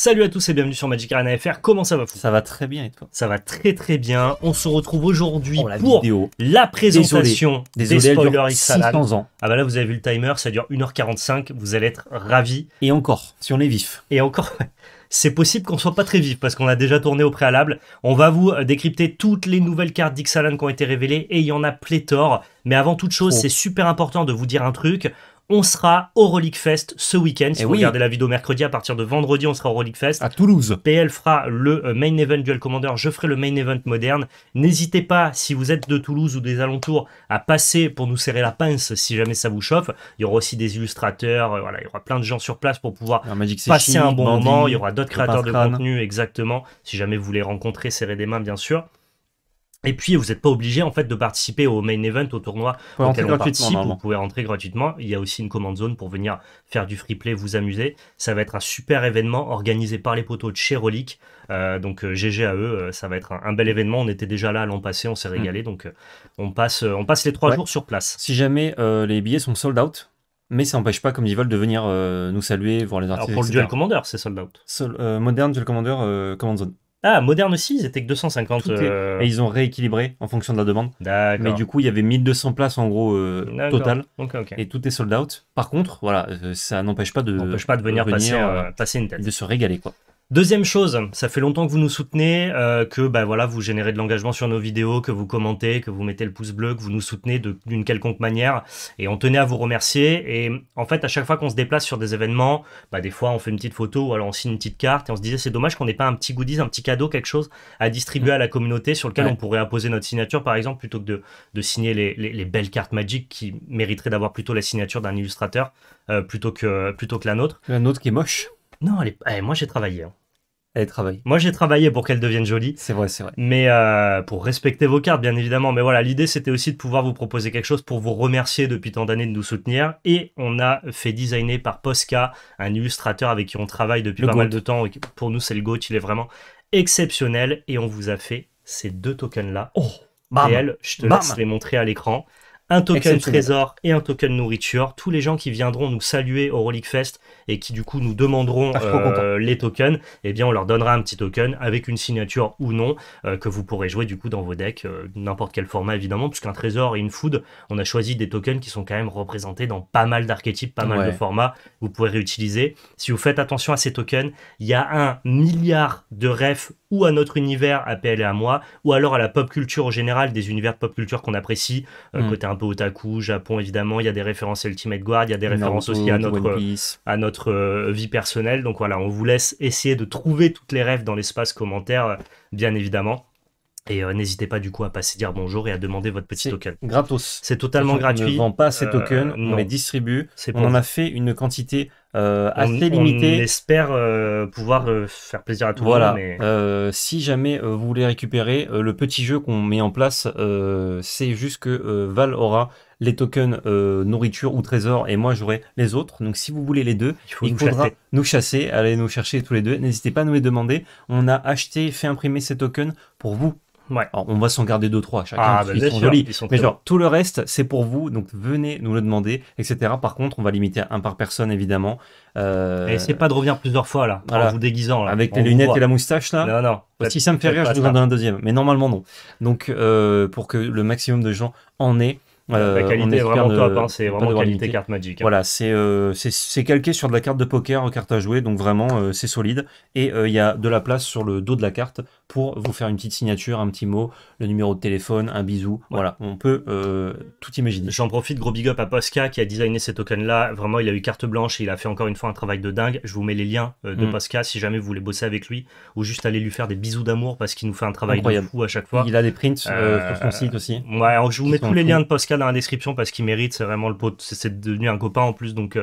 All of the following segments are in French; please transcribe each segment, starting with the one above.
Salut à tous et bienvenue sur Magic Arena FR. Comment ça va Ça va très bien et toi Ça va très très bien. On se retrouve aujourd'hui oh, pour, la, la présentation des spoilers X Ah bah là vous avez vu le timer, ça dure 1h45, vous allez être ravis. Et encore, si on est vif. Et encore, c'est possible qu'on soit pas très vif parce qu'on a déjà tourné au préalable. On va vous euh, décrypter toutes les nouvelles cartes d'Ixalan qui ont été révélées et il y en a pléthore. Mais avant toute chose, c'est super important de vous dire un truc on sera au Relic Fest ce week-end. Si eh vous regardez la vidéo mercredi, à partir de vendredi, on sera au Relic Fest. À Toulouse. PL fera le euh, main event Duel Commander, je ferai le main event moderne. N'hésitez pas, si vous êtes de Toulouse ou des alentours, à passer pour nous serrer la pince si jamais ça vous chauffe. Il y aura aussi des illustrateurs, euh, voilà, il y aura plein de gens sur place pour pouvoir passer un bon moment. Il y aura d'autres créateurs de contenu, exactement. Si jamais vous les rencontrer, serrez des mains, bien sûr. Et puis, vous n'êtes pas obligé en fait de participer au main event, au tournoi auquel on Vous pouvez rentrer gratuitement. Il y a aussi une command zone pour venir faire du free play, vous amuser. Ça va être un super événement organisé par les poteaux de chez Relic. Euh, donc GG à eux, ça va être un, bel événement. On était déjà là l'an passé, on s'est régalé. Mm. Donc euh, on passe, euh, on passe les trois jours sur place. Si jamais les billets sont sold out, mais ça n'empêche pas, comme ils veulent, de venir nous saluer, voir les artistes. pour le Duel Commander, c'est sold out. Modern Duel Commander Command Zone. Ah, moderne aussi, ils étaient que 250. Euh. Et ils ont rééquilibré en fonction de la demande. Mais du coup, il y avait 1200 places en gros euh, total. Et tout est sold out. Par contre, voilà, euh, ça n'empêche pas de, pas venir, passer une tête. de se régaler quoi. Deuxième chose, ça fait longtemps que vous nous soutenez, euh, que bah, voilà, vous générez de l'engagement sur nos vidéos, que vous commentez, que vous mettez le pouce bleu, que vous nous soutenez d'une quelconque manière. Et on tenait à vous remercier. Et en fait, à chaque fois qu'on se déplace sur des événements, bah, des fois on fait une petite photo ou alors on signe une petite carte et on se disait c'est dommage qu'on n'ait pas un petit goodies, un petit cadeau, quelque chose à distribuer mm. à la communauté sur lequel on pourrait apposer notre signature par exemple plutôt que de, signer les, belles cartes magiques qui mériteraient d'avoir plutôt la signature d'un illustrateur euh, plutôt, que, plutôt que la nôtre. La nôtre qui est moche. Non, elle est... Eh, moi j'ai travaillé. Hein. Elle travaille. Moi j'ai travaillé pour qu'elle devienne jolie, C'est vrai, c'est vrai. mais euh, pour respecter vos cartes bien évidemment. Mais voilà, l'idée c'était aussi de pouvoir vous proposer quelque chose pour vous remercier depuis tant d'années de nous soutenir. Et on a fait designer par Posca, un illustrateur avec qui on travaille depuis pas mal de temps. Pour nous c'est le GOAT, il est vraiment exceptionnel. Et on vous a fait ces deux tokens là. Oh, Je te laisse les montrer à l'écran un token trésor et un token nourriture. Tous les gens qui viendront nous saluer au Relic Fest et qui du coup nous demanderont ah, euh, les tokens, eh bien on leur donnera un petit token avec une signature ou non euh, que vous pourrez jouer du coup dans vos decks, euh, n'importe quel format évidemment, puisqu'un trésor et une food, on a choisi des tokens qui sont quand même représentés dans pas mal d'archétypes, pas mal de formats, vous pourrez réutiliser. Si vous faites attention à ces tokens, il y a un milliard de refs ou à notre univers, à et à moi, ou alors à la pop culture en général, des univers de pop culture qu'on apprécie, hmm. côté un peu otaku, Japon évidemment, il y a des références Ultimate Guard, il y a des références aussi à notre, à notre euh, vie personnelle. Donc voilà, on vous laisse essayer de trouver toutes les rêves dans l'espace commentaire, euh, bien évidemment. Et euh, n'hésitez pas du coup à passer dire bonjour et à demander votre petit token. Gratos. C'est totalement gratuit. On ne vend pas ces euh, tokens, on les distribue. On en a fait une quantité euh, assez limitée. On espère pouvoir faire plaisir à tout le monde. si jamais vous voulez récupérer le petit jeu qu'on met en place, c'est juste que Val aura les tokens nourriture ou trésor et moi j'aurai les autres. Donc si vous voulez les deux, il, faudra chasser. nous chasser, aller nous chercher tous les deux. N'hésitez pas à nous les demander. On a acheté, fait imprimer ces tokens pour vous on va s'en garder deux trois chacun. Ah, bah, jolis. Mais genre tout le reste c'est pour vous donc venez nous le demander etc. Par contre on va limiter un par personne évidemment. Euh, et c'est pas de revenir plusieurs fois là en vous déguisant Avec les lunettes et la moustache là. Non non. Bah, si ça me fait rire je vous donne un deuxième. Mais normalement non. Donc euh, pour que le maximum de gens en aient. la euh, qualité est vraiment top, hein, c'est vraiment qualité carte Magic. Hein. Voilà, c'est calqué sur de la carte de poker, carte à jouer, donc vraiment c'est solide. Et il y a de la place sur le dos de la carte pour vous faire une petite signature, un petit mot, le numéro de téléphone, un bisou. Voilà, on peut euh, tout imaginer. J'en profite, gros big up à Posca qui a designé ces tokens-là. Vraiment, il a eu carte blanche et il a fait encore une fois un travail de dingue. Je vous mets les liens euh, de Pascal mm. Posca si jamais vous voulez bosser avec lui ou juste aller lui faire des bisous d'amour parce qu'il nous fait un travail de fou à chaque fois. Il a des prints euh, sur son site aussi. Ouais, je vous mets tous les liens de Posca dans la description parce qu'il mérite, c'est vraiment le pote. C'est devenu un copain en plus, donc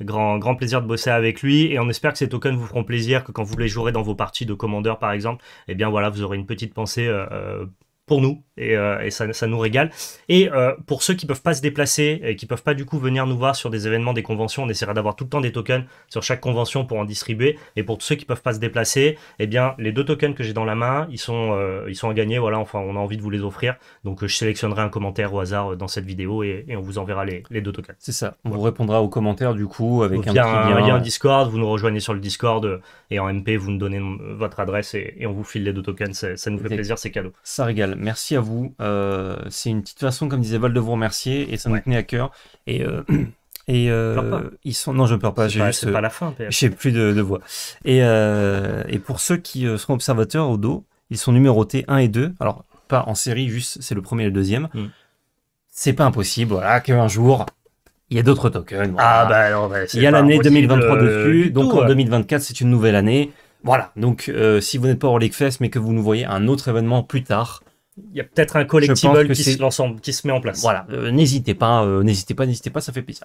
grand, grand plaisir de bosser avec lui. Et on espère que ces tokens vous feront plaisir, que quand vous les jouerez dans vos parties de commandeur par exemple, eh bien voilà, vous aurez une petite pensée euh, euh, pour nous et, euh, ça, nous régale. Et euh, pour ceux qui peuvent pas se déplacer et qui peuvent pas du coup venir nous voir sur des événements, des conventions, on essaiera d'avoir tout le temps des tokens sur chaque convention pour en distribuer. Et pour ceux qui peuvent pas se déplacer, eh bien les deux tokens que j'ai dans la main, ils sont euh, ils sont à gagner. Voilà, enfin on a envie de vous les offrir. Donc je sélectionnerai un commentaire au hasard dans cette vidéo et, on vous enverra les, deux tokens. C'est ça. On vous répondra aux commentaires du coup avec il un, a un, lien Discord. Vous nous rejoignez sur le Discord et en MP vous nous donnez votre adresse et, on vous file les deux tokens. Ça, ça nous fait plaisir, c'est cadeau. Ça régale merci à vous. Euh, c'est une petite façon, comme disait Val, de vous remercier et ça nous tenait à cœur. Et, euh, et euh, ils sont. Non, je ne pleure pas. C'est juste. pas la fin. J'ai plus de, voix. Et, et, pour ceux qui seront observateurs au dos, ils sont numérotés 1 et 2. Alors pas en série, juste c'est le premier et le deuxième. Mm. C'est pas impossible. Voilà qu'un jour il y a d'autres tokens. Ah bah, bah il y a l'année 2023 dessus, donc en 2024 c'est une nouvelle année. Voilà, donc si vous n'êtes pas au League Fest mais que vous nous voyez un autre événement plus tard, il y a peut-être un collectible qui se, qui se met en place. Voilà, euh, n'hésitez pas, euh, n'hésitez pas, n'hésitez pas, ça fait plaisir.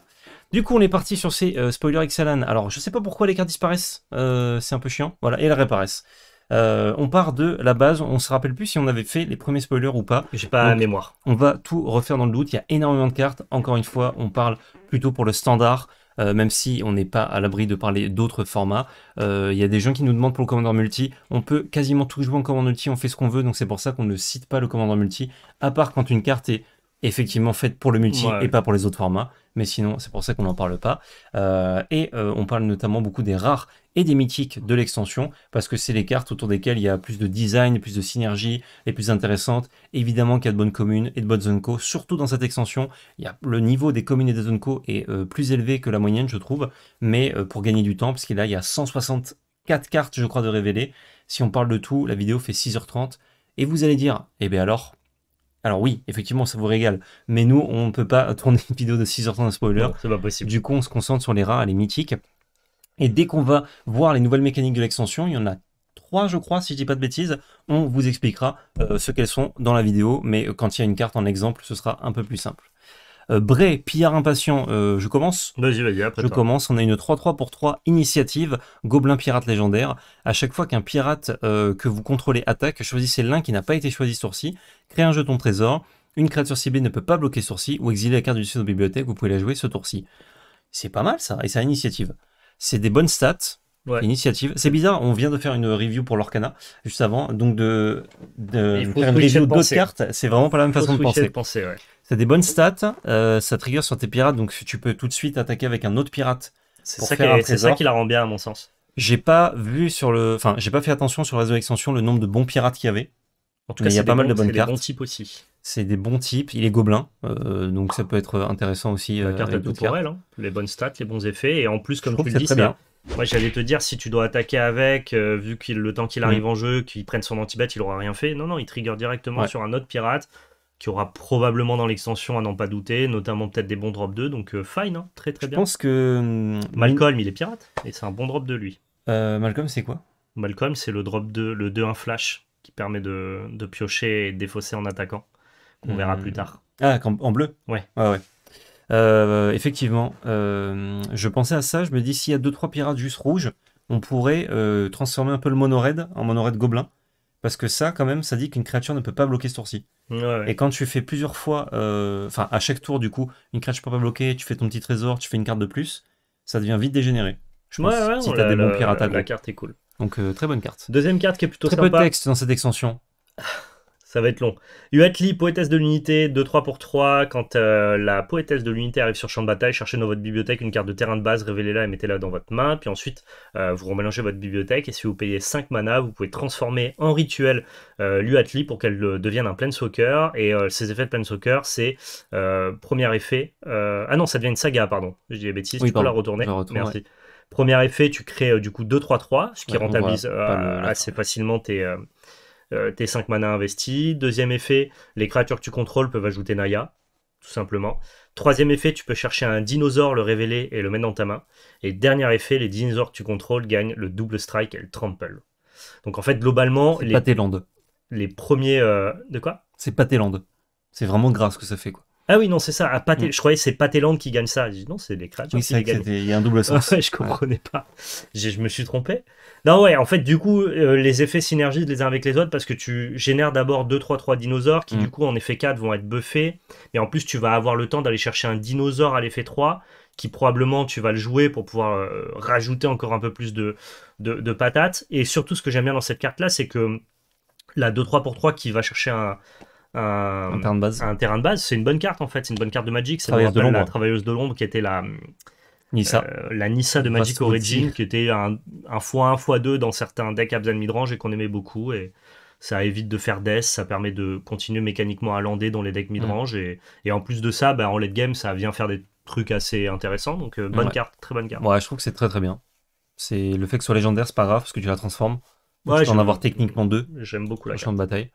Du coup, on est parti sur ces euh, spoilers Xalan. Alors, je sais pas pourquoi les cartes disparaissent, c'est un peu chiant. Voilà, et elles réapparaissent. on part de la base, on se rappelle plus si on avait fait les premiers spoilers ou pas. J'ai pas la mémoire. On va tout refaire dans le doute. Il y a énormément de cartes. Encore une fois, on parle plutôt pour le standard. Euh, même si on n'est pas à l'abri de parler d'autres formats. Il euh, y a des gens qui nous demandent pour le commandant Multi, on peut quasiment tout jouer en commandant Multi, on fait ce qu'on veut, donc c'est pour ça qu'on ne cite pas le commandant Multi, à part quand une carte est effectivement faite pour le multi et pas pour les autres formats mais sinon c'est pour ça qu'on n'en parle pas. Euh, et euh, on parle notamment beaucoup des rares et des mythiques de l'extension, parce que c'est les cartes autour desquelles il y a plus de design, plus de synergie, les plus intéressantes. Évidemment qu'il y a de bonnes communes et de bonnes zones co, surtout dans cette extension. Il y le niveau des communes et des zones co est euh, plus élevé que la moyenne, je trouve, mais pour gagner du temps, parce qu'il y a 164 cartes, je crois, de révéler. Si on parle de tout, la vidéo fait 6h30. Et vous allez dire, eh bien alors, alors oui, effectivement, ça vous régale. Mais nous, on ne peut pas tourner une vidéo de 6 h sans spoiler. c'est pas possible. Du coup, on se concentre sur les rares les mythiques. Et dès qu'on va voir les nouvelles mécaniques de l'extension, il y en a trois, je crois, si je dis pas de bêtises, on vous expliquera euh, ce qu'elles sont dans la vidéo. Mais euh, quand il y a une carte en exemple, ce sera un peu plus simple. Euh, Bray, Pillard Impatient, euh, je commence. Vas-y, vas-y, après. Je commence. On a une 3-3 pour 3 initiative, Gobelin Pirate Légendaire. À chaque fois qu'un pirate euh, que vous contrôlez attaque, choisissez l'un qui n'a pas été choisi sourci. créez un jeton trésor. Une créature ciblée ne peut pas bloquer sourci. ou exiler la carte du dessus de bibliothèque, vous pouvez la jouer ce tour-ci. C'est pas mal ça, et c'est initiative. C'est des bonnes stats, initiative. C'est bizarre, on vient de faire une review pour l'Orcana juste avant, donc de, de faire une review d'autres cartes, c'est vraiment pas la même façon de penser. penser T'as des bonnes stats, euh, ça trigger sur tes pirates, donc tu peux tout de suite attaquer avec un autre pirate. C'est ça, qui la rend bien à mon sens. J'ai pas vu sur le, enfin j'ai pas fait attention sur le réseau d'extension le nombre de bons pirates qu'il y avait. En tout cas, il y a pas mal de bonnes cartes. C'est des bons types aussi. C'est des bons types. Il est gobelin, euh, donc ça peut être intéressant aussi. La euh, carte tout pour elle, hein. les bonnes stats, les bons effets, et en plus comme tu le dis, c'est moi, j'allais te dire, si tu dois attaquer avec, vu qu'il le temps qu'il arrive en jeu, qu'il prenne son anti il aura rien fait. Non, non, il trigger directement sur un autre pirate qui aura probablement dans l'extension à n'en pas douter, notamment peut-être des bons drops 2, donc euh, fine, hein, très très bien. Je pense que... Hum, Malcolm, il est pirate, et c'est un bon drop de lui. Euh, Malcolm, c'est quoi Malcolm, c'est le drop 2, le 2-1 flash, qui permet de, piocher et de défausser en attaquant, On verra hum. plus tard. Ah, en, bleu Ouais. Euh, effectivement, je pensais à ça, je me dis, s'il y a 2-3 pirates juste rouges, on pourrait transformer un peu le mono en mono-red gobelin parce que ça, quand même, ça dit qu'une créature ne peut pas bloquer ce tour-ci. Et quand tu fais plusieurs fois, euh, enfin à chaque tour du coup, une créature peut pas bloquer, tu fais ton petit trésor, tu fais une carte de plus, ça devient vite dégénéré. Je pense, ouais, si oh t'as des bons pirates la, la, carte est cool. Donc euh, très bonne carte. Deuxième carte qui est plutôt très peu de texte dans cette extension ça va être long. Uatli, poétesse de l'unité, 2-3 pour 3. Quand euh, la poétesse de l'unité arrive sur champ de bataille, cherchez dans votre bibliothèque une carte de terrain de base, révélez-la et mettez-la dans votre main. Puis ensuite, euh, vous remélangez votre bibliothèque et si vous payez 5 mana, vous pouvez transformer en rituel euh, l'Uatli pour qu'elle devienne un plein Planeswalker. Et ses effets de Planeswalker, c'est premier effet. ah non, ça devient une saga, pardon. Je dis des bêtises, tu peux la retourner. Merci. Premier effet, tu crées du coup 2-3-3, ce qui rentabilise assez facilement tes, euh, tes 5 mana investis. Deuxième effet, les créatures que tu contrôles peuvent ajouter Naya, tout simplement. Troisième effet, tu peux chercher un dinosaure, le révéler et le mettre dans ta main. Et dernier effet, les dinosaures que tu contrôles gagnent le double strike et le trample. Donc en fait, globalement. Les, pas les premiers. Euh, de quoi C'est pas tes landes. C'est vraiment grave ce que ça fait, quoi. Ah oui, non, c'est ça. À mm. Je croyais que c'est Pateland qui gagne ça. non, c'est les créatures oui, Il y a un double sens. je comprenais pas. Je, me suis trompé. Non, ouais, en fait, du coup, euh, les effets synergisent les uns avec les autres parce que tu génères d'abord 2, 3, 3 dinosaures qui, mm. du coup, en effet 4 vont être buffés. Mais en plus, tu vas avoir le temps d'aller chercher un dinosaure à l'effet 3 qui probablement tu vas le jouer pour pouvoir euh, rajouter encore un peu plus de, de, de patates. Et surtout, ce que j'aime bien dans cette carte-là, c'est que la 2-3 pour 3 qui va chercher un, euh, un, terrain de base. Un terrain de base, c'est une bonne carte en fait, c'est une bonne carte de Magic. Ça la Travailleuse de l'ombre qui était la Nissa. Euh, la Nissa de Magic Origin qui était un, un x1, x2 dans certains decks Abzan midrange et qu'on aimait beaucoup. Et ça évite de faire death, ça permet de continuer mécaniquement à lander dans les decks midrange. Mm. Et, en plus de ça, bah, en late game, ça vient faire des trucs assez intéressants. Donc euh, bonne carte, très bonne carte. Ouais, je trouve que c'est très très bien. C'est le fait que ce soit légendaire, c'est pas grave parce que tu la transformes. tu en avoir techniquement deux. J'aime beaucoup la champ de bataille.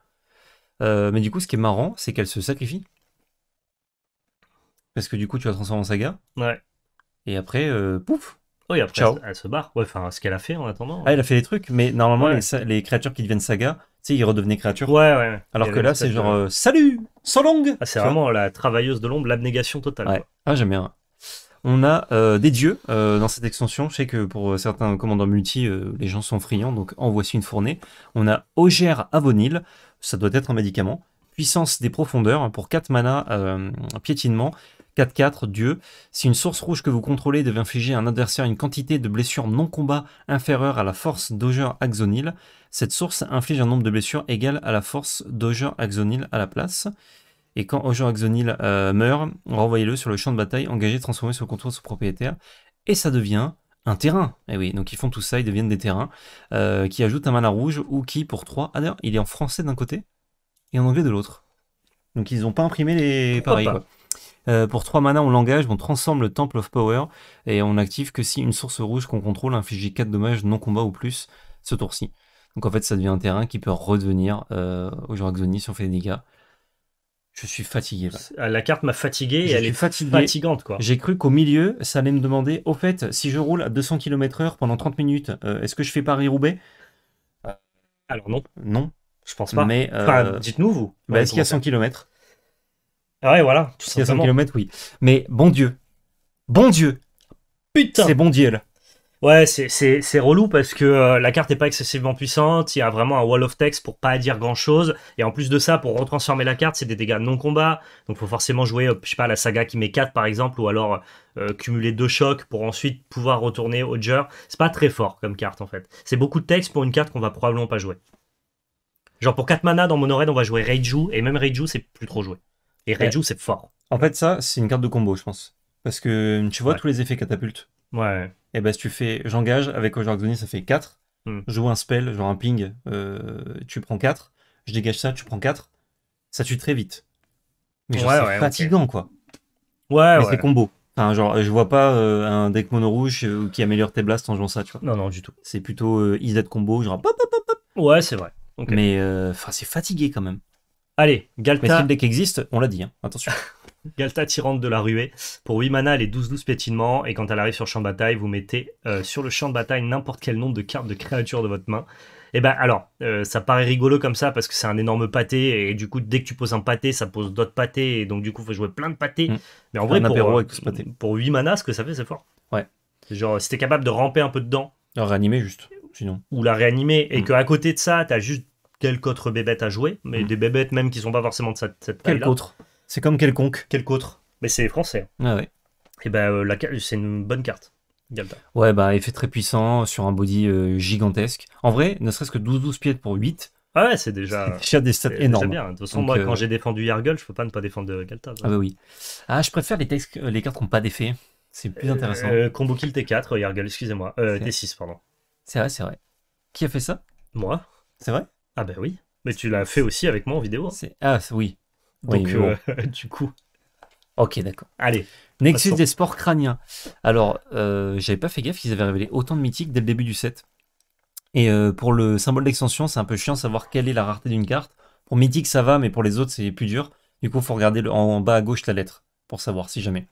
Euh, mais du coup, ce qui est marrant, c'est qu'elle se sacrifie. Parce que du coup, tu la transformes en saga. Ouais. Et après, euh, pouf Oui, après, Elle, se barre. Ouais, enfin, ce qu'elle a fait en attendant. Ah, elle a fait des trucs, mais normalement, les, créatures qui deviennent saga, tu sais, ils redevenaient créatures. Ouais, ouais. Alors que là, c'est genre, euh, salut sans long ah, C'est vraiment la travailleuse de l'ombre, l'abnégation totale. Ouais. Ah, j'aime bien. On a des dieux dans cette extension. Je sais que pour certains commandants multi, les gens sont friands, donc en voici une fournée. On a Ogère Avonil ça doit être un médicament. Puissance des profondeurs hein, pour 4 mana euh, piétinement. 4-4, Dieu. Si une source rouge que vous contrôlez devait infliger à un adversaire une quantité de blessures non combat inférieure à la force Doger Axonil, cette source inflige un nombre de blessures égal à la force Doger Axonil à la place. Et quand Oger Axonil euh, meurt, renvoyez-le sur le champ de bataille engagé, transformé sur le contrôle de son propriétaire. Et ça devient un terrain. Et eh oui, donc ils font tout ça, ils deviennent des terrains, euh, qui ajoutent un mana rouge ou qui, pour 3, ah d'ailleurs, il est en français d'un côté et en anglais de l'autre. Donc ils n'ont pas imprimé les pareil. Euh, pour 3 mana, on l'engage, on transforme le Temple of Power et on active que si une source rouge qu'on contrôle inflige 4 dommages non combat ou plus ce tour-ci. Donc en fait, ça devient un terrain qui peut redevenir au euh, joueur Xoni si on fait des dégâts je suis fatigué. La carte m'a fatigué et elle est fatigante. quoi. J'ai cru qu'au milieu, ça allait me demander, au fait, si je roule à 200 km/h pendant 30 minutes, euh, est-ce que je fais Paris-Roubaix Alors non. Non. Je pense pas. Mais, enfin, euh, dites-nous, vous. Bah, est-ce qu'il y a 100 km ah Ouais, voilà. Tout il y a 100 km, oui. Mais bon Dieu. Bon Dieu. Putain. C'est bon Dieu, là. Ouais, c'est relou parce que euh, la carte n'est pas excessivement puissante, il y a vraiment un wall of text pour pas dire grand chose, et en plus de ça, pour retransformer la carte, c'est des dégâts non-combat, donc faut forcément jouer, euh, je sais pas, la saga qui met 4 par exemple, ou alors euh, cumuler deux chocs pour ensuite pouvoir retourner au Jer. C'est pas très fort comme carte en fait. C'est beaucoup de texte pour une carte qu'on va probablement pas jouer. Genre pour 4 mana dans mon on va jouer Reiju, et même Reiju, c'est plus trop joué. Et Reiju, c'est fort. En fait, ça, c'est une carte de combo, je pense. Parce que tu vois tous les effets catapultes Ouais. Et eh bah, ben, si tu fais j'engage, avec Roger ça fait 4. je hmm. Joue un spell, genre un ping, euh, tu prends 4. Je dégage ça, tu prends 4. Ça tue très vite. Mais c'est fatigant, quoi. Ouais, ouais. c'est combo. Enfin, genre, je vois pas euh, un deck mono rouge euh, qui améliore tes blasts en jouant ça, tu vois. Non, non, du tout. C'est plutôt euh, combo, genre pop, pop, pop, Ouais, c'est vrai. Mais enfin, c'est fatigué quand même. Allez, Galta. Mais si le deck existe, on l'a dit, hein. attention. Galta tirante de la ruée. Pour 8 mana, les est 12-12 pétinement. Et quand elle arrive sur champ de bataille, vous mettez euh, sur le champ de bataille n'importe quel nombre de cartes de créatures de votre main. Et eh ben alors, euh, ça paraît rigolo comme ça parce que c'est un énorme pâté. Et du coup, dès que tu poses un pâté, ça pose d'autres pâtés. Et donc, du coup, il faut jouer plein de pâtés. Mm. Mais en vrai, pour, 8 euh, mana, ce que ça fait, c'est fort. Ouais. Genre, si t'es capable de ramper un peu dedans. La réanimer juste, sinon. Ou la réanimer. Et mm. que qu'à côté de ça, t'as juste quelques autres bébêtes à jouer. Mais mm. des bébêtes même qui sont pas forcément de cette, taille-là. Quelques autres c'est comme quelconque. autre Mais c'est français. Hein. Ah ouais. Et eh ben euh, c'est une bonne carte. Galta. Ouais, bah effet très puissant sur un body euh, gigantesque. En vrai, ne serait-ce que 12-12 pieds pour 8. Ah ouais, c'est déjà, déjà des stats énormes. bien. De toute façon, moi, euh, quand j'ai défendu Yargul, je peux pas ne pas défendre Galta. Ah bah oui. Ah, je préfère les, textes, les cartes qui n'ont pas d'effet. C'est plus intéressant. combo kill T4, Yargul, excusez-moi. T6, pardon. C'est vrai, c'est vrai. Qui a fait ça Moi. C'est vrai Ah bah oui. Mais tu l'as fait aussi avec moi en vidéo. Hein. c'est Ah oui, donc, euh, du coup. Ok, d'accord. Allez. Nexus des sports crâniens. Alors, euh, j'avais pas fait gaffe qu'ils avaient révélé autant de mythiques dès le début du set. Et euh, pour le symbole d'extension, c'est un peu chiant de savoir quelle est la rareté d'une carte. Pour mythique, ça va, mais pour les autres, c'est plus dur. Du coup, il faut regarder en, bas à gauche la lettre pour savoir si jamais.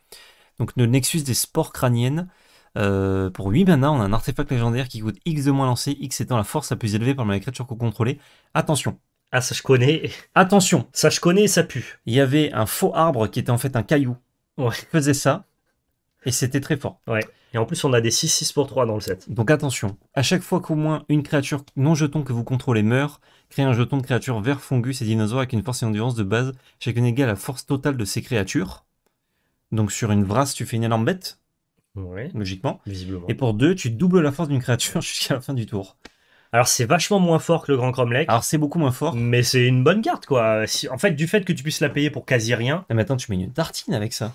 Donc, le Nexus des sports crâniennes. pour 8 mana, on a un artefact légendaire qui coûte X de moins lancé, X étant la force la plus élevée parmi les créatures qu'on contrôlait. Attention, ah, ça je connais. Attention, ça je connais et ça pue. Il y avait un faux arbre qui était en fait un caillou. Ouais. Il faisait ça. Et c'était très fort. Ouais. Et en plus, on a des 6-6 pour 3 dans le set. Donc attention, à chaque fois qu'au moins une créature non jeton que vous contrôlez meurt, créez un jeton de créature vert, Fongus et dinosaure avec une force et endurance de base, chacune égale à la force totale de ces créatures. Donc sur une vrasse, tu fais une énorme bête. Ouais. Logiquement. Visiblement. Et pour deux tu doubles la force d'une créature jusqu'à la fin du tour. Alors c'est vachement moins fort que le Grand Cromlech. Alors c'est beaucoup moins fort. Mais c'est une bonne carte quoi. en fait, du fait que tu puisses la payer pour quasi rien. Et maintenant tu mets une tartine avec ça.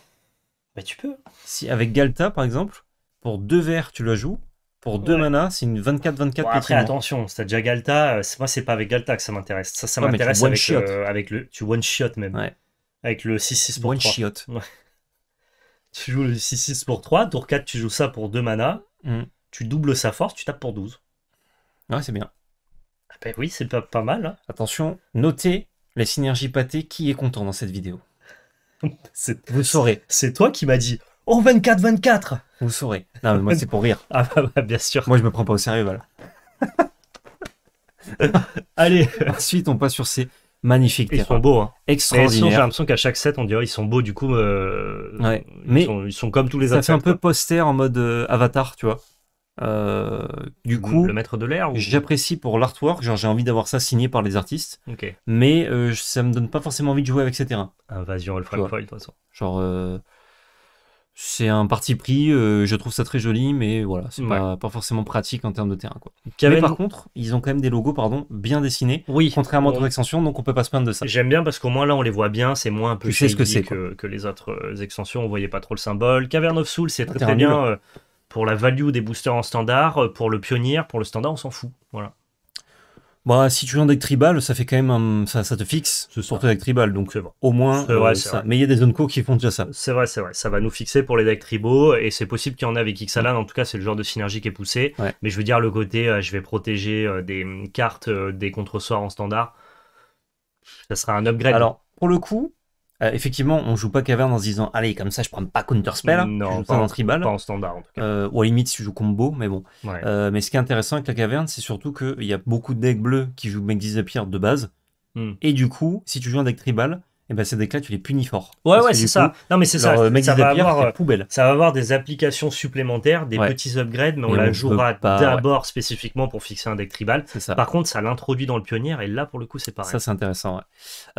Bah tu peux. Si avec Galta par exemple, pour deux verres tu la joues. Pour deux manas, c'est une 24-24 bon, Après, attention, c'est déjà Galta. Euh, moi, c'est pas avec Galta que ça m'intéresse. Ça, ça m'intéresse euh, avec, le. Tu one-shot même. Ouais. Avec le 6-6 pour 3. One-shot. Ouais. Tu joues le 6-6 pour 3. Tour 4, tu joues ça pour deux manas. Mm. Tu doubles sa force, tu tapes pour 12. Ouais, c'est bien. Ah ben oui, c'est pas, pas mal. Hein. Attention, notez les synergies pâtées. Qui est content dans cette vidéo Vous saurez. c'est toi qui m'as dit Oh 24, 24 Vous saurez. Non, mais moi, c'est pour rire. Ah bah, bah, bien sûr. Moi, je me prends pas au sérieux, voilà. Allez, Ensuite, on passe sur ces magnifiques ils sont beaux. Hein. j'ai l'impression qu'à chaque set, on dirait ils sont beaux, du coup, euh, Ouais. ils, Mais sont, ils sont comme tous les ça fait un peu poster en mode euh, avatar, tu vois. Euh, du coup, le maître de l'air. J'apprécie pour l'artwork, genre j'ai envie d'avoir ça signé par les artistes. Mais euh, ça me donne pas forcément envie de jouer avec ces terrains. Invasion Alpha de toute façon. Genre, euh, c'est un parti pris. je trouve ça très joli, mais voilà, c'est pas, pas, forcément pratique en termes de terrain. Quoi. Mais par contre, ils ont quand même des logos, pardon, bien dessinés. Oui. Contrairement aux extensions, donc on peut pas se plaindre de ça. J'aime bien parce qu'au moins là, on les voit bien. C'est moins un peu. Tu ce que que, les autres extensions, on voyait pas trop le symbole. Cavern of Soul, c'est ah, très bien pour la value des boosters en standard, euh, pour le pionnier, pour le standard, on s'en fout. Voilà. Bah, si tu joues des tribal, ça fait quand même ça, ça, te fixe ce sort avec tribal, donc au moins vrai, euh, ça. Mais il y a des zones co qui font déjà ça. C'est vrai, c'est vrai. Ça va nous fixer pour les decks tribaux et c'est possible qu'il y en a avec Xalan. En tout cas, c'est le genre de synergie qui est poussé. Mais je veux dire le côté, euh, je vais protéger des cartes, des sorts en standard. Ça sera un upgrade. Alors pour le coup, euh, effectivement, on joue pas caverne en se disant allez comme ça je prends pas counter spell, hein. non, je joue pas en tribal, en standard euh, ou à limite si je joue combo, mais bon. Euh, mais ce qui est intéressant avec la caverne, c'est surtout qu'il y a beaucoup de decks bleus qui jouent mec Disappear de base, hmm. et du coup si tu joues un deck tribal, et eh ben ces decks-là, tu les punis fort. Ouais, ouais, c'est ça. Non, mais c'est ça. Euh, ça, va, avoir, poubelle. ça va avoir des applications supplémentaires, des petits upgrades, mais on, la jouera d'abord spécifiquement pour fixer un deck tribal. Ça. Par contre, ça l'introduit dans le pionnier, et là, pour le coup, c'est pareil. Ça, c'est intéressant.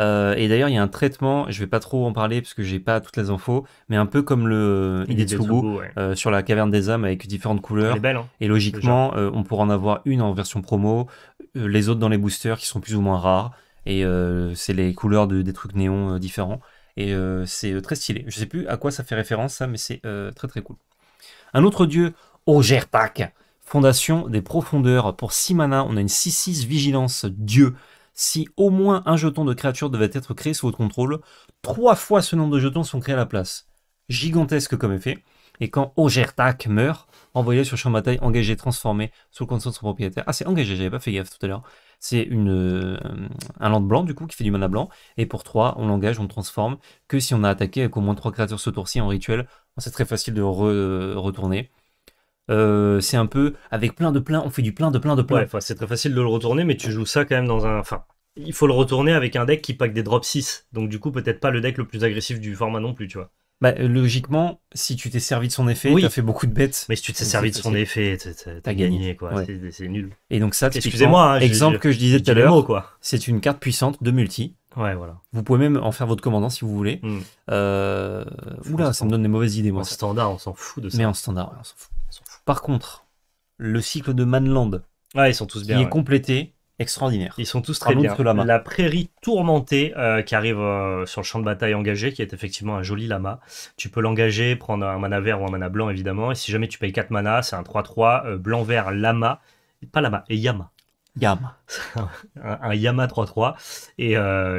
Euh, et d'ailleurs, il y a un traitement, je vais pas trop en parler parce que j'ai pas toutes les infos, mais un peu comme le Idetsubo euh, sur la caverne des hommes avec différentes couleurs. belle, hein, et logiquement, on pourra en avoir une en version promo, les autres dans les boosters qui sont plus ou moins rares. Et euh, c'est les couleurs de, des trucs néons euh, différents. Et euh, c'est très stylé. Je sais plus à quoi ça fait référence, ça, mais c'est très très cool. Un autre dieu, Ogertak, fondation des profondeurs. Pour 6 mana, on a une 6-6 vigilance dieu. Si au moins un jeton de créature devait être créé sous votre contrôle, trois fois ce nombre de jetons sont créés à la place. Gigantesque comme effet. Et quand Ogertak meurt, envoyé sur champ de bataille, engagé, transformé, sous le compte de son propriétaire. Ah, c'est engagé, j'avais pas fait gaffe tout à l'heure. C'est une, euh, un land blanc, du coup, qui fait du mana blanc. Et pour 3, on l'engage, on transforme, que si on a attaqué avec au moins 3 créatures ce tour-ci en rituel. C'est très facile de euh, retourner. Euh, c'est un peu avec plein de plein, on fait du plein de plein de plein. c'est très facile de le retourner, mais tu joues ça quand même dans un. Enfin, il faut le retourner avec un deck qui pack des drops 6. Donc, du coup, peut-être pas le deck le plus agressif du format non plus, tu vois. Bah, logiquement, si tu t'es servi de son effet, tu t'as fait beaucoup de bêtes. Mais si tu t'es servi de son effet, t'as gagné, quoi. C'est nul. Et donc ça, excusez-moi, hein, exemple que je disais tout à l'heure, c'est une carte puissante de multi. Ouais, voilà. Vous pouvez même en faire votre commandant si vous voulez. Hmm. Euh, oula, ça me donne des mauvaises idées, moi. En standard, on s'en fout de ça. Mais en standard, on s'en fout. Par contre, le cycle de Manland, il est complété extraordinaire. Ils sont tous très bien. Lama. La prairie tourmentée euh, qui arrive euh, sur le champ de bataille engagé, qui est effectivement un joli lama. Tu peux l'engager, prendre un mana vert ou un mana blanc évidemment. Et si jamais tu payes 4 mana, c'est un 3-3 euh, blanc-vert lama. Pas lama, et yama. Yama. un, Yama 3-3. Et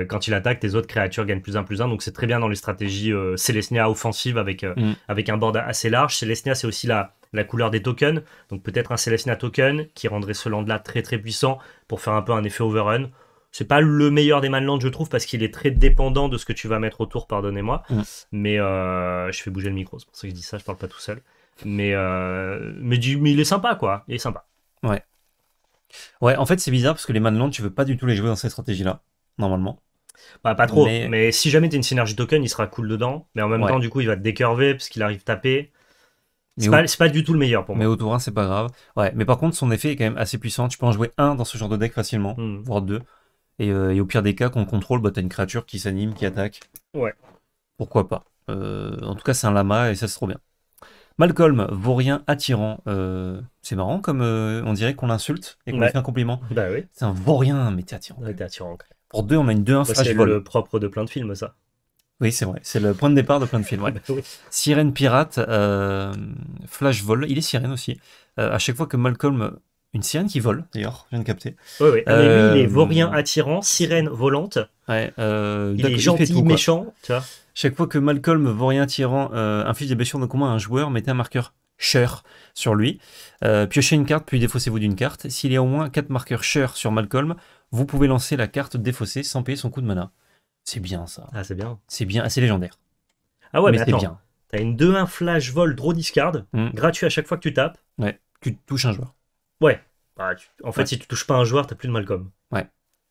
quand il attaque, tes autres créatures gagnent plus 1 plus 1. Donc c'est très bien dans les stratégies euh, Célestia offensives avec, mm. avec un board assez large. Célestia, c'est aussi la, la couleur des tokens. Donc peut-être un Celestina token qui rendrait ce land-là très très puissant pour faire un peu un effet overrun. C'est pas le meilleur des manlands, je trouve, parce qu'il est très dépendant de ce que tu vas mettre autour, pardonnez-moi. Mais euh, je fais bouger le micro, c'est pour ça que je dis ça, je parle pas tout seul. Mais, euh, mais, du, il est sympa, quoi. Il est sympa. Ouais. Ouais, en fait, c'est bizarre parce que les manlands, tu veux pas du tout les jouer dans cette stratégie-là, normalement. Bah, pas trop, mais, si jamais tu une synergie token, il sera cool dedans. Mais en même temps, du coup, il va te décurver parce qu'il arrive taper c'est pas, du tout le meilleur pour moi. Mais au tour 1, c'est pas grave. Ouais, mais par contre, son effet est quand même assez puissant. Tu peux en jouer un dans ce genre de deck facilement, hmm. voire deux. Euh, et, au pire des cas, qu'on contrôle, bah, t'as une créature qui s'anime, qui attaque. Ouais. Pourquoi pas euh, En tout cas, c'est un lama et ça, c'est trop bien. Malcolm, vaurien attirant. Euh, c'est marrant comme on dirait qu'on l'insulte et qu'on lui fait un compliment. Bah oui. C'est un vaurien, mais t'es attirant. attirant. Pour deux, on a une 2-1 bah, C'est le propre de plein de films, ça. Oui, c'est vrai. C'est le point de départ de plein de films. Bah sirène pirate, euh, Flash vol. Il est sirène aussi. Euh, à chaque fois que Malcolm une sirène qui vole, d'ailleurs, je viens de capter. Oui, oui. Ah, il est euh, vaurien attirant, sirène volante. Ouais, il est gentil, méchant. Chaque fois que Malcolm, vaurien attirant, euh, inflige des blessures donc combat un joueur, mettez un marqueur cher sur lui. piochez une carte, puis défaussez-vous d'une carte. S'il y a au moins 4 marqueurs cher sur Malcolm, vous pouvez lancer la carte défaussée sans payer son coup de mana. C'est bien ça. Ah, c'est bien. C'est bien, c'est légendaire. Ah ouais, mais, mais attends. bien. T'as une 2-1 flash vol draw discard, mm. gratuit à chaque fois que tu tapes. Ouais, tu touches un joueur. Ouais. Bah, en fait, si tu touches pas un joueur, t'as plus de Malcolm. Ouais.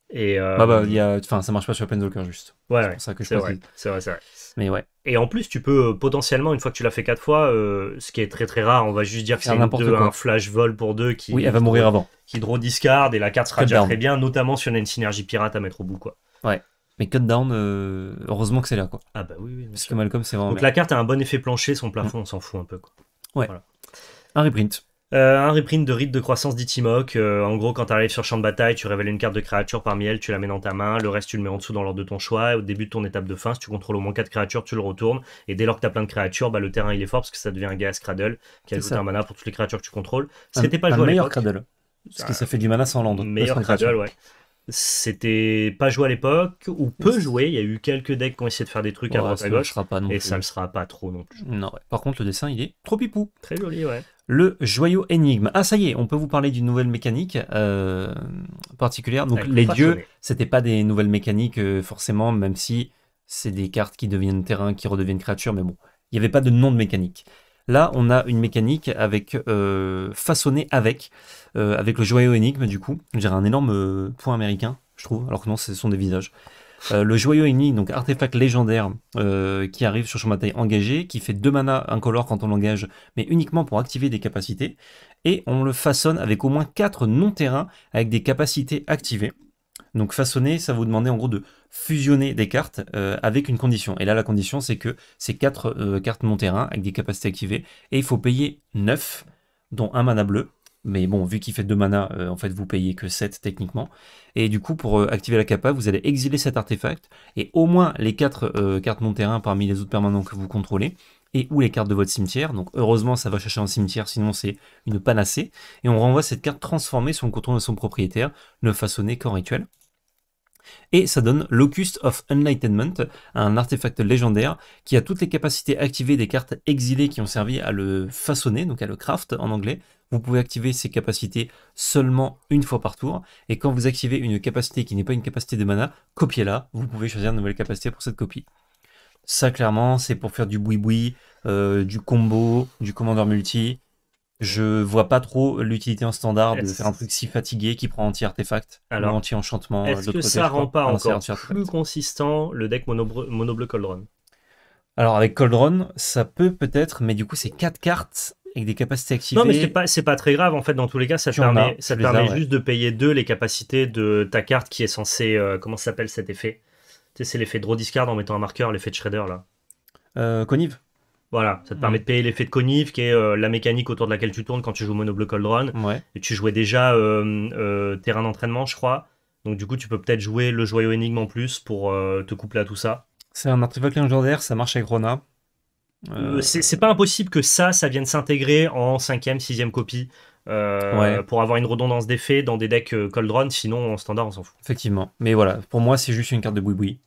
Et euh, Bah, bah enfin, ça marche pas sur Pendulker juste. Ouais, c'est ça que je vrai. C'est vrai, c'est vrai. Mais ouais. Et en plus, tu peux euh, potentiellement, une fois que tu l'as fait 4 fois, euh, ce qui est très très rare, on va juste dire que c'est un flash vol pour deux qui. Oui, elle va mourir avant. Qui draw discard et la carte sera déjà très bien, notamment si on a une synergie pirate à mettre au bout, quoi. Ouais. Mais Cutdown, down euh, heureusement que c'est là, quoi. Ah bah oui, oui. Parce que Malcolm, c'est vraiment. Donc la carte a un bon effet plancher, son plafond, on s'en fout un peu, quoi. Ouais. Un reprint. Euh, un reprint de rite de croissance d'Itimok. Euh, en gros, quand tu arrives sur champ de bataille, tu révèles une carte de créature parmi elle, tu la mets dans ta main, le reste tu le mets en dessous dans l'ordre de ton choix. au début de ton étape de fin, si tu contrôles au moins 4 créatures, tu le retournes. Et dès lors que tu as plein de créatures, bah, le terrain il est fort parce que ça devient un gas Cradle qui ajoute un mana pour toutes les créatures que tu contrôles. C'était pas le à meilleur Cradle. Parce que ça fait du mana sans land. Meilleur Cradle, ouais c'était pas joué à l'époque ou peu joué. Il y a eu quelques decks qui ont essayé de faire des trucs à droite à gauche. pas non et ça ne sera pas trop non plus. Non. Par contre, le dessin, il est trop pipou. Très joli, ouais. Le joyau énigme. Ah, ça y est, on peut vous parler d'une nouvelle mécanique euh, particulière. Donc, les dieux, c'était pas des nouvelles mécaniques euh, forcément, même si c'est des cartes qui deviennent terrain, qui redeviennent créatures, mais bon, il n'y avait pas de nom de mécanique. Là, on a une mécanique avec euh, façonnée avec, euh, avec le joyau énigme du coup. j'ai un énorme euh, point américain, je trouve, alors que non, ce sont des visages. le joyau Énigme, donc artefact légendaire qui arrive sur son bataille engagé, qui fait 2 mana incolore quand on l'engage, mais uniquement pour activer des capacités. Et on le façonne avec au moins 4 non-terrains avec des capacités activées. Donc façonner, ça vous demandait en gros de fusionner des cartes euh, avec une condition. Et là, la condition, c'est que c'est 4 euh, cartes mon terrain avec des capacités activées. Et il faut payer 9, dont un mana bleu. Mais bon, vu qu'il fait 2 mana, euh, en fait, vous payez que 7 techniquement. Et du coup, pour activer la capa, vous allez exiler cet artefact. Et au moins les 4 cartes mon terrain parmi les autres permanents que vous contrôlez et ou les cartes de votre cimetière. Donc heureusement, ça va chercher un cimetière, sinon c'est une panacée. Et on renvoie cette carte transformée sur le contrôle de son propriétaire, ne façonner qu'en rituel et ça donne Locust of Enlightenment, un artefact légendaire qui a toutes les capacités activées des cartes exilées qui ont servi à le façonner, donc à le craft en anglais. Vous pouvez activer ces capacités seulement une fois par tour, et quand vous activez une capacité qui n'est pas une capacité de mana, copiez-la, vous pouvez choisir une nouvelle capacité pour cette copie. Ça clairement, c'est pour faire du boui-boui, euh, du combo, du commandeur multi, je vois pas trop l'utilité en standard de faire un truc si fatigué qui prend anti-artefact ou anti-enchantement. Est-ce que ça rend pas encore plus consistant le deck mono-bleu Coldrun Alors avec Coldron, ça peut peut-être, mais du coup c'est 4 cartes avec des capacités activées. Non, mais c'est pas, très grave en fait. Dans tous les cas, ça permet, ça permet juste de payer deux les capacités de ta carte qui est censée. Euh, comment s'appelle cet effet c'est l'effet draw discard en mettant un marqueur, l'effet de shredder là. Euh, voilà, ça te permet de mm. payer l'effet de conif, qui est euh, la mécanique autour de laquelle tu tournes quand tu joues monobloc cold run. Et tu jouais déjà euh, euh, terrain d'entraînement, je crois. Donc du coup, tu peux peut-être jouer le joyau énigme en plus pour te coupler à tout ça. C'est un artefact légendaire, ça marche avec Rona. C'est pas impossible que ça, ça vienne s'intégrer en cinquième, sixième 6 copie. Pour avoir une redondance d'effet dans des decks Cold sinon en standard on s'en fout. Effectivement, mais voilà, pour moi c'est juste une carte de boui-boui.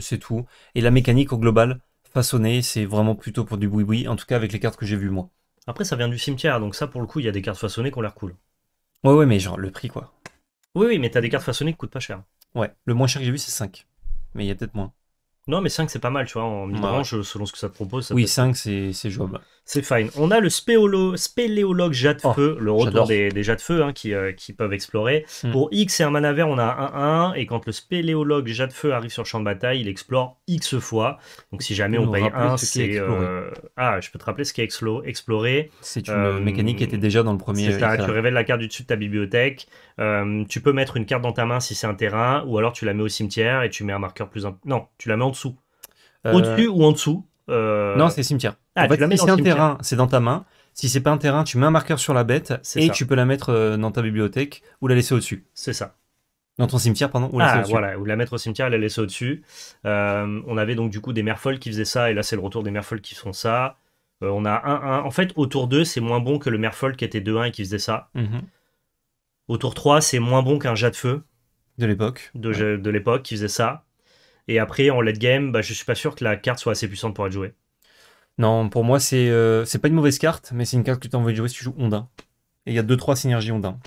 C'est tout. Et la mécanique au global, façonné, c'est vraiment plutôt pour du boui-boui, en tout cas avec les cartes que j'ai vues moi. Après, ça vient du cimetière, donc ça, pour le coup, il y a des cartes façonnées qui ont l'air cool. Ouais, ouais, mais genre le prix quoi. Oui, oui, mais t'as des cartes façonnées qui coûtent pas cher. Ouais, le moins cher que j'ai vu, c'est 5. Mais il y a peut-être moins. Non, mais 5, c'est pas mal, tu vois, en mid selon ce que ça te propose. Ça oui, 5, c'est jouable. C'est fine. On a le spéléologue jade oh, feu, le retour des, des, feu hein, euh, qui, peuvent explorer. Hmm. Pour X et un vert, on a 1-1. Et quand le spéléologue jade feu arrive sur champ de bataille, il explore X fois. Donc si jamais on, paye 1, c'est. Euh, ah, je peux te rappeler ce qui est exploré. C'est une euh, mécanique qui était déjà dans le premier. Ça, tu révèles la carte du dessus de ta bibliothèque. tu peux mettre une carte dans ta main si c'est un terrain, ou alors tu la mets au cimetière et tu mets un marqueur plus. un. Non, tu la mets en dessous. Au-dessus ou en dessous euh, non, c'est cimetière. Ah, si c'est un terrain, c'est dans ta main. Si c'est pas un terrain, tu mets un marqueur sur la bête et tu peux la mettre euh, dans ta bibliothèque ou la laisser au-dessus. C'est ça. Dans ton cimetière, pardon. Ou la ah, voilà, ou la mettre au cimetière et la laisser au-dessus. Euh, on avait donc du coup des merfolles qui faisaient ça, et là c'est le retour des merfolles qui font ça. on a un, En fait, autour 2, c'est moins bon que le merfolk qui était 2-1 et qui faisait ça. Mhm. Autour 3, c'est moins bon qu'un jet de feu. De l'époque. de l'époque qui faisait ça. Et après, en late game, bah, je suis pas sûr que la carte soit assez puissante pour être jouée. Non, pour moi, c'est euh, c'est pas une mauvaise carte, mais c'est une carte que tu as envie de jouer si tu joues Ondin. Et il y a 2-3 synergies Ondin.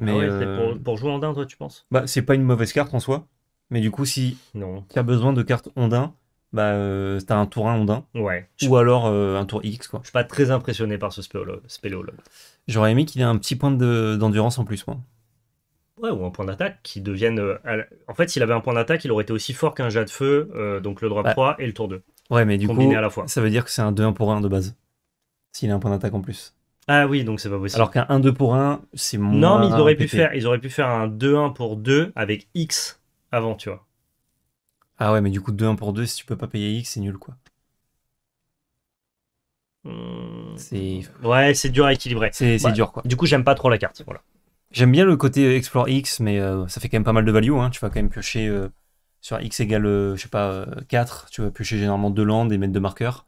Ah mais ah pour, jouer Ondin, toi, tu penses Bah, c'est pas une mauvaise carte en soi. Mais du coup, si tu as besoin de cartes Ondin, bah, euh, un tour 1 Ondin. Ouais. Ou alors euh, un tour X, quoi. Je suis pas très impressionné par ce spéléologue. J'aurais aimé qu'il ait un petit point d'endurance en plus, moi. Ouais, ou un point d'attaque qui devienne. Euh, en fait, s'il avait un point d'attaque, il aurait été aussi fort qu'un jet de feu, euh, donc le drop 3 et le tour 2. Ouais, mais du coup, à la fois. ça veut dire que c'est un 2-1 pour 1 de base. S'il a un point d'attaque en plus. Ah oui, donc c'est pas possible. Alors qu'un 1-2 pour 1, c'est moins. Non, mais ils auraient, pu faire, pu faire un 2-1 pour 2 avec X avant, tu vois. Ah ouais, mais du coup, 2-1 pour 2, si tu peux pas payer X, c'est nul quoi. Hmm. C'est... Ouais, c'est dur à équilibrer. C'est bah, dur quoi. Du coup, j'aime pas trop la carte. Voilà. J'aime bien le côté euh, explore X, mais euh, ça fait quand même pas mal de value. Hein. Tu vas quand même piocher euh, sur X égale, je sais pas, 4. Tu vas piocher généralement 2 landes et mettre 2 marqueurs.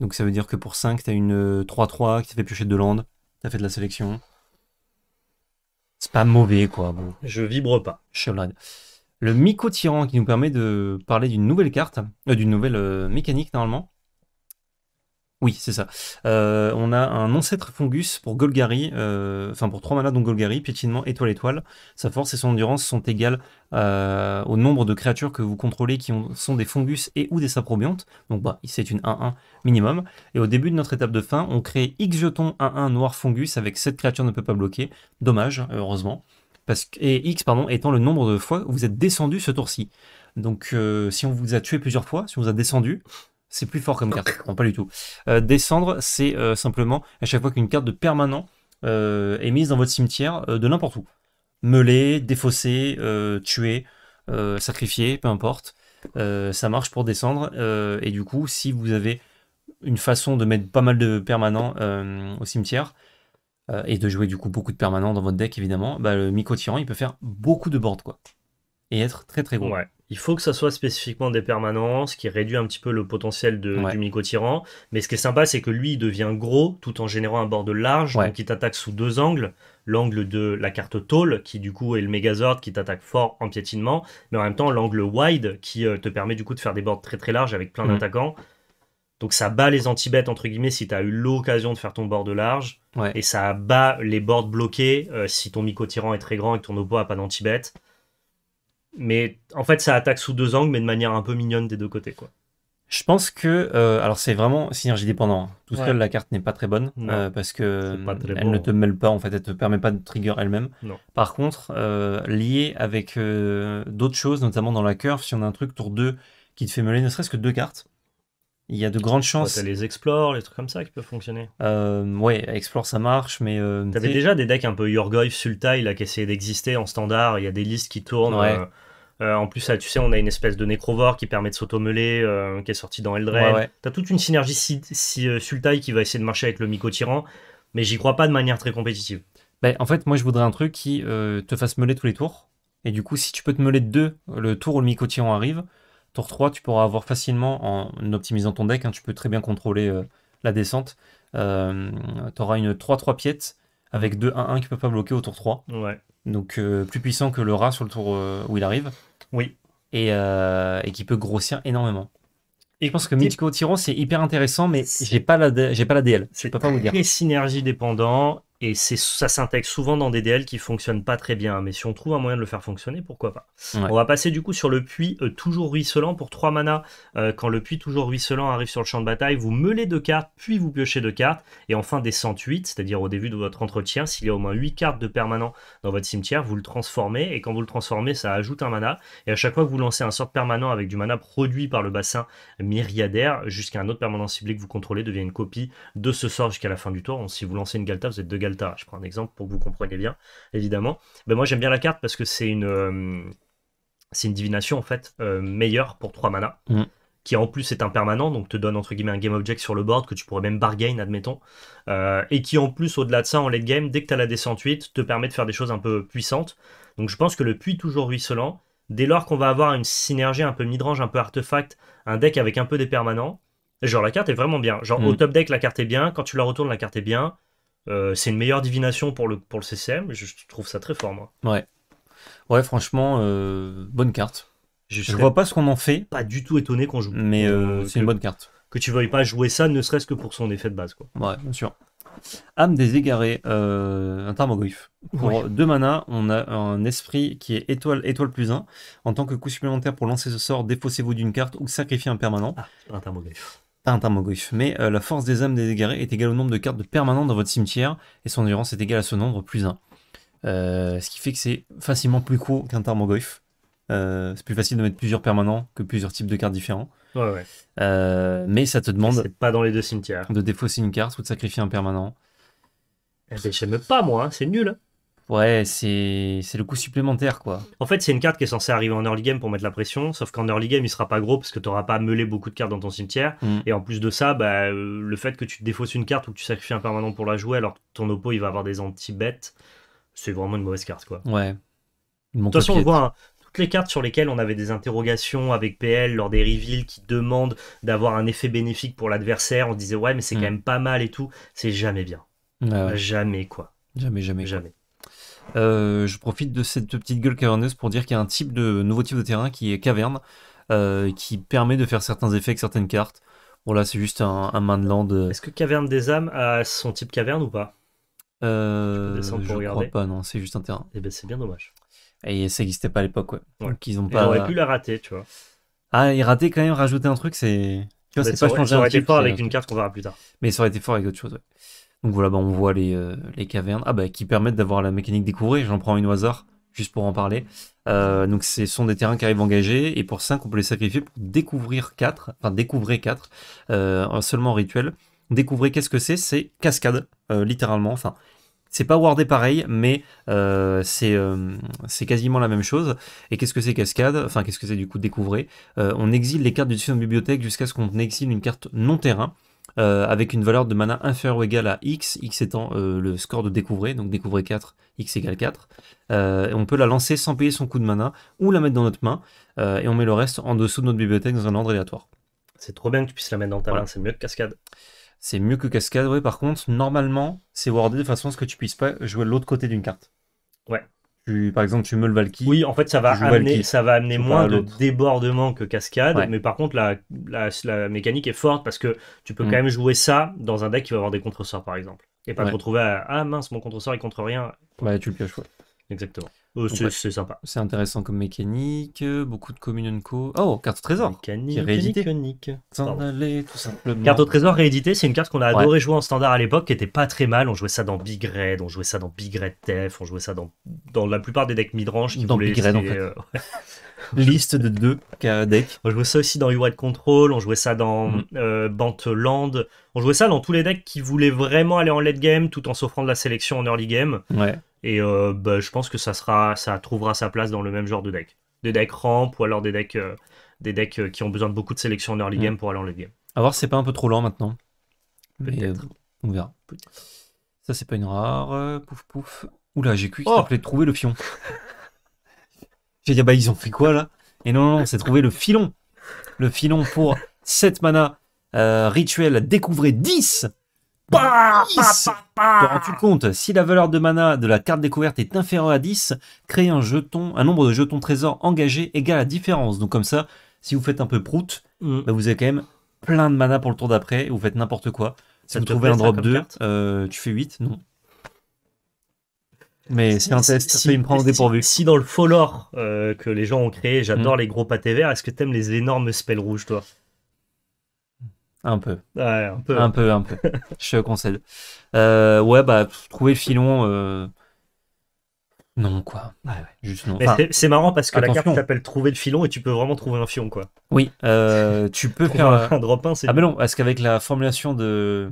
Donc ça veut dire que pour 5, tu as une 3-3 qui t'a fait piocher 2 landes. Tu fait de la sélection. C'est pas mauvais, quoi. Je vibre pas. Le Miko Tyran qui nous permet de parler d'une nouvelle carte, d'une nouvelle mécanique normalement. Oui, c'est ça. Euh, on a un ancêtre fungus pour Golgari, euh, enfin pour trois malades dont Golgari, piétinement, étoile, étoile. Sa force et son endurance sont égales euh, au nombre de créatures que vous contrôlez qui sont des fungus et ou des saprobiontes. Donc bah, c'est une 1-1 minimum. Et au début de notre étape de fin, on crée X jetons 1-1 noir fongus avec cette créatures ne peut pas bloquer. Dommage, heureusement. Parce que, et X pardon, étant le nombre de fois où vous êtes descendu ce tour-ci. Donc si on vous a tué plusieurs fois, si on vous a descendu, c'est plus fort comme carte. Non, pas du tout. Euh, descendre, c'est euh, simplement à chaque fois qu'une carte de permanent euh, est mise dans votre cimetière de n'importe où. Meuler, défausser, tuer, sacrifier, peu importe. ça marche pour descendre. et du coup, si vous avez une façon de mettre pas mal de permanents au cimetière, et de jouer du coup beaucoup de permanents dans votre deck évidemment, bah, le micro il peut faire beaucoup de boards quoi. Et être très très gros. Ouais il faut que ça soit spécifiquement des permanences, qui réduit un petit peu le potentiel de, du tyran Mais ce qui est sympa, c'est que lui, il devient gros tout en générant un bord large, qui donc il t'attaque sous deux angles. L'angle de la carte tôle, qui du coup est le Megazord qui t'attaque fort en piétinement, mais en même temps l'angle wide, qui euh, te permet du coup de faire des bords très très larges avec plein mm. d'attaquants. Donc ça bat les anti-bêtes entre guillemets si tu as eu l'occasion de faire ton board large. Et ça bat les boards bloqués euh, si ton mycotyran est très grand et que ton oppo a pas danti bêtes mais en fait, ça attaque sous deux angles, mais de manière un peu mignonne des deux côtés, quoi. Je pense que, euh, alors c'est vraiment synergie dépendante. Hein. Tout seul, la carte n'est pas très bonne euh, parce que euh, elle ne te mêle pas, en fait, elle te permet pas de trigger elle-même. Par contre, euh, lié avec d'autres choses, notamment dans la curve, si on a un truc tour 2 qui te fait mêler ne serait-ce que deux cartes, il y a de grandes chances. Ouais, les Explore, les trucs comme ça qui peuvent fonctionner. Euh, ouais, explore ça marche, mais. T'avais déjà des decks un peu Yorgoyf, Sultai, là, qui essayaient d'exister en standard. Il y a des listes qui tournent. Ouais. Euh, en plus, là, tu sais, on a une espèce de nécrovore qui permet de sauto euh, qui est sorti dans Eldred. T'as toute une synergie si, euh, Sultai qui va essayer de marcher avec le Mycotiran tyran mais j'y crois pas de manière très compétitive. Bah, en fait, moi, je voudrais un truc qui euh, te fasse meuler tous les tours. Et du coup, si tu peux te meuler de deux, le tour où le myco arrive, tour 3, tu pourras avoir facilement, en optimisant ton deck, hein, tu peux très bien contrôler la descente, tu auras une 3-3 pièces avec 2-1-1 qui peut pas bloquer au tour 3. Ouais. Donc, plus puissant que le rat sur le tour où il arrive. Oui. Euh, et, qui peut grossir énormément. Et je pense que Mythico Tyran, c'est hyper intéressant, mais j'ai pas la, j'ai pas la DL. C'est pas, vous dire. Très synergie dépendant et ça s'intègre souvent dans des DL qui fonctionnent pas très bien, mais si on trouve un moyen de le faire fonctionner, pourquoi pas. On va passer du coup sur le puits euh, toujours ruisselant pour 3 manas. Euh, quand le puits toujours ruisselant arrive sur le champ de bataille, vous meulez 2 cartes, puis vous piochez 2 cartes, et enfin des 108, c'est-à-dire au début de votre entretien, s'il y a au moins 8 cartes de permanent dans votre cimetière, vous le transformez, et quand vous le transformez, ça ajoute un mana, et à chaque fois que vous lancez un sort permanent avec du mana produit par le bassin myriadaire, jusqu'à un autre permanent ciblé que vous contrôlez devient une copie de ce sort jusqu'à la fin du tour. si vous lancez une Galta, vous êtes deux je prends un exemple pour que vous compreniez bien, évidemment, ben moi j'aime bien la carte parce que c'est une, euh, c'est une divination en fait euh, meilleure pour 3 mana. Mm. qui en plus est permanent, donc te donne entre guillemets un game object sur le board que tu pourrais même bargain, admettons, euh, et qui en plus, au-delà de ça, en late game, dès que tu as la descente 8, te permet de faire des choses un peu puissantes. Donc je pense que le puits toujours ruisselant, dès lors qu'on va avoir une synergie un peu midrange, un peu artefact, un deck avec un peu des permanents, genre la carte est vraiment bien. Genre mm. au top deck, la carte est bien, quand tu la retournes, la carte est bien, euh, c'est une meilleure divination pour le, pour le CCM. Je trouve ça très fort, moi. Ouais. Ouais, franchement, euh, bonne carte. Je, ne vois pas ce qu'on en fait. Pas du tout étonné qu'on joue. Mais euh, c'est une bonne carte. Que tu veuilles pas jouer ça, ne serait-ce que pour son effet de base. Quoi. Ouais, bien sûr. Âme des égarés, un thermogriffe Pour 2 on a un esprit qui est étoile, étoile plus 1. En tant que coup supplémentaire pour lancer ce sort, défaussez-vous d'une carte ou sacrifiez un permanent. Ah, un un mais euh, la force des âmes des égarés est égale au nombre de cartes de permanents dans votre cimetière, et son endurance est égale à ce nombre plus 1. Euh, ce qui fait que c'est facilement plus court qu'un euh, c'est plus facile de mettre plusieurs permanents que plusieurs types de cartes différents. mais ça te demande. pas dans les deux cimetières. De défausser une carte ou de sacrifier un permanent. Eh ben, pas, moi, hein, c'est nul. Ouais, c'est le coût supplémentaire, quoi. En fait, c'est une carte qui est censée arriver en early game pour mettre la pression, sauf qu'en early game, il sera pas gros parce que tu n'auras pas meulé beaucoup de cartes dans ton cimetière. Mm. Et en plus de ça, bah, le fait que tu te défausses une carte ou que tu sacrifies un permanent pour la jouer alors que ton oppo il va avoir des anti-bêtes, c'est vraiment une mauvaise carte, quoi. Ouais. De toute façon, on voit hein, toutes les cartes sur lesquelles on avait des interrogations avec PL lors des reveals qui demandent d'avoir un effet bénéfique pour l'adversaire. On disait, ouais, mais c'est quand mm. même pas mal et tout. C'est jamais bien. Ah jamais, quoi. Jamais, jamais. Jamais. Euh, je profite de cette petite gueule caverneuse pour dire qu'il y a un type de nouveau type de terrain qui est caverne, euh, qui permet de faire certains effets avec certaines cartes. Bon là c'est juste un, main de land. Euh. Est-ce que caverne des âmes a son type caverne ou pas Je, pour crois pas non, c'est juste un terrain. Et eh ben c'est bien dommage. Et ça n'existait pas à l'époque ouais. Donc ils ont pas. aurait pu la rater tu vois. Ah et rater quand même rajouter un truc c'est. Tu vois, bah, c'est pas changer un Ça aurait été fort avec une carte qu'on verra plus tard. Mais ça aurait été fort avec autre chose. Ouais. Donc voilà, bah, on voit euh, les, cavernes ah, bah, qui permettent d'avoir la mécanique découvrir, J'en prends une au hasard, juste pour en parler. Euh, donc ce sont des terrains qui arrivent engagés, et pour 5, on peut les sacrifier pour découvrir 4, enfin découvrir 4, euh, seulement en rituel. Découvrir qu'est-ce que c'est C'est cascade, littéralement. Enfin, c'est pas wardé pareil, mais c'est quasiment la même chose. Et qu'est-ce que c'est cascade Enfin, qu'est-ce que c'est du coup découvrir On exile les cartes du dessus de bibliothèque jusqu'à ce qu'on exile une carte non terrain. Euh, avec une valeur de mana inférieure ou égale à x, x étant euh, le score de découvrir, donc découvrir 4, x égale 4. Euh, et on peut la lancer sans payer son coût de mana ou la mettre dans notre main et on met le reste en dessous de notre bibliothèque dans un ordre aléatoire. C'est trop bien que tu puisses la mettre dans ta main, c'est mieux que cascade. C'est mieux que cascade, oui. Par contre, normalement, c'est wardé de façon à ce que tu puisses pas jouer l'autre côté d'une carte. Ouais, par exemple, tu meules Valky. Oui, en fait, ça va amener, moins de débordement que cascade, mais par contre, la, mécanique est forte parce que tu peux mm. quand même jouer ça dans un deck qui va avoir des contre-sorts, par exemple, et pas te retrouver à ah mince, mon contre-sort, il contre rien. Bah tu le pioches, Exactement. Oh, c'est sympa. C'est intéressant comme mécanique, euh, beaucoup de communion co. Oh, carte au trésor mécanique, Carte au trésor réédité c'est une carte qu'on a adoré jouer en standard à l'époque, qui était pas très mal. On jouait ça dans Big Red, on jouait ça dans Big Red Tef, on jouait ça dans, dans la plupart des decks midrange qui dans voulaient Big euh, liste de deux decks. On jouait ça aussi dans u Control, on jouait ça dans mm. Euh, Land, on jouait ça dans tous les decks qui voulaient vraiment aller en late game tout en s'offrant de la sélection en early game. Ouais. Et euh, bah, je pense que ça, sera, ça trouvera sa place dans le même genre de deck. Des decks ramp ou alors des decks, euh, des decks qui ont besoin de beaucoup de sélection en early mm. game pour aller en late game. A voir, c'est pas un peu trop lent maintenant. peut on verra. ça, c'est pas une rare. Pouf pouf. Oula, j'ai cru qu'il oh. de trouver le pion. bah, ils ont fait quoi là Et non, non, c'est trouvé le filon. Le filon pour 7 mana euh, rituel, découvrez 10 bah, bah, bah, bah. tu compte, si la valeur de mana de la carte découverte est inférieure à 10, créez un jeton, un nombre de jetons trésors engagés égal à différence. Donc comme ça, si vous faites un peu prout, mm. vous avez quand même plein de mana pour le tour d'après, vous faites n'importe quoi. Si ça vous trouvez un drop 2, euh, tu fais 8, non. Mais c'est un test, si, me Si, dans le folklore euh, que les gens ont créé, j'adore hmm. les gros pâtés verts, est-ce que t'aimes les énormes spells rouges, toi un peu. Ouais, un peu. un peu. Un peu, Je conseille. Euh, ouais, bah, trouver le filon. Euh, non, quoi. Ouais, ouais, juste non. c'est marrant parce que la carte s'appelle Trouver le filon et tu peux vraiment trouver un filon, quoi. Oui, euh, tu peux faire. Un drop 1, c'est. Ah, mais non, parce qu'avec la formulation de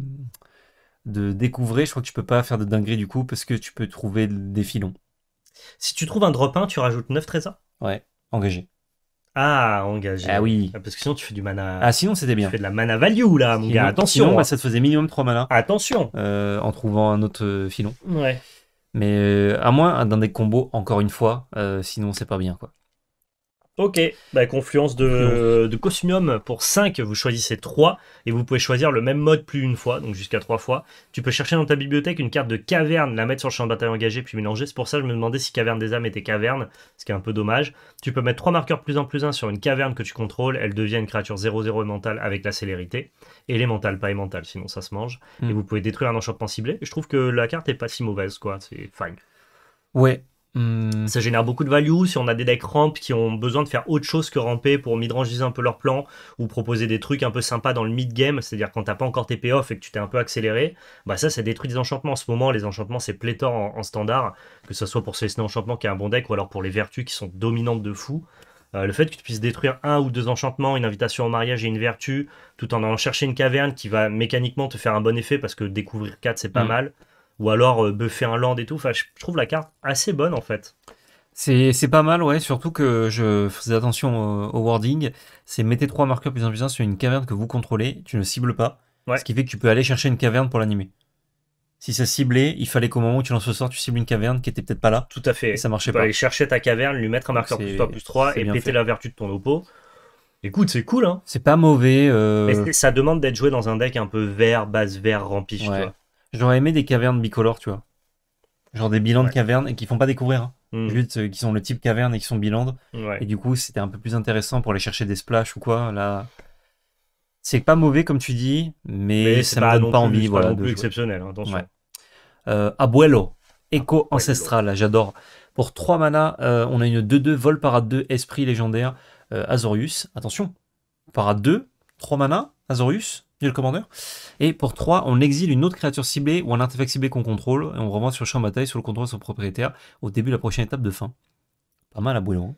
de découvrir. Je crois que tu peux pas faire de dinguerie du coup parce que tu peux trouver des filons. Si tu trouves un drop 1, tu rajoutes 9 trésors Ouais, engagé. Ah, engagé. Ah oui. Ah, parce que sinon tu fais du mana. Ah sinon c'était bien. Tu fais de la mana value là, mon gars. Attention. Sinon, bah, hein. ça te faisait minimum 3 mana. Attention. Euh, en trouvant un autre euh, filon. Ouais. Mais euh, à moins d'un hein, des combos, encore une fois, sinon c'est pas bien quoi. Ok, bah, confluence de, Cosmium pour 5, vous choisissez 3 et vous pouvez choisir le même mode plus une fois, donc jusqu'à 3 fois. Tu peux chercher dans ta bibliothèque une carte de caverne, la mettre sur le champ de bataille engagé puis mélanger. C'est pour ça que je me demandais si caverne des âmes était caverne, ce qui est un peu dommage. Tu peux mettre 3 marqueurs plus en plus 1 sur une caverne que tu contrôles, elle devient une créature 0-0 mentale avec la célérité. Élémentale, pas mentales sinon ça se mange. Et hmm. vous pouvez détruire un enchantement ciblé. je trouve que la carte est pas si mauvaise, quoi, c'est fine. Ouais, Hmm. Ça génère beaucoup de value. Si on a des decks ramp qui ont besoin de faire autre chose que ramper pour midrangiser un peu leur plan ou proposer des trucs un peu sympas dans le mid-game, c'est-à-dire quand t'as pas encore tes payoffs et que tu t'es un peu accéléré, bah ça, ça détruit des enchantements. En ce moment, les enchantements, c'est pléthore en, standard, que ce soit pour un Enchantement qui est un bon deck ou alors pour les vertus qui sont dominantes de fou. Euh, le fait que tu puisses détruire un ou deux enchantements, une invitation au mariage et une vertu, tout en allant chercher une caverne qui va mécaniquement te faire un bon effet parce que découvrir 4 c'est pas hmm. mal ou alors euh, buffer un land et tout. Enfin, je trouve la carte assez bonne en fait. C'est pas mal, ouais, surtout que je faisais attention au, warding. wording. C'est mettez 3 marqueurs plus 1 plus sur une caverne que vous contrôlez, tu ne cibles pas. Ce qui fait que tu peux aller chercher une caverne pour l'animer. Si ça ciblait, il fallait qu'au moment où tu lances le sort, tu cibles une caverne qui était peut-être pas là. Tout à fait. Et ça marchait tu pas. aller chercher ta caverne, lui mettre un marqueur plus 3 plus et péter la vertu de ton oppo. Écoute, c'est cool, hein. C'est pas mauvais. Euh. Mais ça demande d'être joué dans un deck un peu vert, base vert, rempli, J'aurais aimé des cavernes bicolores, tu vois. Genre des bilans de cavernes et qui font pas découvrir. Hein. Mhm. Juste, euh, qui sont le type caverne et qui sont bilans. Et du coup, c'était un peu plus intéressant pour aller chercher des splashs ou quoi. Là, c'est pas mauvais comme tu dis, mais, ça ça me donne pas envie. C'est voilà, pas non plus exceptionnel, hein, attention. Euh, Abuelo, écho ancestral, j'adore. Pour 3 manas, euh, on a une 2-2 vol parade 2 esprit légendaire Azorius. Attention, parade 2, 3 mana Azorius, et le Et pour 3, on exile une autre créature ciblée ou un artefact ciblé qu'on contrôle, et on revient sur le champ de bataille sur le contrôle de son propriétaire au début de la prochaine étape de fin. Pas mal à bouillon. Hein.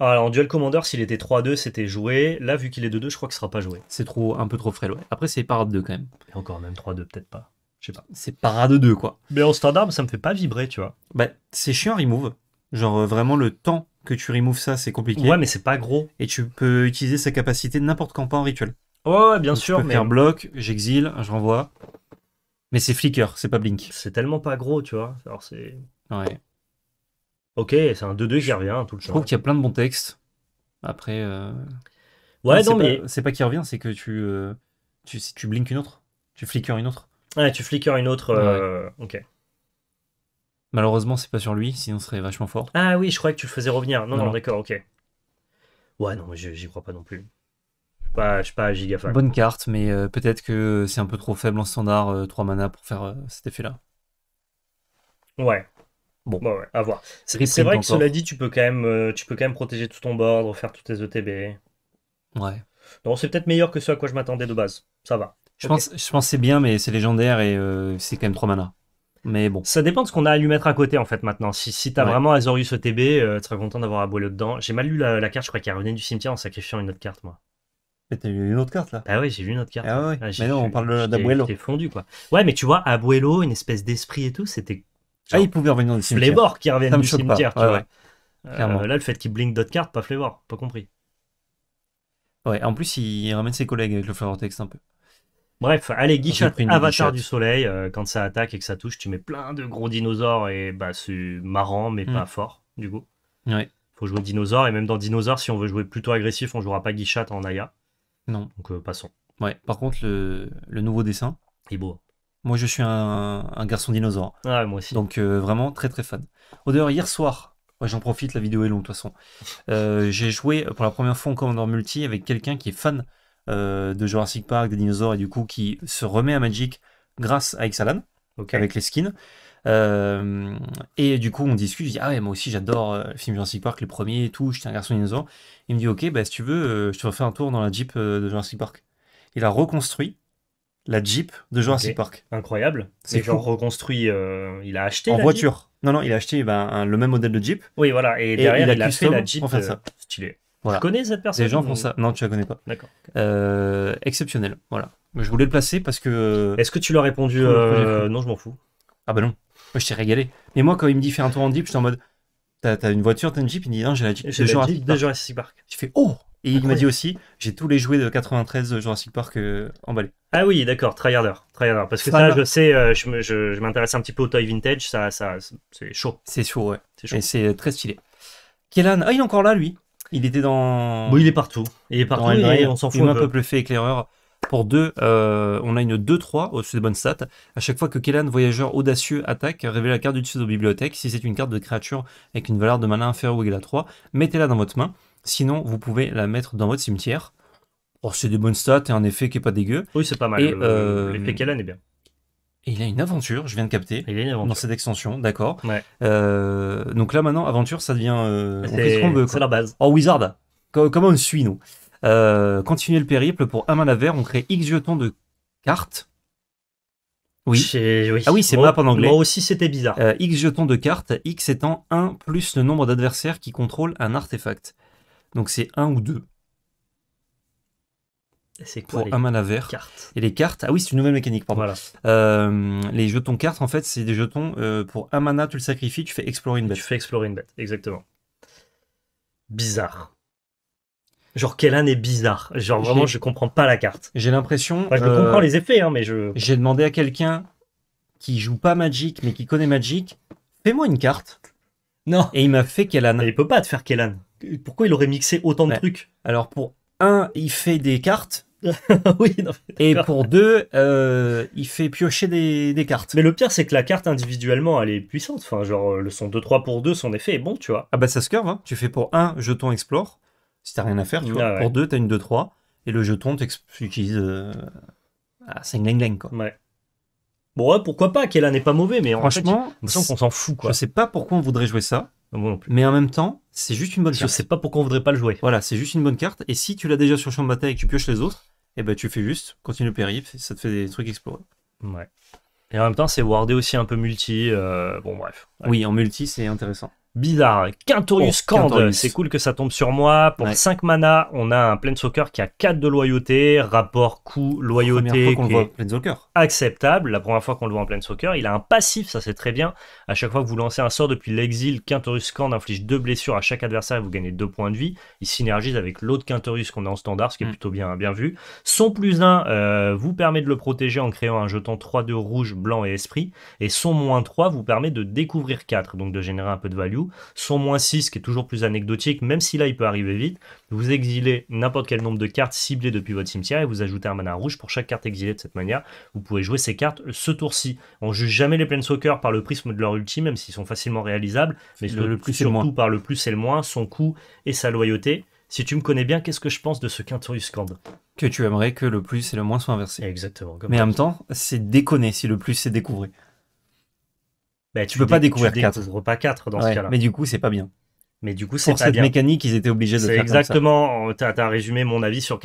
Ah, alors, en duel commandeur, s'il était 3-2, c'était joué. Là, vu qu'il est 2-2, je crois que ce sera pas joué. C'est trop, un peu trop frêle Après, c'est parade 2 quand même. Et encore même 3-2, peut-être pas. Je sais pas. C'est parade 2-2, quoi. Mais en standard, ça me fait pas vibrer, tu vois. Bah, c'est chiant, remove. Genre, euh, vraiment, le temps que tu removes ça, c'est compliqué. Ouais, mais c'est pas gros. Et tu peux utiliser sa capacité n'importe quand, pas en rituel. Ouais, bien sûr. mais... faire bloc, j'exile, je renvoie. Mais c'est Flicker, c'est pas Blink. C'est tellement pas gros, tu vois. Alors c'est. Ouais. Ok, c'est un 2-2 qui revient tout le temps. Je trouve qu'il y a plein de bons textes. Après. Euh, ouais, non, mais. C'est pas, qui qu'il revient, c'est que tu, euh, tu. blinks une autre, tu flickers une autre. Ouais, tu flickers une autre. Euh, ok. Malheureusement, c'est pas sur lui, sinon ce serait vachement fort. Ah oui, je croyais que tu le faisais revenir. Non, non, non d'accord, ok. Ouais, non, j'y crois pas non plus pas, pas giga fan. Bonne carte, mais euh, peut-être que c'est un peu trop faible en standard, 3 euh, mana pour faire euh, cet effet-là. Ouais. Bon, bah à voir. C'est vrai que cela dit, tu peux, quand même, tu peux quand même protéger tout ton board, refaire toutes tes ETB. Ouais. Non, c'est peut-être meilleur que ce à quoi je m'attendais de base. Ça va. Je pense, je c'est bien, mais c'est légendaire et c'est quand même 3 mana. Mais bon. Ça dépend de ce qu'on a à lui mettre à côté en fait maintenant. Si, si t'as vraiment Azorius ETB, tu content d'avoir Abuelo dedans. J'ai mal lu la, carte, je crois qu'il est du cimetière en sacrifiant une autre carte, moi t'as vu une autre carte là Bah oui, j'ai vu une autre carte. Ah ouais, ah, mais non, on parle d'Abuelo. fondu quoi. Ouais, mais tu vois, Abuelo, une espèce d'esprit et tout, c'était. Ah, il pouvait revenir du cimetière. Flavor qui reviennent du cimetière, tu vois. Euh, là, le fait qu'il blink d'autres cartes, pas Flavor, pas compris. Ouais, en plus, il ramène ses collègues avec le Flavor Text un peu. Bref, allez, Guichat, Avatar du Soleil, euh, quand ça attaque et que ça touche, tu mets plein de gros dinosaures et bah c'est marrant, mais pas mm. fort, du coup. Ouais. Faut jouer dinosaure, et même dans dinosaure, si on veut jouer plutôt agressif, on jouera pas Guichat en Aya. Non. Donc euh, passons. Ouais. Par contre, le, nouveau dessin. est beau. Moi, je suis un, garçon dinosaure. Ah, moi aussi. Donc euh, vraiment très très fan. Au oh, dehors, hier soir, j'en profite, la vidéo est longue de toute façon. Euh, j'ai joué pour la première fois en Commander Multi avec quelqu'un qui est fan de Jurassic Park, des dinosaures et du coup qui se remet à Magic grâce à Xalan, avec les skins. Euh, et du coup, on discute. Je dis, ah ouais, moi aussi, j'adore euh, le film Jurassic Park, les premiers et tout. J'étais un garçon innocent. Il me dit, ok, bah, si tu veux, euh, je te refais un tour dans la Jeep de Jurassic Park. Il a reconstruit la Jeep de Jurassic Park. Incroyable. C'est genre reconstruit, il a acheté. En voiture. non, non, il a acheté ben, le même modèle de Jeep. Oui, voilà. Et derrière, il, a, fait la Jeep. Enfin, ça. Stylé. Tu connais cette personne Les gens font ça. Non, tu la connais pas. D'accord. exceptionnel. Voilà. Je voulais le placer parce que. Est-ce que tu l'as répondu Non, je m'en fous. Ah bah non je t'ai régalé. Mais moi, quand il me dit fait un tour en Jeep, je suis en mode T'as une voiture, t'as une Jeep Il me dit Non, j'ai la Jeep de Jurassic, Park. Je fais Oh Et il m'a dit aussi J'ai tous les jouets de 93 Jurassic Park euh, emballés. Ah oui, d'accord, tryharder. Tryharder. Parce que ça, je sais, euh, je m'intéresse un petit peu aux toy vintage, ça, ça, c'est chaud. C'est chaud, ouais. Chaud. Et c'est euh, très stylé. Kellan, ah, il est encore là, lui. Il était dans. Bon, il est partout. Il est partout. et on s'en fout. Il un peu fait, éclaireur. Pour 2, euh, on a une 2-3 au des bonnes stats. À chaque fois que Kellan, voyageur audacieux, attaque, révèle la carte du dessus de la bibliothèque. Si c'est une carte de créature avec une valeur de mana inférieure ou égale à 3, mettez-la dans votre main. Sinon, vous pouvez la mettre dans votre cimetière. Oh, c'est des bonnes stats et un effet qui est pas dégueu. Oui, c'est pas mal. Euh, l'effet Kellan est bien. Et il a une aventure, je viens de capter, il a une aventure. dans cette extension, d'accord. Euh, donc là maintenant, aventure, ça devient... c'est la base. Oh, Wizard, comment on suit nous euh, continuer le périple pour un vert, on crée X jetons de cartes. Oui. Ah oui, c'est map en anglais. Moi aussi, c'était bizarre. Euh, X jetons de cartes, X étant 1 plus le nombre d'adversaires qui contrôlent un artefact. Donc c'est 1 ou 2. C'est quoi Pour les un vert. Cartes Et les cartes, ah oui, c'est une nouvelle mécanique, pour Voilà. Euh, les jetons cartes, en fait, c'est des jetons pour un mana, tu le sacrifies, tu fais explorer une bête. Tu fais explorer une bête, exactement. Bizarre. Genre Kellan est bizarre. Genre vraiment, je comprends pas la carte. J'ai l'impression. je euh, comprends les effets, hein, mais je. J'ai demandé à quelqu'un qui joue pas Magic mais qui connaît Magic, fais-moi une carte. Non. Et il m'a fait Kellan. Il peut pas te faire Kellan. Pourquoi il aurait mixé autant de trucs Alors pour un, il fait des cartes. oui, non, et pour deux, euh, il fait piocher des, cartes. Mais le pire, c'est que la carte individuellement, elle est puissante. Enfin, genre, le son 2-3 pour 2, son effet est bon, tu vois. Ah bah ça se curve, hein. Tu fais pour un jeton explore, si t'as rien à faire, tu vois. Ah Pour deux, t'as une 2-3, et le jeton, t'utilises euh, à 5 leng quoi. Ouais. Bon, pourquoi pas, qu'elle n'est pas mauvais, mais franchement, en fait, on s'en fout, quoi. Je sais pas pourquoi on voudrait jouer ça, mais en même temps, c'est juste une bonne carte. Je sais pas pourquoi on voudrait pas le jouer. Voilà, c'est juste une bonne carte, et si tu l'as déjà sur le champ de bataille et que tu pioches les autres, et eh ben tu fais juste, continue le ça te fait des trucs explorés. Ouais. Et en même temps, c'est wardé aussi un peu multi, euh, bon bref. Oui, en multi, c'est intéressant. Bizarre. Quintorius Kand, oh, c'est cool que ça tombe sur moi. Pour 5 mana, on a un soccer qui a 4 de loyauté, rapport coût-loyauté acceptable. La première fois qu'on le voit en soccer il a un passif, ça c'est très bien. À chaque fois que vous lancez un sort depuis l'exil, Quintorius Kand inflige 2 blessures à chaque adversaire et vous gagnez 2 points de vie. Il synergise avec l'autre Quintorius qu'on a en standard, ce qui est mm. plutôt bien, bien vu. Son plus 1 euh, vous permet de le protéger en créant un jeton 3 2 rouge, blanc et esprit. Et son moins 3 vous permet de découvrir 4, donc de générer un peu de value. Son moins 6, qui est toujours plus anecdotique, même si là il peut arriver vite, vous exilez n'importe quel nombre de cartes ciblées depuis votre cimetière et vous ajoutez un mana rouge pour chaque carte exilée de cette manière. Vous pouvez jouer ces cartes ce tour-ci. On juge jamais les Planeswalkers par le prisme de leur ulti, même s'ils sont facilement réalisables, mais surtout par le plus et le moins, son coût et sa loyauté. Si tu me connais bien, qu'est-ce que je pense de ce Quinturus Scand Que tu aimerais que le plus et le moins soient inversés. Exactement. mais en même temps, c'est déconner si le plus c'est découvrir. Bah, tu, peux pas découvrir 4. 4 dans ce cas-là. Mais du coup, c'est pas bien. Mais du coup, c'est pas cette mécanique, ils étaient obligés de faire exactement. Tu as, résumé mon avis sur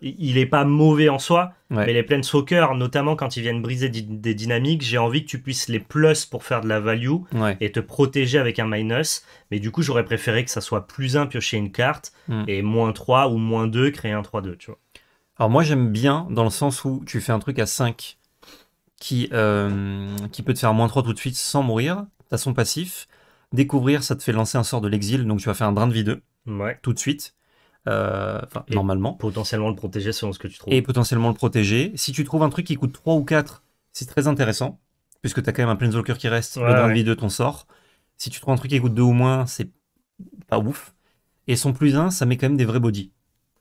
Il est pas mauvais en soi, mais les plaines soccer, notamment quand ils viennent briser des dynamiques, j'ai envie que tu puisses les plus pour faire de la value et te protéger avec un minus. Mais du coup, j'aurais préféré que ça soit plus un piocher une carte hmm. et moins 3 ou moins 2 créer un 3-2, tu vois. Alors moi, j'aime bien dans le sens où tu fais un truc à 5 qui, euh, qui peut te faire moins 3 tout de suite sans mourir. T'as son passif. Découvrir, ça te fait lancer un sort de l'exil, donc tu vas faire un drain de vie 2 tout de suite. Euh, enfin normalement. Potentiellement le protéger selon ce que tu trouves. Et potentiellement le protéger. Si tu trouves un truc qui coûte 3 ou 4, c'est très intéressant, puisque t'as quand même un Planeswalker qui reste, le drain de vie 2 ton sort. Si tu trouves un truc qui coûte 2 ou moins, c'est pas ouf. Et son plus 1, ça met quand même des vrais body.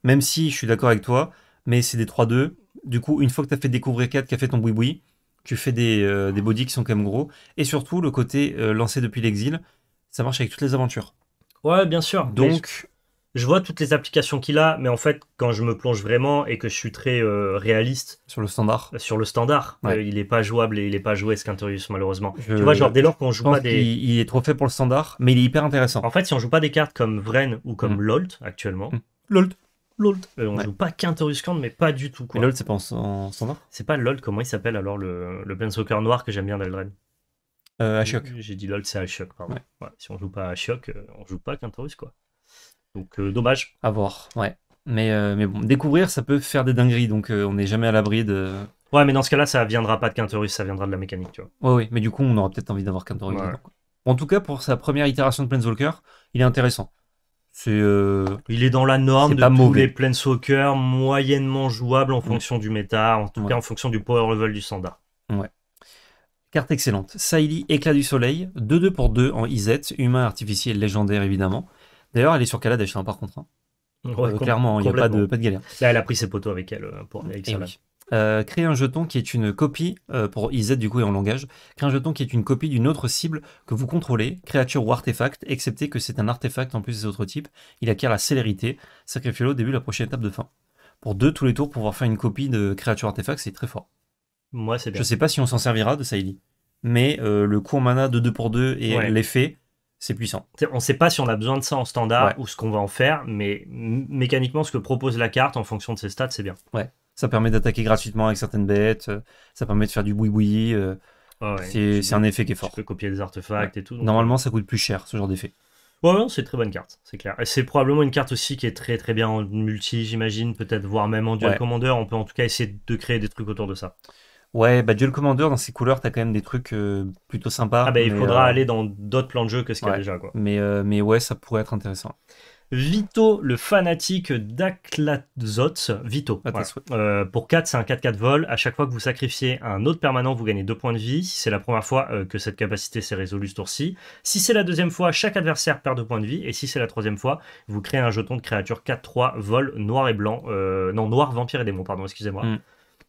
Même si je suis d'accord avec toi, mais c'est des 3-2. Du coup, une fois que t'as fait découvrir 4, qui fait ton boui-boui, tu fais des, euh, bodies qui sont quand même gros. Et surtout, le côté euh, lancé depuis l'exil, ça marche avec toutes les aventures. Ouais, bien sûr. Donc. Je, vois toutes les applications qu'il a, mais en fait, quand je me plonge vraiment et que je suis très euh, réaliste. Sur le standard. Sur le standard. il n'est pas jouable et il n'est pas joué, Scantorius, malheureusement. tu vois, genre, dès lors qu'on joue pas des. Il, est trop fait pour le standard, mais il est hyper intéressant. En fait, si on joue pas des cartes comme Vren ou comme mm. Lolt actuellement. Mm. Lolt. LOL. Euh, on ne joue pas Scand, mais pas du tout. Quoi. LOL, c'est pas en, standard C'est pas LOL, comment il s'appelle alors le, le noir que j'aime bien d'aldred? euh, choc. J'ai dit LOL, c'est Ashok, pardon. si on joue pas choc euh, on joue pas Quinterus, quoi. Donc, euh, dommage. À voir, ouais. Mais, mais bon, découvrir, ça peut faire des dingueries, donc on n'est jamais à l'abri de. Ouais, mais dans ce cas-là, ça viendra pas de Quinterus, ça viendra de la mécanique, tu vois. Ouais, ouais, mais du coup, on aura peut-être envie d'avoir Quinterus. En tout cas, pour sa première itération de Planeswalker, il est intéressant. Euh, il est dans la norme de tous soccer moyennement jouable en mm. fonction du méta, en tout cas en fonction du power level du standard. Ouais. Carte excellente. Saïli, éclat du soleil, 2-2 pour 2 en IZ, humain artificiel légendaire évidemment. D'ailleurs, elle est sur Kaladesh hein, par contre. Hein. Euh, clairement, il hein, n'y a pas de, galère. Là, elle a pris ses poteaux avec elle euh, pour aller avec euh, créer un jeton qui est une copie, euh, pour IZ du coup et en langage, créer un jeton qui est une copie d'une autre cible que vous contrôlez, créature ou artefact, excepté que c'est un artefact en plus des autres types, il acquiert la célérité, sacrifiez-le au début de la prochaine étape de fin. Pour deux tous les tours, pouvoir faire une copie de créature artefact, c'est très fort. Moi, c'est bien. Je sais pas si on s'en servira de Saïli, mais euh, le le en mana de 2 pour 2 et l'effet, c'est puissant. On ne sait pas si on a besoin de ça en standard ou ce qu'on va en faire, mais mécaniquement, ce que propose la carte en fonction de ses stats, c'est bien. Ouais ça permet d'attaquer gratuitement avec certaines bêtes, euh, ça permet de faire du boui-boui. Euh, ah c'est un effet qui est fort. Tu peux copier des artefacts et tout. Normalement, euh. ça coûte plus cher, ce genre d'effet. Ouais, c'est très bonne carte, c'est clair. C'est probablement une carte aussi qui est très très bien en multi, j'imagine, peut-être, voire même en dual commander. On peut en tout cas essayer de créer des trucs autour de ça. Ouais, bah dual commander, dans ses couleurs, t'as quand même des trucs plutôt sympas. Ah bah, il faudra aller dans d'autres plans de jeu que ce qu'il y a déjà, quoi. Mais, mais ouais, ça pourrait être intéressant. Vito, le fanatique d'Aklazot, Vito. Euh, pour 4, c'est un 4-4 vol. À chaque fois que vous sacrifiez un autre permanent, vous gagnez 2 points de vie. Si c'est la première fois euh, que cette capacité s'est résolue ce tour-ci. Si c'est la deuxième fois, chaque adversaire perd 2 points de vie. Et si c'est la troisième fois, vous créez un jeton de créature 4-3, vol, noir et blanc. Euh, non, noir, vampire et démon, pardon, excusez-moi. Hmm.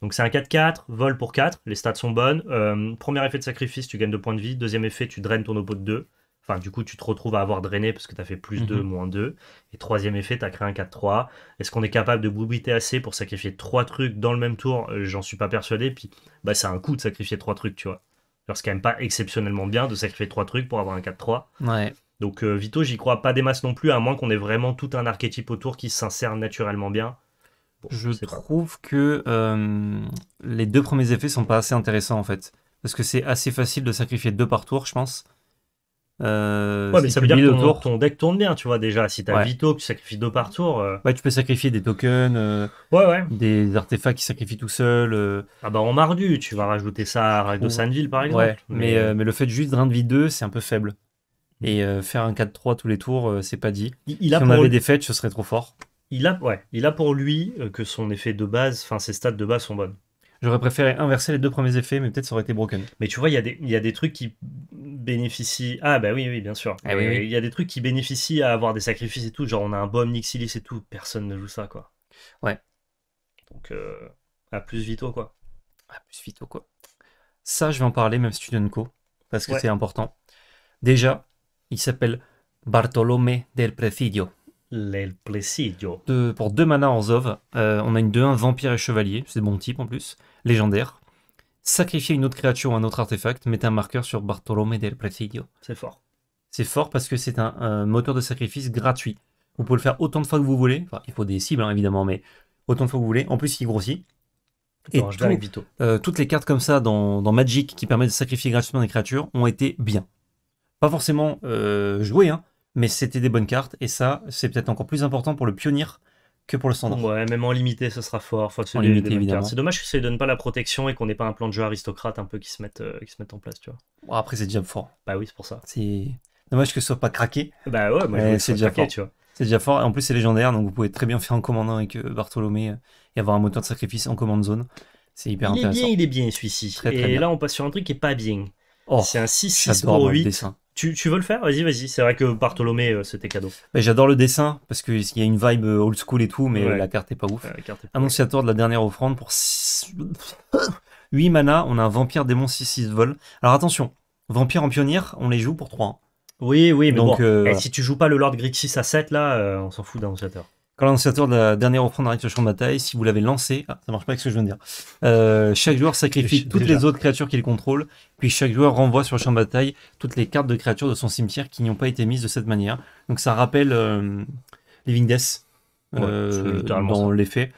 Donc c'est un 4-4, vol pour 4, les stats sont bonnes. premier effet de sacrifice, tu gagnes 2 points de vie. Deuxième effet, tu draines ton oppo de 2. Enfin, du coup, tu te retrouves à avoir drainé parce que tu as fait plus 2, mhm. moins 2. Et troisième effet, tu as créé un 4-3. Est-ce qu'on est capable de boubiter assez pour sacrifier trois trucs dans le même tour euh, J'en suis pas persuadé. Puis, bah, c'est un coup de sacrifier trois trucs, tu vois. C'est quand même pas exceptionnellement bien de sacrifier trois trucs pour avoir un 4-3. Ouais. Donc, euh, Vito, j'y crois pas des masses non plus, à moins qu'on ait vraiment tout un archétype autour qui s'insère naturellement bien. je trouve que euh, les deux premiers effets sont pas assez intéressants, en fait. Parce que c'est assez facile de sacrifier deux par tour, je pense. Euh, ouais, mais ça veut dire que ton, deck tourne bien, tu vois, déjà. Si t'as Vito, que tu sacrifies deux par tour. Ouais, euh. bah, tu peux sacrifier des tokens, euh, ouais, des artefacts qui sacrifient tout seul. Ah bah en mardu, tu vas rajouter ça à Ragdo Sandville par exemple. Ouais, mais, mais, le fait juste drain de vie 2, c'est un peu faible. Hmm. Et faire un 4-3 tous les tours, c'est pas dit. Il, a si on avait des fêtes, ce serait trop fort. Il a, ouais, il a pour lui que son effet de base, enfin ses stats de base sont bonnes. J'aurais préféré inverser les deux premiers effets, mais peut-être ça aurait été broken. Mais tu vois, il y, a des trucs qui bénéficient. Ah, bah oui, oui, bien sûr. Ah il y a des trucs qui bénéficient à avoir des sacrifices et tout. Genre, on a un bomb Nixilis et tout. Personne ne joue ça, quoi. Ouais. Donc, euh, à plus Vito, quoi. À plus vite, quoi. Ça, je vais en parler, même si tu donnes Co. Parce que c'est important. Déjà, il s'appelle Bartolome del Prefidio. L'El Placidio. pour deux manas en Zov, euh, on a une 2-1 vampire et chevalier, c'est bon type en plus, légendaire. Sacrifier une autre créature ou un autre artefact, mettez un marqueur sur Bartolome del Presidio. C'est fort. C'est fort parce que c'est un euh, moteur de sacrifice gratuit. Vous pouvez le faire autant de fois que vous voulez. Enfin, il faut des cibles hein, évidemment, mais autant de fois que vous voulez. En plus, il grossit. Et euh, toutes les cartes comme ça dans, dans Magic qui permettent de sacrifier gratuitement des créatures ont été bien. Pas forcément jouées, hein, mais c'était des bonnes cartes, et ça, c'est peut-être encore plus important pour le pionnier que pour le standard. Ouais, même en limité, ça sera fort. Faut limité, évidemment. C'est dommage que ça ne donne pas la protection et qu'on n'ait pas un plan de jeu aristocrate un peu qui se mette, euh, qui se mette en place, tu vois. Oh, après, c'est déjà fort. Bah oui, c'est pour ça. C'est dommage que ce soit pas craqué. Bah ouais, moi c'est déjà craqué, fort. tu vois. C'est déjà fort. Et en plus, c'est légendaire, donc vous pouvez très bien faire en commandant avec euh, Bartholomé euh, et avoir un moteur de sacrifice en commande zone. C'est hyper intéressant. Il est bien, il est bien celui-ci. et bien. là, on passe sur un truc qui est pas bien. Oh, c'est un 6-6 pour 8. Tu, veux le faire Vas-y, vas-y. C'est vrai que Bartholomé, euh, c'était cadeau. J'adore le dessin parce qu'il y a une vibe euh, old school et tout, mais euh, la carte est pas ouf. Annonciateur de la dernière offrande pour 8 mana. On a un vampire démon 6-6 vol. Alors attention, vampire en pionnière, on les joue pour 3. Hein. Oui, oui, mais eh, si tu joues pas le Lord Grixis à 7, là, on s'en fout d'Annonciateur quand l'annonciateur de la dernière offrande arrive sur le champ de bataille, si vous l'avez lancé, ah, ça marche pas avec ce que je viens de dire. Euh, chaque joueur sacrifie toutes les autres créatures qu'il contrôle, puis chaque joueur renvoie sur le champ de bataille toutes les cartes de créatures de son cimetière qui n'ont pas été mises de cette manière. Donc ça rappelle euh, Living Death euh, dans l'effet.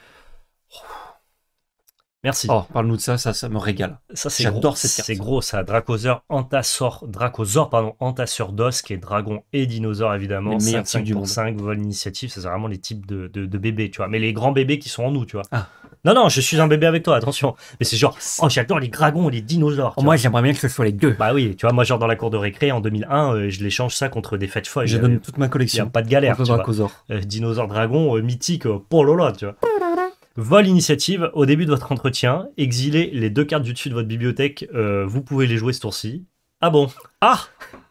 Merci. Oh, parle-nous de ça, ça, ça me régale. Ça, c'est J'adore cette carte. C'est gros, ça. Dracosaur, Antasaur, Dracosaur, pardon, Antasaur d'os, qui est dragon et dinosaure, évidemment. Les 5, du monde. 5 vol initiative, c'est vraiment les types de, bébés, tu vois. Mais les grands bébés qui sont en nous, tu vois. Ah. Non, non, je suis un bébé avec toi, attention. Mais c'est genre, oh, j'adore les dragons et les dinosaures. moi, j'aimerais bien que ce soit les deux. Bah oui, tu vois, moi, genre dans la cour de récré en 2001, euh, je l'échange ça contre des fêtes folles. Je donne toute ma collection. pas de galère. Tu vois. Euh, dinosaure, dragon, euh, mythique, pour Lola, tu vois. Vol initiative au début de votre entretien, exiler les deux cartes du dessus de votre bibliothèque, euh, vous pouvez les jouer ce tour-ci. Ah bon Ah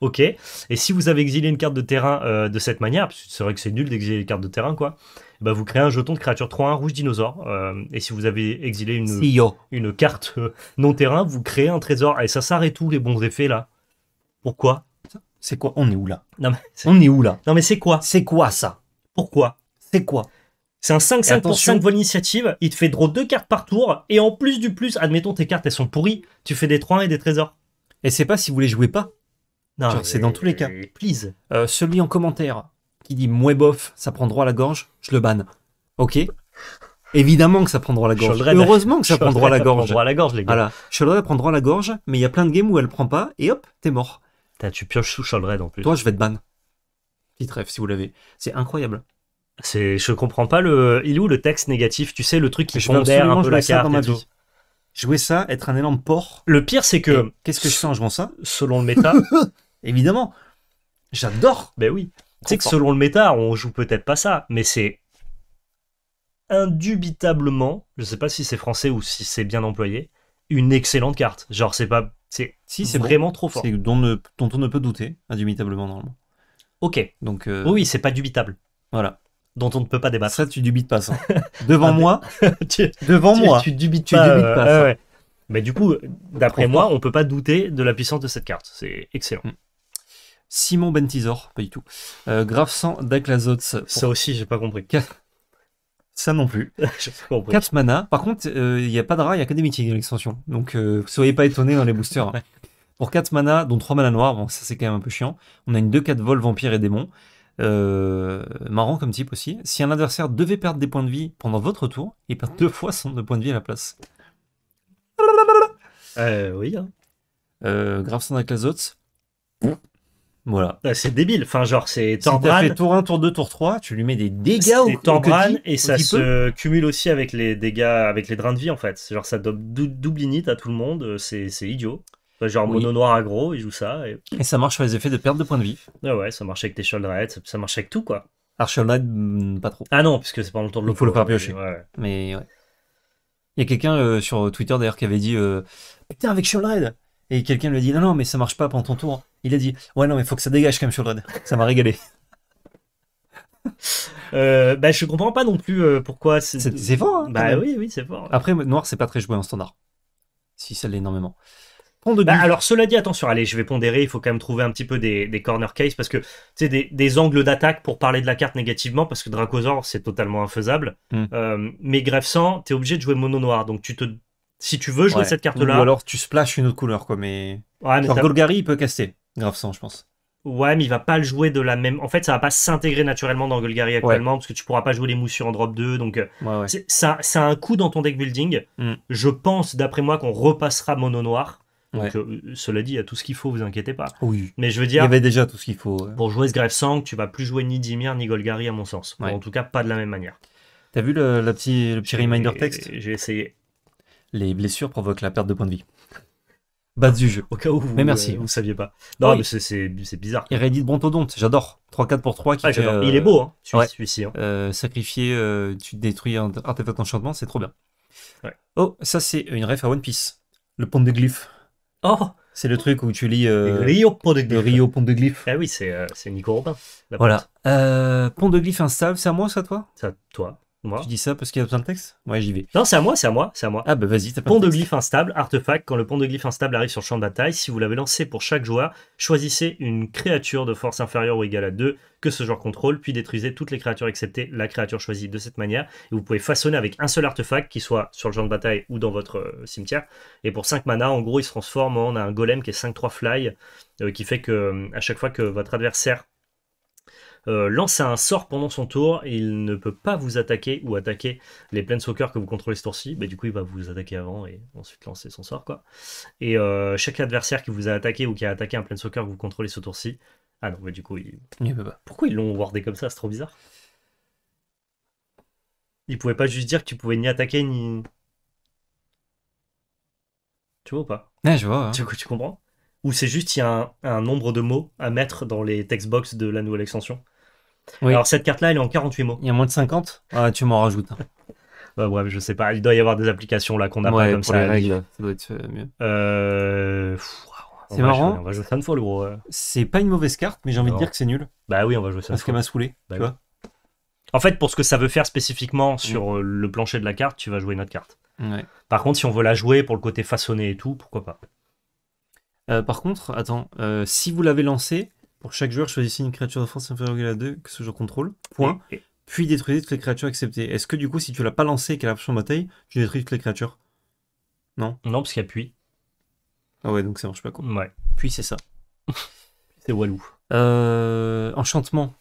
Ok. Et si vous avez exilé une carte de terrain euh, de cette manière, parce que c'est vrai que c'est nul d'exiler les cartes de terrain, quoi, bah vous créez un jeton de créature 3-1 rouge dinosaure. Euh, et si vous avez exilé une, une carte non terrain, vous créez un trésor. Et ça s'arrête tout les bons effets là Pourquoi C'est quoi On est où là non, mais On est où là Non mais c'est quoi C'est quoi ça Pourquoi C'est quoi c'est un 5-5 pour 5 initiative Il te fait draw deux cartes par tour. Et en plus du plus, admettons tes cartes, elles sont pourries. Tu fais des 3-1 et des trésors. Et c'est pas si vous les jouez pas. Non, c'est dans tous les cas. Please. Euh, celui en commentaire qui dit Mouais bof, ça prend droit à la gorge, je le banne. Ok Évidemment que ça prend droit à la gorge. Heureusement que ça prend droit à la gorge. droit à la gorge, les gars. Voilà. Shouldred prend droit à la gorge, mais il y a plein de games où elle prend pas, et hop, t'es mort. As, tu pioches sous Shouldred en plus. Toi, je vais te ban. Petite rêve si vous l'avez. C'est incroyable. C'est, je comprends pas le, il est où le texte négatif Tu sais le truc qui pondère un peu la carte. Jouer ça, être un élan de porc. Le pire, c'est que. Qu'est-ce que je sens en ça Selon le méta. évidemment. J'adore. Ben oui. Tu sais que selon le méta, on joue peut-être pas ça, mais c'est indubitablement, je sais pas si c'est français ou si c'est bien employé, une excellente carte. Genre, c'est pas. C'est si, c'est vraiment trop fort. C'est dont, ne, on ne peut douter, indubitablement, normalement. Ok. Donc. Euh, oui, c'est pas dubitable. Voilà dont on ne peut pas débattre. Ça, tu dubites pas ça. devant ah, moi, devant moi, tu, dubites, tu pas, dubites euh, pas ça. Mais du coup, d'après moi, on peut pas douter de la puissance de cette carte. C'est excellent. Mm. Simon Bentisor, pas du tout. Euh, Grave 100 Ça aussi, j'ai pas compris. Ça non plus. 4 mana. Par contre, euh, il y n'y a pas de rat, il n'y a que des mythiques dans l'extension. Donc, ne euh, soyez pas étonnés dans les boosters. Hein. Pour 4 mana, dont 3 mana noirs, bon, ça c'est quand même un peu chiant. On a une 2-4 vol vampire et démon. Euh, marrant comme type aussi. Si un adversaire devait perdre des points de vie pendant votre tour, il perd deux fois son de points de vie à la place. Euh, oui. grave son avec Voilà. Bah, c'est débile. Enfin, genre, c'est fait tour 1, tour 2, tour 3, tu lui mets des dégâts au Torbran et ça se cumule aussi avec les dégâts, avec les drains de vie en fait. Genre, ça double init à tout le monde. Euh, c'est idiot. Bah, genre mono noir aggro, il joue ça. Et... ça marche sur les effets de perte de points de vie. ouais ah ouais, ça marche avec tes Sholdred, ça marche avec tout quoi. Alors mm, pas trop. Ah non, puisque c'est pas le tour de l'eau. Il faut le faire piocher. Mais Il y a quelqu'un euh, sur Twitter d'ailleurs qui avait dit euh, Putain, avec Sholdred Et quelqu'un lui a dit Non, non, mais ça marche pas pendant ton tour. Il a dit Ouais, non, mais faut que ça dégage quand même Sholdred. Ça m'a régalé. Euh, bah, je comprends pas non plus pourquoi. C'est fort. Hein, bah oui, oui, c'est fort. Après, noir, c'est pas très joué en standard. Si, ça l'est énormément. Bah, alors, cela dit, attention, allez, je vais pondérer, il faut quand même trouver un petit peu des, corner case parce que, c'est des, angles d'attaque pour parler de la carte négativement, parce que Dracosaur, c'est totalement infaisable. Hmm. Euh, mais Greffe 100, t'es obligé de jouer mono noir, donc tu te... Si tu veux jouer cette carte-là... Ou alors tu splashes une autre couleur, comme mais... Ouais, Golgari, il peut caster Greffe 100, je pense. Ouais, mais il va pas le jouer de la même. En fait, ça va pas s'intégrer naturellement dans Golgari actuellement parce que tu pourras pas jouer les moussures en drop 2. Donc, euh, ça, ça a un coup dans ton deck building. Hmm. Je pense, d'après moi, qu'on repassera mono noir. Donc, euh, cela dit, il y a tout ce qu'il faut, vous inquiétez pas. Oui. Mais je veux dire. Il y avait déjà tout ce qu'il faut. Pour jouer ce Grave Sang, tu vas plus jouer ni Dimir ni Golgari, à mon sens. en tout cas, pas de la même manière. T'as vu le, petit, le petit reminder texte J'ai essayé. Les blessures provoquent la perte de points de vie. bas du jeu. Au cas où vous, mais merci. Euh, vous saviez pas. Non, mais c'est bizarre. Il de Brontodonte, j'adore. 3-4 pour 3. Ah, il euh, est beau, hein, celui-ci. Hein. sacrifier, tu détruis un artefact enchantement c'est trop bien. Oh, ça, c'est une ref à One Piece. Le pont de glyphes Oh C'est le truc où tu lis. Euh, Rio Pont de Rio Pont de Glyph. Ah oui, c'est euh, c'est Nico Robin. Voilà. Euh, Pont de un stable, c'est à moi, à toi C'est à toi. Tu dis ça parce qu'il y a besoin de texte Ouais, j'y vais. Non, c'est à moi, c'est à moi, c'est moi. Ah bah vas-y, Pont de, glyphe instable, artefact. Quand le pont de glyphe instable arrive sur le champ de bataille, si vous l'avez lancé pour chaque joueur, choisissez une créature de force inférieure ou égale à 2 que ce joueur contrôle, puis détruisez toutes les créatures excepté la créature choisie de cette manière. Et vous pouvez façonner avec un seul artefact, qui soit sur le champ de bataille ou dans votre euh, cimetière. Et pour 5 mana, en gros, il se transforme en un golem qui est 5-3 fly, euh, qui fait que euh, à chaque fois que votre adversaire Lancer euh, lance un sort pendant son tour, il ne peut pas vous attaquer ou attaquer les planeswalkers que vous contrôlez ce tour-ci, bah, du coup il va vous attaquer avant et ensuite lancer son sort. quoi. Et euh, chaque adversaire qui vous a attaqué ou qui a attaqué un planeswalker que vous contrôlez ce tour-ci, ah non, mais du coup il... peut pas. Pourquoi ils l'ont wardé comme ça C'est trop bizarre. Ils pouvaient pas juste dire que tu pouvais ni attaquer ni... Tu vois ou pas ouais, je vois. Tu, tu comprends Ou c'est juste il y a un, un, nombre de mots à mettre dans les text box de la nouvelle extension alors cette carte-là, elle est en 48 mots. Il y a moins de 50 ah, Tu m'en rajoutes. Hein. Bah, bref, je sais pas. Il doit y avoir des applications là qu'on n'a pas comme ça. Les euh, mieux. Euh, c'est marrant. on va jouer gros. C'est pas une mauvaise carte, mais j'ai envie de dire que c'est nul. Bah oui, on va jouer ça Parce qu'elle m'a saoulé. en fait, pour ce que ça veut faire spécifiquement mm. sur euh, le plancher de la carte, tu vas jouer une autre carte. Par contre, si on veut la jouer pour le côté façonné et tout, pourquoi pas Par contre, attends, si vous l'avez lancé, pour chaque joueur, choisissez une créature de force inférieure à 2 que ce joueur contrôle. Point. Puis détruisez toutes les créatures acceptées. Est-ce que du coup, si tu l'as pas lancé et qu'elle a en bataille, tu détruis toutes les créatures Non Non, parce qu'il y a puis. Ah ouais, donc ça marche pas quoi. Puis c'est ça. c'est Walou. Euh, enchantement.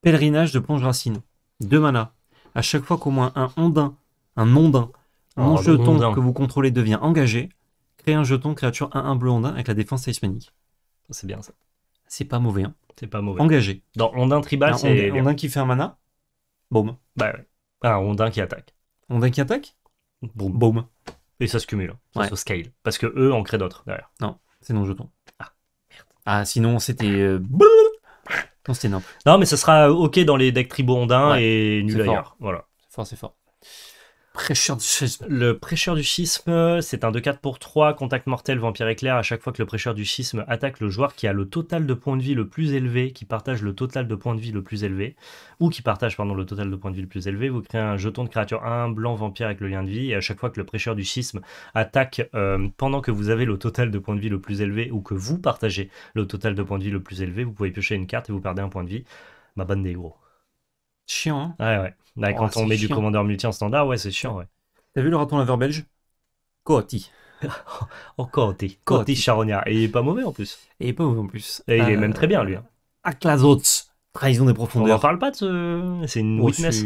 Pèlerinage de plonge racine. Deux mana. À chaque fois qu'au moins un ondin, un ondin, un oh, jeton que vous contrôlez devient engagé, créez un jeton créature 1-1 bleu ondin avec la défense talismanique. C'est bien ça c'est pas mauvais. Hein. C'est pas mauvais. Engagé. Dans Ondin Tribal, c'est. Ondin qui fait un mana. Boum. Bah ouais. Ah, Ondin qui attaque. Ondin qui attaque Boum. Et ça se cumule. Hein. Ça se scale. Parce que eux en créent d'autres derrière. Non, c'est non jeton. Ah, merde. Ah, sinon c'était. Euh, non, c'était non Non, mais ça sera euh, ok dans les decks tribaux ondin et nul ailleurs. Voilà. C'est fort, c'est fort. Prêcheur du schisme. Le prêcheur du schisme, c'est un 2-4 pour 3, contact mortel, vampire éclair. À chaque fois que le prêcheur du schisme attaque le joueur qui a le total de points de vie le plus élevé, qui partage le total de points de vie le plus élevé, ou qui partage pardon, le total de points de vie le plus élevé, vous créez un jeton de créature 1 blanc vampire avec le lien de vie. Et à chaque fois que le prêcheur du schisme attaque euh, pendant que vous avez le total de points de vie le plus élevé, ou que vous partagez le total de points de vie le plus élevé, vous pouvez piocher une carte et vous perdez un point de vie. Ma bah, bande des gros. Chiant. Hein. ouais, ouais. Bah, oh, quand on met du commandeur multi en standard, ouais, c'est chiant, ouais. T'as vu le raton laveur belge Koti. oh, Koti. Koti Charognard. Et il est pas mauvais en plus. Et il est pas mauvais en plus. Et il est même euh, très bien, lui. Hein. Aklazots. Trahison des profondeurs. On en parle pas de ce. C'est une oh, witness.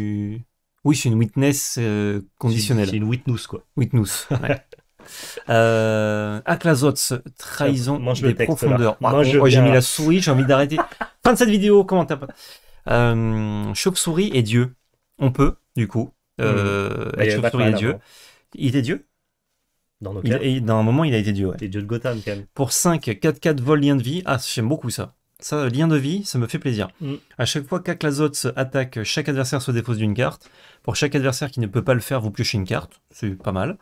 Oui, c'est une witness euh, conditionnelle. C'est une witness, quoi. Witness. Ouais. Euh, trahison des profondeurs. Moi, ah, j'ai mis la souris, j'ai envie d'arrêter. Fin de cette vidéo, comment pas. Euh, chauve-souris et Dieu. On peut, du coup, hmm. euh, bah, Chauve-souris et Dieu. Hein. Il était Dieu dans Dans un moment, il a été Dieu. Ouais. Dieu de Gotham, quand même. Pour 5, 4-4 vols lien de vie. Ah, j'aime beaucoup ça. Ça, lien de vie, ça me fait plaisir. Hmm. À chaque fois qu'Aklazot attaque, chaque adversaire se dépose d'une carte. Pour chaque adversaire qui ne peut pas le faire, vous piochez une carte. C'est pas mal.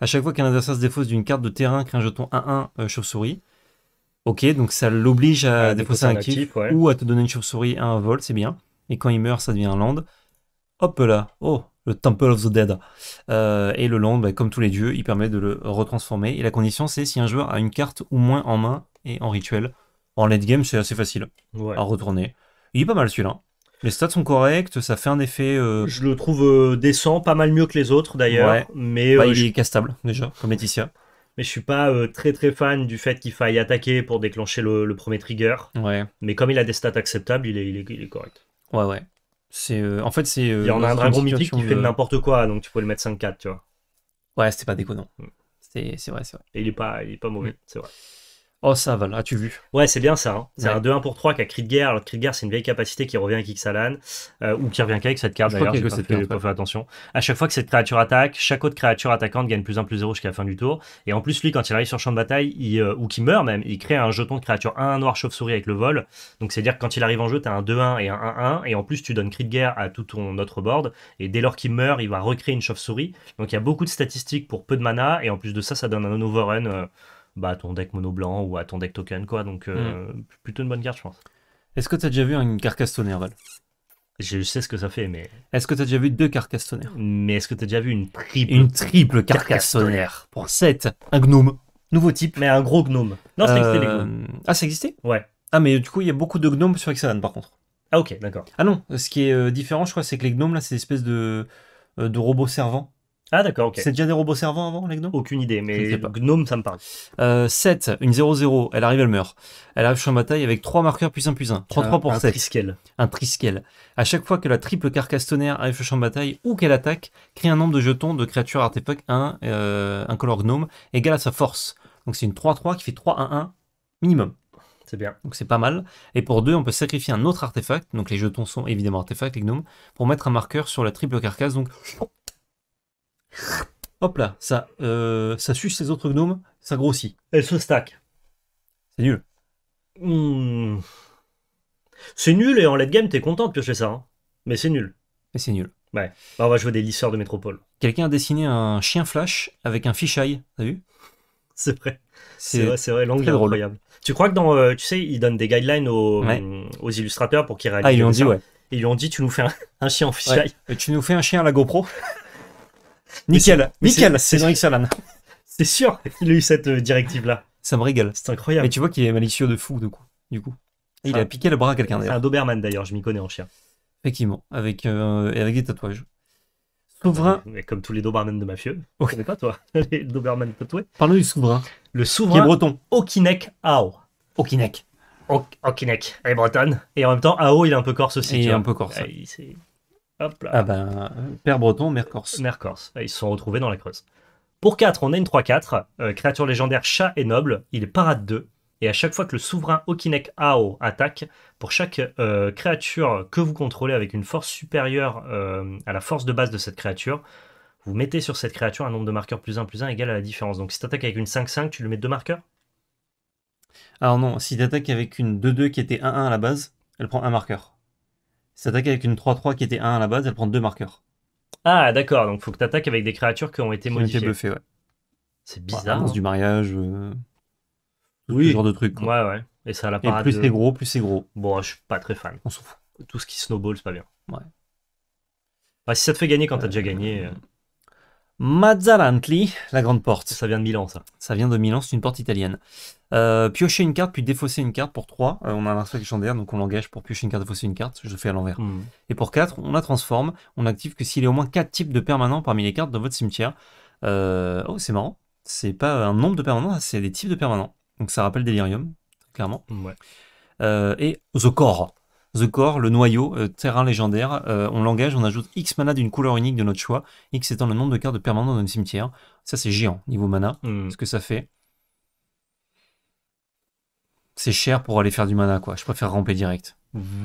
À chaque fois qu'un adversaire se dépose d'une carte de terrain, crée un jeton 1-1 euh, chauve-souris. Ok, donc ça l'oblige à, déposer un actif, ou à te donner une chauve-souris à un vol, c'est bien. Et quand il meurt, ça devient un land. Hop là, oh, le Temple of the Dead. Euh, et le land, bah, comme tous les dieux, il permet de le retransformer. Et la condition, c'est si un joueur a une carte ou moins en main et en rituel. En late game, c'est assez facile à retourner. Il est pas mal celui-là. Les stats sont corrects, ça fait un effet. Euh, je le trouve euh, décent, pas mal mieux que les autres d'ailleurs. Mais bah, il est castable déjà, comme Laetitia mais je suis pas euh, très très fan du fait qu'il faille attaquer pour déclencher le, premier trigger. Ouais. Mais comme il a des stats acceptables, il est, correct. Ouais, ouais. C'est, euh, en fait, c'est. Euh, il y en a un dragon mythique qui fait n'importe quoi, donc tu peux le mettre 5-4, tu vois. Ouais, c'était pas déconnant. Mm. C'est, vrai, c'est vrai. Et il est pas, il est pas mauvais, mm. c'est vrai. Oh, ça va, as-tu vu Ouais, c'est bien ça. Hein. C'est un 2-1 pour 3 qui a cri de guerre. Alors, cri de guerre, c'est une vieille capacité qui revient avec Xalan, euh, ou qui revient qu'avec cette carte d'ailleurs. J'ai pas, fait, attention. À chaque fois que cette créature attaque, chaque autre créature attaquante gagne plus 1 plus 0 jusqu'à la fin du tour. Et en plus, lui, quand il arrive sur le champ de bataille, euh, ou qui meurt même, il crée un jeton de créature 1 noir chauve-souris avec le vol. Donc, c'est-à-dire que quand il arrive en jeu, t'as un 2-1 et un 1-1. Et en plus, tu donnes cri de guerre à tout ton autre board. Et dès lors qu'il meurt, il va recréer une chauve-souris. Donc, il y a beaucoup de statistiques pour peu de mana. Et en plus de ça, ça donne un overrun bah, à ton deck mono blanc ou à ton deck token. quoi. Donc, euh, mm. plutôt une bonne carte, je pense. Est-ce que t'as déjà vu une carcasse Val je sais ce que ça fait, mais. Est-ce que t'as déjà vu deux carcasses Mais est-ce que t'as déjà vu une triple Une triple carcasse Pour 7, un gnome. Nouveau type. Mais un gros gnome. Non, ça existait euh, Ah, ça existait Ouais. Ah, mais du coup, il y a beaucoup de gnomes sur Xadan par contre. Ah, ok, d'accord. Ah non, ce qui est euh, différent, je crois, c'est que les gnomes, là, c'est des espèces de, de robots servants ah d'accord, ok. C'est déjà des robots servants avant, les gnomes Aucune idée, mais gnome, ça me parle. 7, euh, une 0-0, elle arrive, elle meurt. Elle arrive sur une bataille avec 3 marqueurs plus 1, plus 1. 3-3 pour 7. Un triskel. Un triskel. À chaque fois que la triple carcasse tonnerre arrive sur le champ de bataille ou qu'elle attaque, crée un nombre de jetons de créatures artefacts 1, euh, un color gnome, égal à sa force. Donc c'est une 3-3 qui fait 3-1-1 minimum. C'est bien. Donc c'est pas mal. Et pour 2, on peut sacrifier un autre artefact, donc les jetons sont évidemment artefacts, les gnomes, pour mettre un marqueur sur la triple carcasse, donc Hop là, ça, euh, ça suce les autres gnomes, ça grossit. Elle se stack. C'est nul. Hmm. C'est nul et en late game, t'es content de piocher ça. Hein. Mais c'est nul. Mais c'est nul. Ouais. Bah, on va jouer des lisseurs de métropole. Quelqu'un a dessiné un chien flash avec un fisheye, t'as vu C'est vrai. C'est vrai, c'est vrai. est Tu crois que dans. Euh, tu sais, ils donnent des guidelines euh, aux, illustrateurs pour qu'ils réalisent. Ah, ils lui ont dit, ils ont dit, tu nous fais un, chien en fisheye. tu nous fais un chien à la GoPro Nickel, nickel, c'est dans Salan. C'est sûr qu'il a eu cette euh, directive-là. Ça me régale. C'est incroyable. Mais tu vois qu'il est malicieux de fou, du coup. Du coup. Il a piqué le bras à quelqu'un d'ailleurs. C'est un Doberman d'ailleurs, je m'y connais en chien. Effectivement, avec, euh, et avec des tatouages. Souverain. comme tous les Doberman de mafieux. Ok. connais pas, toi Les Doberman tatoués. Parlons du souverain. Le souverain. Qui est breton. Okinek Ao. Okinek. Okinek. Elle est bretonne. Et en même temps, Ao, il est un peu corse aussi. Il est un peu corse. Ah, ah ben, Père Breton, Mère Corse. Mère Corse. Ils se sont retrouvés dans la Creuse. Pour 4, on a une 3-4, euh, créature légendaire chat et noble, il est parade 2, et à chaque fois que le souverain Okinek Ao attaque, pour chaque euh, créature que vous contrôlez avec une force supérieure euh, à la force de base de cette créature, vous mettez sur cette créature un nombre de marqueurs plus 1 plus 1 égal à la différence. Donc si tu attaques avec une 5-5, tu lui mets 2 marqueurs Alors non, si tu attaques avec une 2-2 qui était 1-1 à la base, elle prend un marqueur s'attaque avec une 3-3 qui était 1 à la base, elle prend 2 marqueurs. Ah, d'accord, donc faut que tu attaques avec des créatures qui ont été modifiées. C'est bizarre. du mariage, euh, oui. ce genre de truc. Ouais, ouais. Et ça la plus c'est gros, plus c'est gros. Bon, je suis pas très fan. On s'en fout. Tout ce qui snowball, c'est pas bien. Ouais. Bah, si ça te fait gagner quand tu t'as déjà gagné. Euh, Mazzalantli, la grande porte. Ça vient de Milan, ça. Ça vient de Milan, c'est une porte italienne. Euh, piocher une carte, puis défausser une carte pour 3. Euh, on a un artefact légendaire, donc on l'engage pour piocher une carte, défausser une carte. Je le fais à l'envers. Hmm. Et pour 4, on la transforme. On active que s'il y a au moins 4 types de permanents parmi les cartes dans votre cimetière. Euh, oh, c'est marrant. C'est pas un nombre de permanents, c'est des types de permanents. Donc ça rappelle Delirium, clairement. Ouais. et The Core. The Core, le noyau, euh, terrain légendaire. on euh, l'engage, on ajoute X mana d'une couleur unique de notre choix, X étant le nombre de cartes de dans le cimetière. Ça, c'est géant, niveau mana, hmm. ce que ça fait. C'est cher pour aller faire du mana, quoi. Je préfère ramper direct.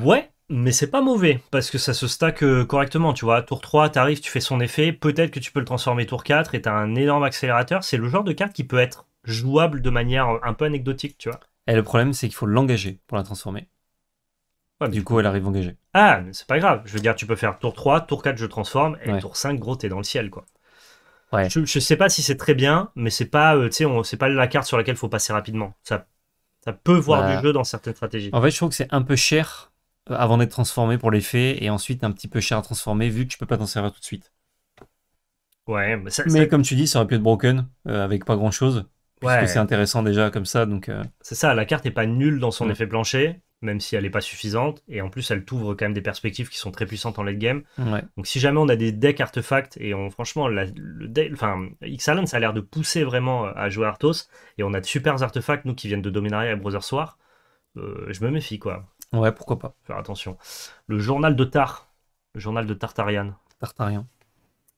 Ouais, mais c'est pas mauvais, parce que ça se stack euh, correctement, tu vois. Tour 3, t'arrives, tu fais son effet, peut-être que tu peux le transformer tour 4, et t'as un énorme accélérateur. C'est le genre de carte qui peut être jouable de manière un peu anecdotique, tu vois. Et le problème, c'est qu'il faut l'engager pour la transformer du coup, elle arrive engagée. Ah, mais c'est pas grave. Je veux dire, tu peux faire tour 3, tour 4, je transforme, et tour 5, gros, t'es dans le ciel, quoi. Je, sais pas si c'est très bien, mais c'est pas, euh, pas la carte sur laquelle faut passer rapidement. Ça, ça peut voir du jeu dans certaines stratégies. En fait, je trouve que c'est un peu cher euh, avant d'être transformé pour l'effet, et ensuite un petit peu cher à transformer vu que tu peux pas t'en servir tout de suite. Ouais, mais, ça, mais comme tu dis, ça aurait pu être broken euh, avec pas grand chose. Parce que c'est intéressant déjà comme ça. donc. C'est ça, la carte est pas nulle dans son mm. effet plancher même si elle n'est pas suffisante. Et en plus, elle t'ouvre quand même des perspectives qui sont très puissantes en late game. Donc, si jamais on a des decks artefacts, et on, franchement, x le enfin, ça a l'air de pousser vraiment euh, à jouer Arthos. Et on a de super artefacts, nous, qui viennent de Dominaria et Brother Soir. Euh, je me méfie, quoi. Ouais, pourquoi pas. Faire attention. Le journal de Tar. Le journal de Tartarian. Tartarian.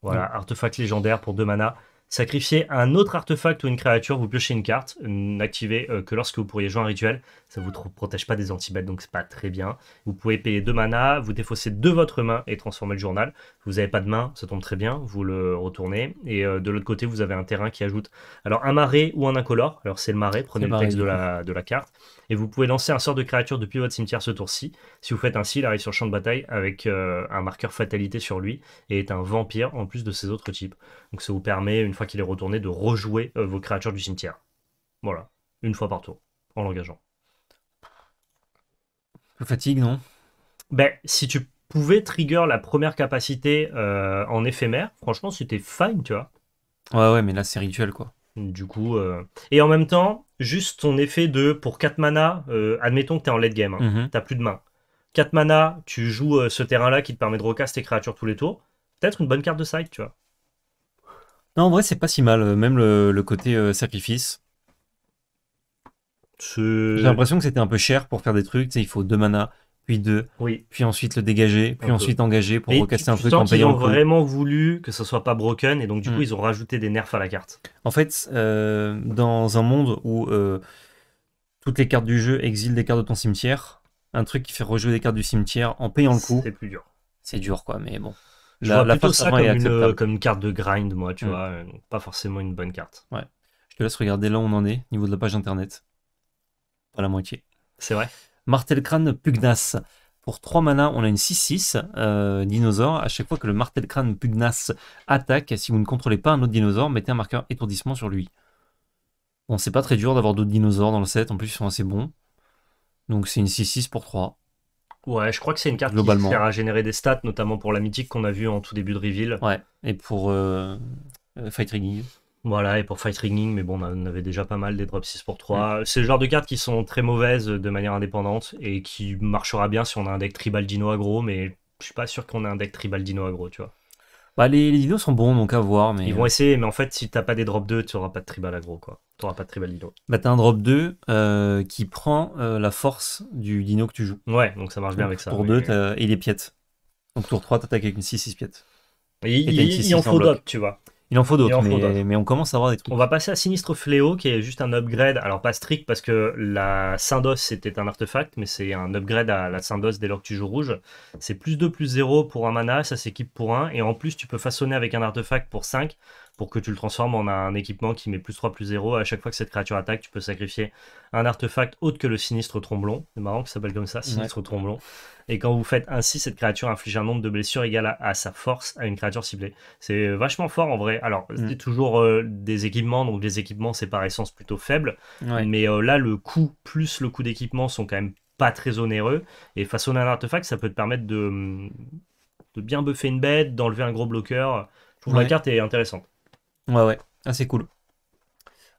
Voilà, artefact légendaire pour deux mana. Sacrifier un autre artefact ou une créature, vous piochez une carte, n'activez euh, que lorsque vous pourriez jouer un rituel ça vous protège pas des anti-bêtes, donc c'est pas très bien. Vous pouvez payer 2 mana, vous défaussez de votre main et transformer le journal. Vous n'avez pas de main, ça tombe très bien, vous le retournez. Et euh, de l'autre côté, vous avez un terrain qui ajoute alors un marais ou un incolore. Alors c'est le marais, prenez le texte de la, carte. Et vous pouvez lancer un sort de créature depuis votre cimetière ce tour-ci. Si vous faites ainsi, il arrive sur le champ de bataille avec euh, un marqueur fatalité sur lui et est un vampire en plus de ses autres types. Donc ça vous permet, une fois qu'il est retourné, de rejouer euh, vos créatures du cimetière. Voilà, une fois par tour, en l'engageant fatigue, non Ben, si tu pouvais trigger la première capacité euh, en éphémère, franchement, c'était fine, tu vois. Ouais, ouais, mais là, c'est rituel, quoi. Du coup. Euh, et en même temps, juste ton effet de. Pour 4 mana, euh, admettons que t'es en late game, tu hein. mhm. t'as plus de main. 4 mana, tu joues ce terrain-là qui te permet de recast tes créatures tous les tours. Peut-être une bonne carte de side, tu vois. Non, en vrai, c'est pas si mal. Même le, côté sacrifice. J'ai l'impression que c'était un peu cher pour faire des trucs. il faut deux mana, puis deux, puis ensuite le dégager, puis ensuite engager pour recaster un truc en payant. Ils ont vraiment voulu que ça soit pas broken et donc du coup hmm. ils ont rajouté des nerfs à la carte. En fait, euh, dans un monde où euh, toutes les cartes du jeu exilent des cartes de ton cimetière, un truc qui fait rejouer des cartes du cimetière en payant le coup. C'est plus dur. C'est dur quoi, mais bon. Je vois ça comme une, carte de grind, moi, tu hmm. vois, euh, pas forcément une bonne carte. Ouais. Je te laisse regarder là où on en est, niveau de la page internet la moitié. C'est vrai. Martel crâne Pugnace. Pour 3 mana, on a une 6-6 euh, dinosaure. À chaque fois que le martel crâne Pugnace attaque, si vous ne contrôlez pas un autre dinosaure, mettez un marqueur étourdissement sur lui. Bon, c'est pas très dur d'avoir d'autres dinosaures dans le set, en plus ils sont assez bons. Donc c'est une 6-6 pour 3. Ouais, je crois que c'est une carte Globalement. qui sert à générer des stats, notamment pour la mythique qu'on a vue en tout début de reveal. Ouais, et pour euh, euh, Fight Rigging. Voilà, et pour Fight Ringing, mais bon, on avait déjà pas mal des drops 6 pour 3. Mm. C'est le genre de cartes qui sont très mauvaises euh, de manière indépendante et qui marchera bien si on a un deck tribal dino aggro, mais je suis pas sûr qu'on ait un deck tribal dino aggro, tu vois. Bah, les, les, dinos sont bons, donc à voir. Mais... Ils vont euh, essayer, mais en fait, si t'as pas des drops 2, tu n'auras pas de tribal aggro, quoi. Tu pas de tribal dino. Bah, t'as un drop 2 euh, qui prend la force du dino que tu joues. Ouais, donc ça marche bien avec ça. Pour 2, il est piète. Donc tour 3, t'attaques avec une 6-6 piète. Et, il, il, en faut d'autres, tu vois. Il en faut d'autres, mais, on commence à avoir des trucs. On va passer à Sinistre Fléau, qui est juste un upgrade. Alors, pas strict, parce que la Saint-Dos, c'était un artefact, mais c'est un upgrade à la Sindos dès lors que tu joues rouge. C'est plus 2, plus 0 pour un mana, ça s'équipe pour 1. Et en plus, tu peux façonner avec un artefact pour 5 pour que tu le transformes en un équipement qui met plus 3 plus 0. À chaque fois que cette créature attaque, tu peux sacrifier un artefact autre que le sinistre tromblon. C'est marrant que ça s'appelle comme ça, sinistre tromblon. Et quand vous faites ainsi, cette créature inflige un nombre de blessures égal à, sa force à une créature ciblée. C'est vachement fort en vrai. Alors, mm. c'est toujours euh, des équipements, donc des équipements, c'est par essence plutôt faible. Mais euh, là, le coût plus le coût d'équipement sont quand même pas très onéreux. Et façonner un artefact, ça peut te permettre de, bien buffer une bête, d'enlever un gros bloqueur. Je trouve la carte est intéressante. Ouais, ouais. assez ah, cool.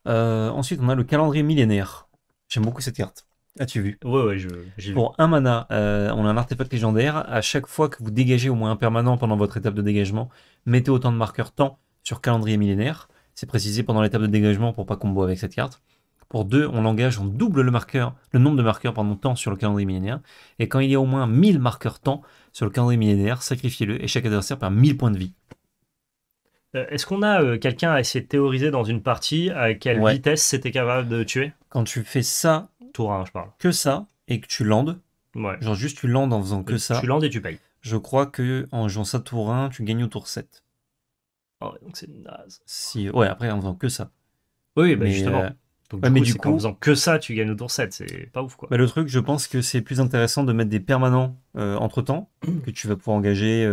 Euh, ensuite, on a le calendrier millénaire. J'aime beaucoup cette carte. As-tu vu Ouais, ouais, j'ai j'ai Pour un mana, euh, on a un artefact légendaire. À chaque fois que vous dégagez au moins un permanent pendant votre étape de dégagement, mettez autant de marqueurs temps sur calendrier millénaire. C'est précisé pendant l'étape de dégagement pour pas combo avec cette carte. Pour deux, on l'engage, on double le marqueur, le nombre de marqueurs pendant temps sur le calendrier millénaire. Et quand il y a au moins 1000 marqueurs temps sur le calendrier millénaire, sacrifiez-le et chaque adversaire perd 1000 points de vie. Euh, est-ce qu'on a euh, quelqu'un à essayer de théoriser dans une partie à quelle vitesse c'était capable de tuer Quand tu fais ça, tour 1, je parle. Que ça, et que tu landes, ouais. genre juste tu landes en faisant que ça. Tu landes et tu payes. Je crois que en jouant ça tour 1, tu gagnes au tour 7. Ah oh, donc c'est naze. Si, ouais, après en faisant que ça. Oui, bah, mais, justement. Euh, mais du coup, en faisant que ça, tu gagnes au tour 7, c'est pas ouf quoi. Bah, le truc, je pense que c'est plus intéressant de mettre des permanents entre temps, que tu vas pouvoir engager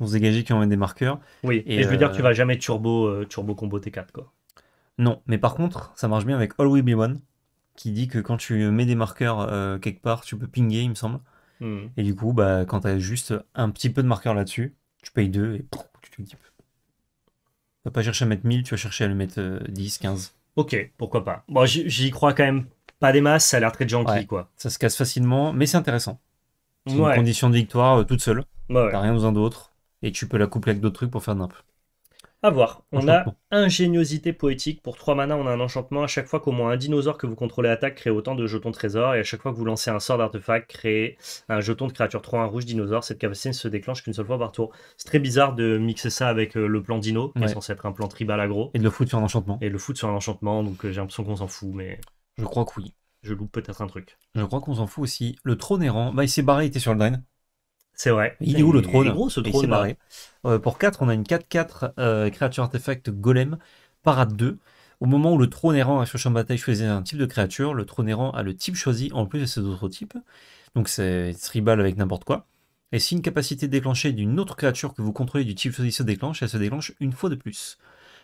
vont se dégager, qui ont des marqueurs. Oui, et, je veux dire, euh, tu vas jamais turbo, euh, turbo combo T4, quoi. Non, mais par contre, ça marche bien avec All We Be One, qui dit que quand tu mets des marqueurs euh, quelque part, tu peux pinguer, il me semble. Hmm. Et du coup, bah, quand tu as juste un petit peu de marqueurs là-dessus, tu payes 2 et tu te dis. Tu vas pas chercher à mettre 1000, tu vas chercher à le mettre 10, 15. Ok, pourquoi pas. Bon, j'y crois quand même pas des masses, ça a l'air très gentil. quoi. Ça se casse facilement, mais c'est intéressant. C'est une condition de victoire toute seule. T'as rien besoin d'autre. Et tu peux la coupler avec d'autres trucs pour faire quoi. À voir. On a ingéniosité poétique. Pour 3 mana, on a un enchantement. À chaque fois qu'au moins un dinosaure que vous contrôlez attaque, crée autant de jetons de trésor. Et à chaque fois que vous lancez un sort d'artefact, crée un jeton de créature 3, un rouge dinosaure. Cette capacité ne se déclenche qu'une seule fois par tour. C'est très bizarre de mixer ça avec euh, le plan dino, qui est censé être un plan tribal agro. Et de le foutre sur un enchantement. Et le foutre sur un enchantement. Donc euh, j'ai l'impression qu'on s'en fout, mais. Je crois que oui. Je loupe peut-être un truc. Je crois qu'on s'en fout aussi. Le trône errant. Bah, il s'est barré, était sur le drain. C'est vrai. Il est où le trône Il trône. Euh, pour 4, on a une 4-4 euh, créature artefact golem, parade 2. Au moment où le trône errant a en bataille un type de créature, le trône errant a le type choisi en plus de ses autres types. Donc c'est tribal avec n'importe quoi. Et si une capacité déclenchée d'une autre créature que vous contrôlez du type choisi se déclenche, elle se déclenche une fois de plus.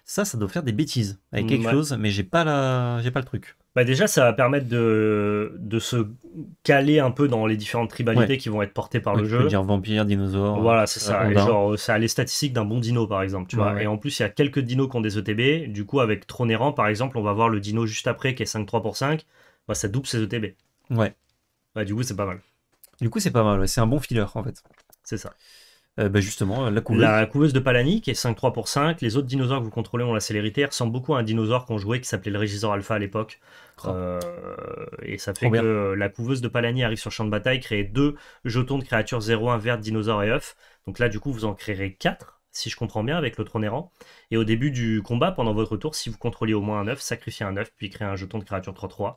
Ça, ça doit faire des bêtises avec quelque chose, mais j'ai pas la... j'ai pas le truc. Bah déjà, ça va permettre de, de se caler un peu dans les différentes tribalités qui vont être portées par le jeu. jeu. Peux dire vampire, dinosaure. Voilà, c'est ça. Euh, Et genre, euh, ça a les statistiques d'un bon dino, par exemple. Tu vois. Et en plus, il y a quelques dinos qui ont des ETB. Du coup, avec Trône par exemple, on va voir le dino juste après qui est 5-3 pour Bah, ça double ses ETB. Ouais. Bah, du coup, c'est pas mal. Du coup, c'est pas mal. C'est un bon filler, en fait. C'est ça. Euh, bah, justement, euh, la couveuse. La couveuse de Palani, qui est 5-3 pour 5. Les autres dinosaures que vous contrôlez ont la célérité. Elle ressemble beaucoup à un dinosaure qu'on jouait qui s'appelait le Régisor Alpha à l'époque. Oh. Euh, et ça fait que la couveuse de Palani arrive sur champ de bataille, crée deux jetons de créatures 0, 1, vertes, dinosaure et œuf. Donc là, du coup, vous en créerez 4 si je comprends bien, avec le trône errant. Et au début du combat, pendant votre tour, si vous contrôlez au moins un œuf, sacrifiez un œuf, puis créez un jeton de créature 3-3.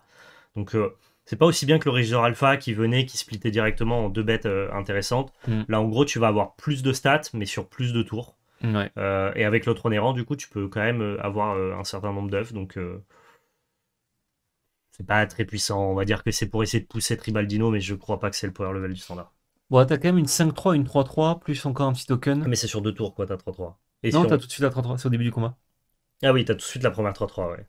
Donc, c'est pas aussi bien que le régisseur alpha qui venait, qui splittait directement en deux bêtes euh, intéressantes. Mm. Là, en gros, tu vas avoir plus de stats, mais sur plus de tours. Mm, euh, et avec l'autre Onérant, du coup, tu peux quand même euh, avoir un certain nombre d'œufs. Donc, c'est pas très puissant. On va dire que c'est pour essayer de pousser Tribaldino, mais je crois pas que c'est le power level du standard. Bon, t'as quand même une 5-3, une 3-3, plus encore un petit token. Ah, mais c'est sur deux tours, quoi, t'as 3-3. non, si t'as tout de suite la 3-3, c'est au début du combat. Ah oui, t'as tout de suite la première 3-3, ouais.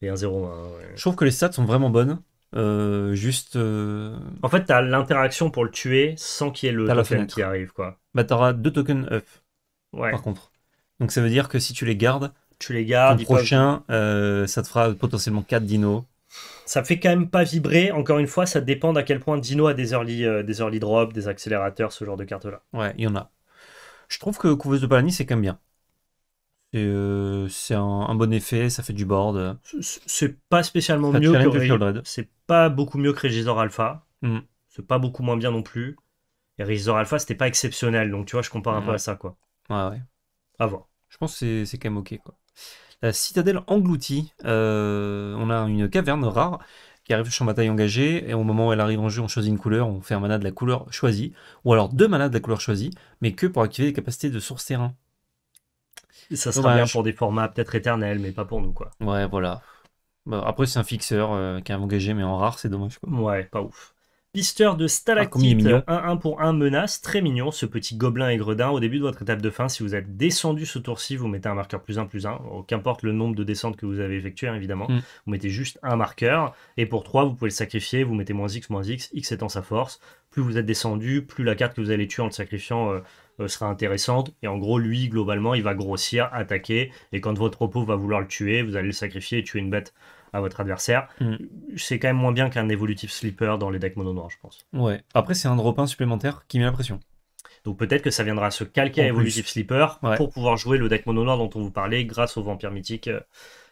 Et un 0-1. Je trouve que les stats sont vraiment bonnes. Euh, juste. Euh, en fait, t'as l'interaction pour le tuer sans qu'il y ait le token qui arrive, quoi. Bah, t'auras deux tokens up Ouais. Par contre. Donc, ça veut dire que si tu les gardes, tu les gardes. Le prochain, euh, ça te fera potentiellement 4 dinos. Ça fait quand même pas vibrer. Encore une fois, ça dépend à quel point Dino a des early, des early drops, des accélérateurs, ce genre de cartes-là. Ouais, il y en a. Je trouve que Couveuse de Palani, c'est quand même bien. Euh, c'est un, bon effet, ça fait du board. C'est pas spécialement mieux que C'est pas beaucoup mieux que Regisor Alpha. Mm. C'est pas beaucoup moins bien non plus. Et Regisor Alpha, c'était pas exceptionnel. Donc tu vois, je compare un peu à ça. quoi. Ouais, ouais. À voir. Je pense que c'est quand même ok. Quoi. La citadelle engloutie. Euh, on a une caverne rare qui arrive sur bataille engagée, et au moment où elle arrive en jeu, on choisit une couleur, on fait un mana de la couleur choisie, ou alors deux manas de la couleur choisie, mais que pour activer les capacités de source terrain. Ça sera bien pour des formats peut-être éternels, mais pas pour nous, quoi. Ouais, voilà. Bah, après, c'est un fixeur euh, qui est engagé, mais en rare, c'est dommage, quoi. Ouais, pas ouf. Pisteur de ah, stalactite, 1-1 pour 1 menace, très mignon ce petit gobelin et gredin. Au début de votre étape de fin, si vous êtes descendu ce tour-ci, vous mettez un marqueur plus 1 plus 1, qu'importe le nombre de descentes que vous avez effectuées, hein, évidemment, mm. vous mettez juste un marqueur. Et pour 3, vous pouvez le sacrifier, vous mettez moins x, moins x, x étant sa force. Plus vous êtes descendu, plus la carte que vous allez tuer en le sacrifiant euh, euh, sera intéressante. Et en gros, lui, globalement, il va grossir, attaquer. Et quand votre repos va vouloir le tuer, vous allez le sacrifier et tuer une bête à votre adversaire. Mm. C'est quand même moins bien qu'un évolutif sleeper dans les decks mono noir je pense. Ouais. Après, c'est un drop 1 supplémentaire qui met la pression. Donc peut-être que ça viendra se calquer à Evolutive Sleeper pour pouvoir jouer le deck mono noir dont on vous parlait grâce au vampire mythique euh,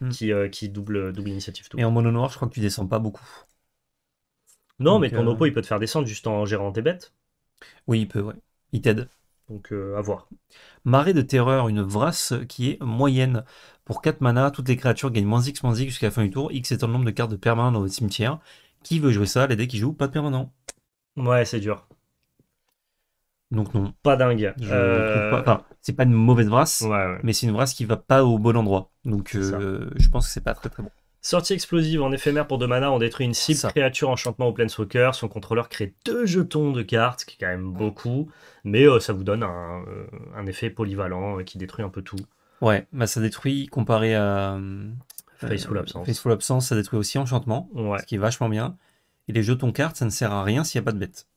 mm. qui, euh, qui, double, double initiative tout. Et en mono noir, je crois que tu descends pas beaucoup. Non, mais ton euh... il peut te faire descendre juste en gérant tes bêtes. Oui, il peut, ouais. Il t'aide. Donc euh, à voir. Marée de terreur, une vrasse qui est moyenne. Pour 4 mana, toutes les créatures gagnent moins X, moins X jusqu'à la fin du tour. X étant le nombre de cartes de permanent dans votre cimetière. Qui veut jouer ça Les decks qui jouent pas de permanent. Ouais, c'est dur. Donc non. Pas dingue. Euh, c'est pas une mauvaise vrasse mais c'est une vrasse qui va pas au bon endroit. Donc euh, je pense que c'est pas très très bon. Sortie explosive en éphémère pour deux mana, on détruit une cible, créature, enchantement au Planeswalker. Son contrôleur crée deux jetons de cartes, qui est quand même beaucoup, mais euh, ça vous donne un, euh, effet polyvalent euh, qui détruit un peu tout. Ouais, bah ça détruit comparé à. Faceful Absence. Faceful Absence, ça détruit aussi Enchantement, ce qui est vachement bien. Et les jetons cartes, ça ne sert à rien s'il n'y a pas de bête.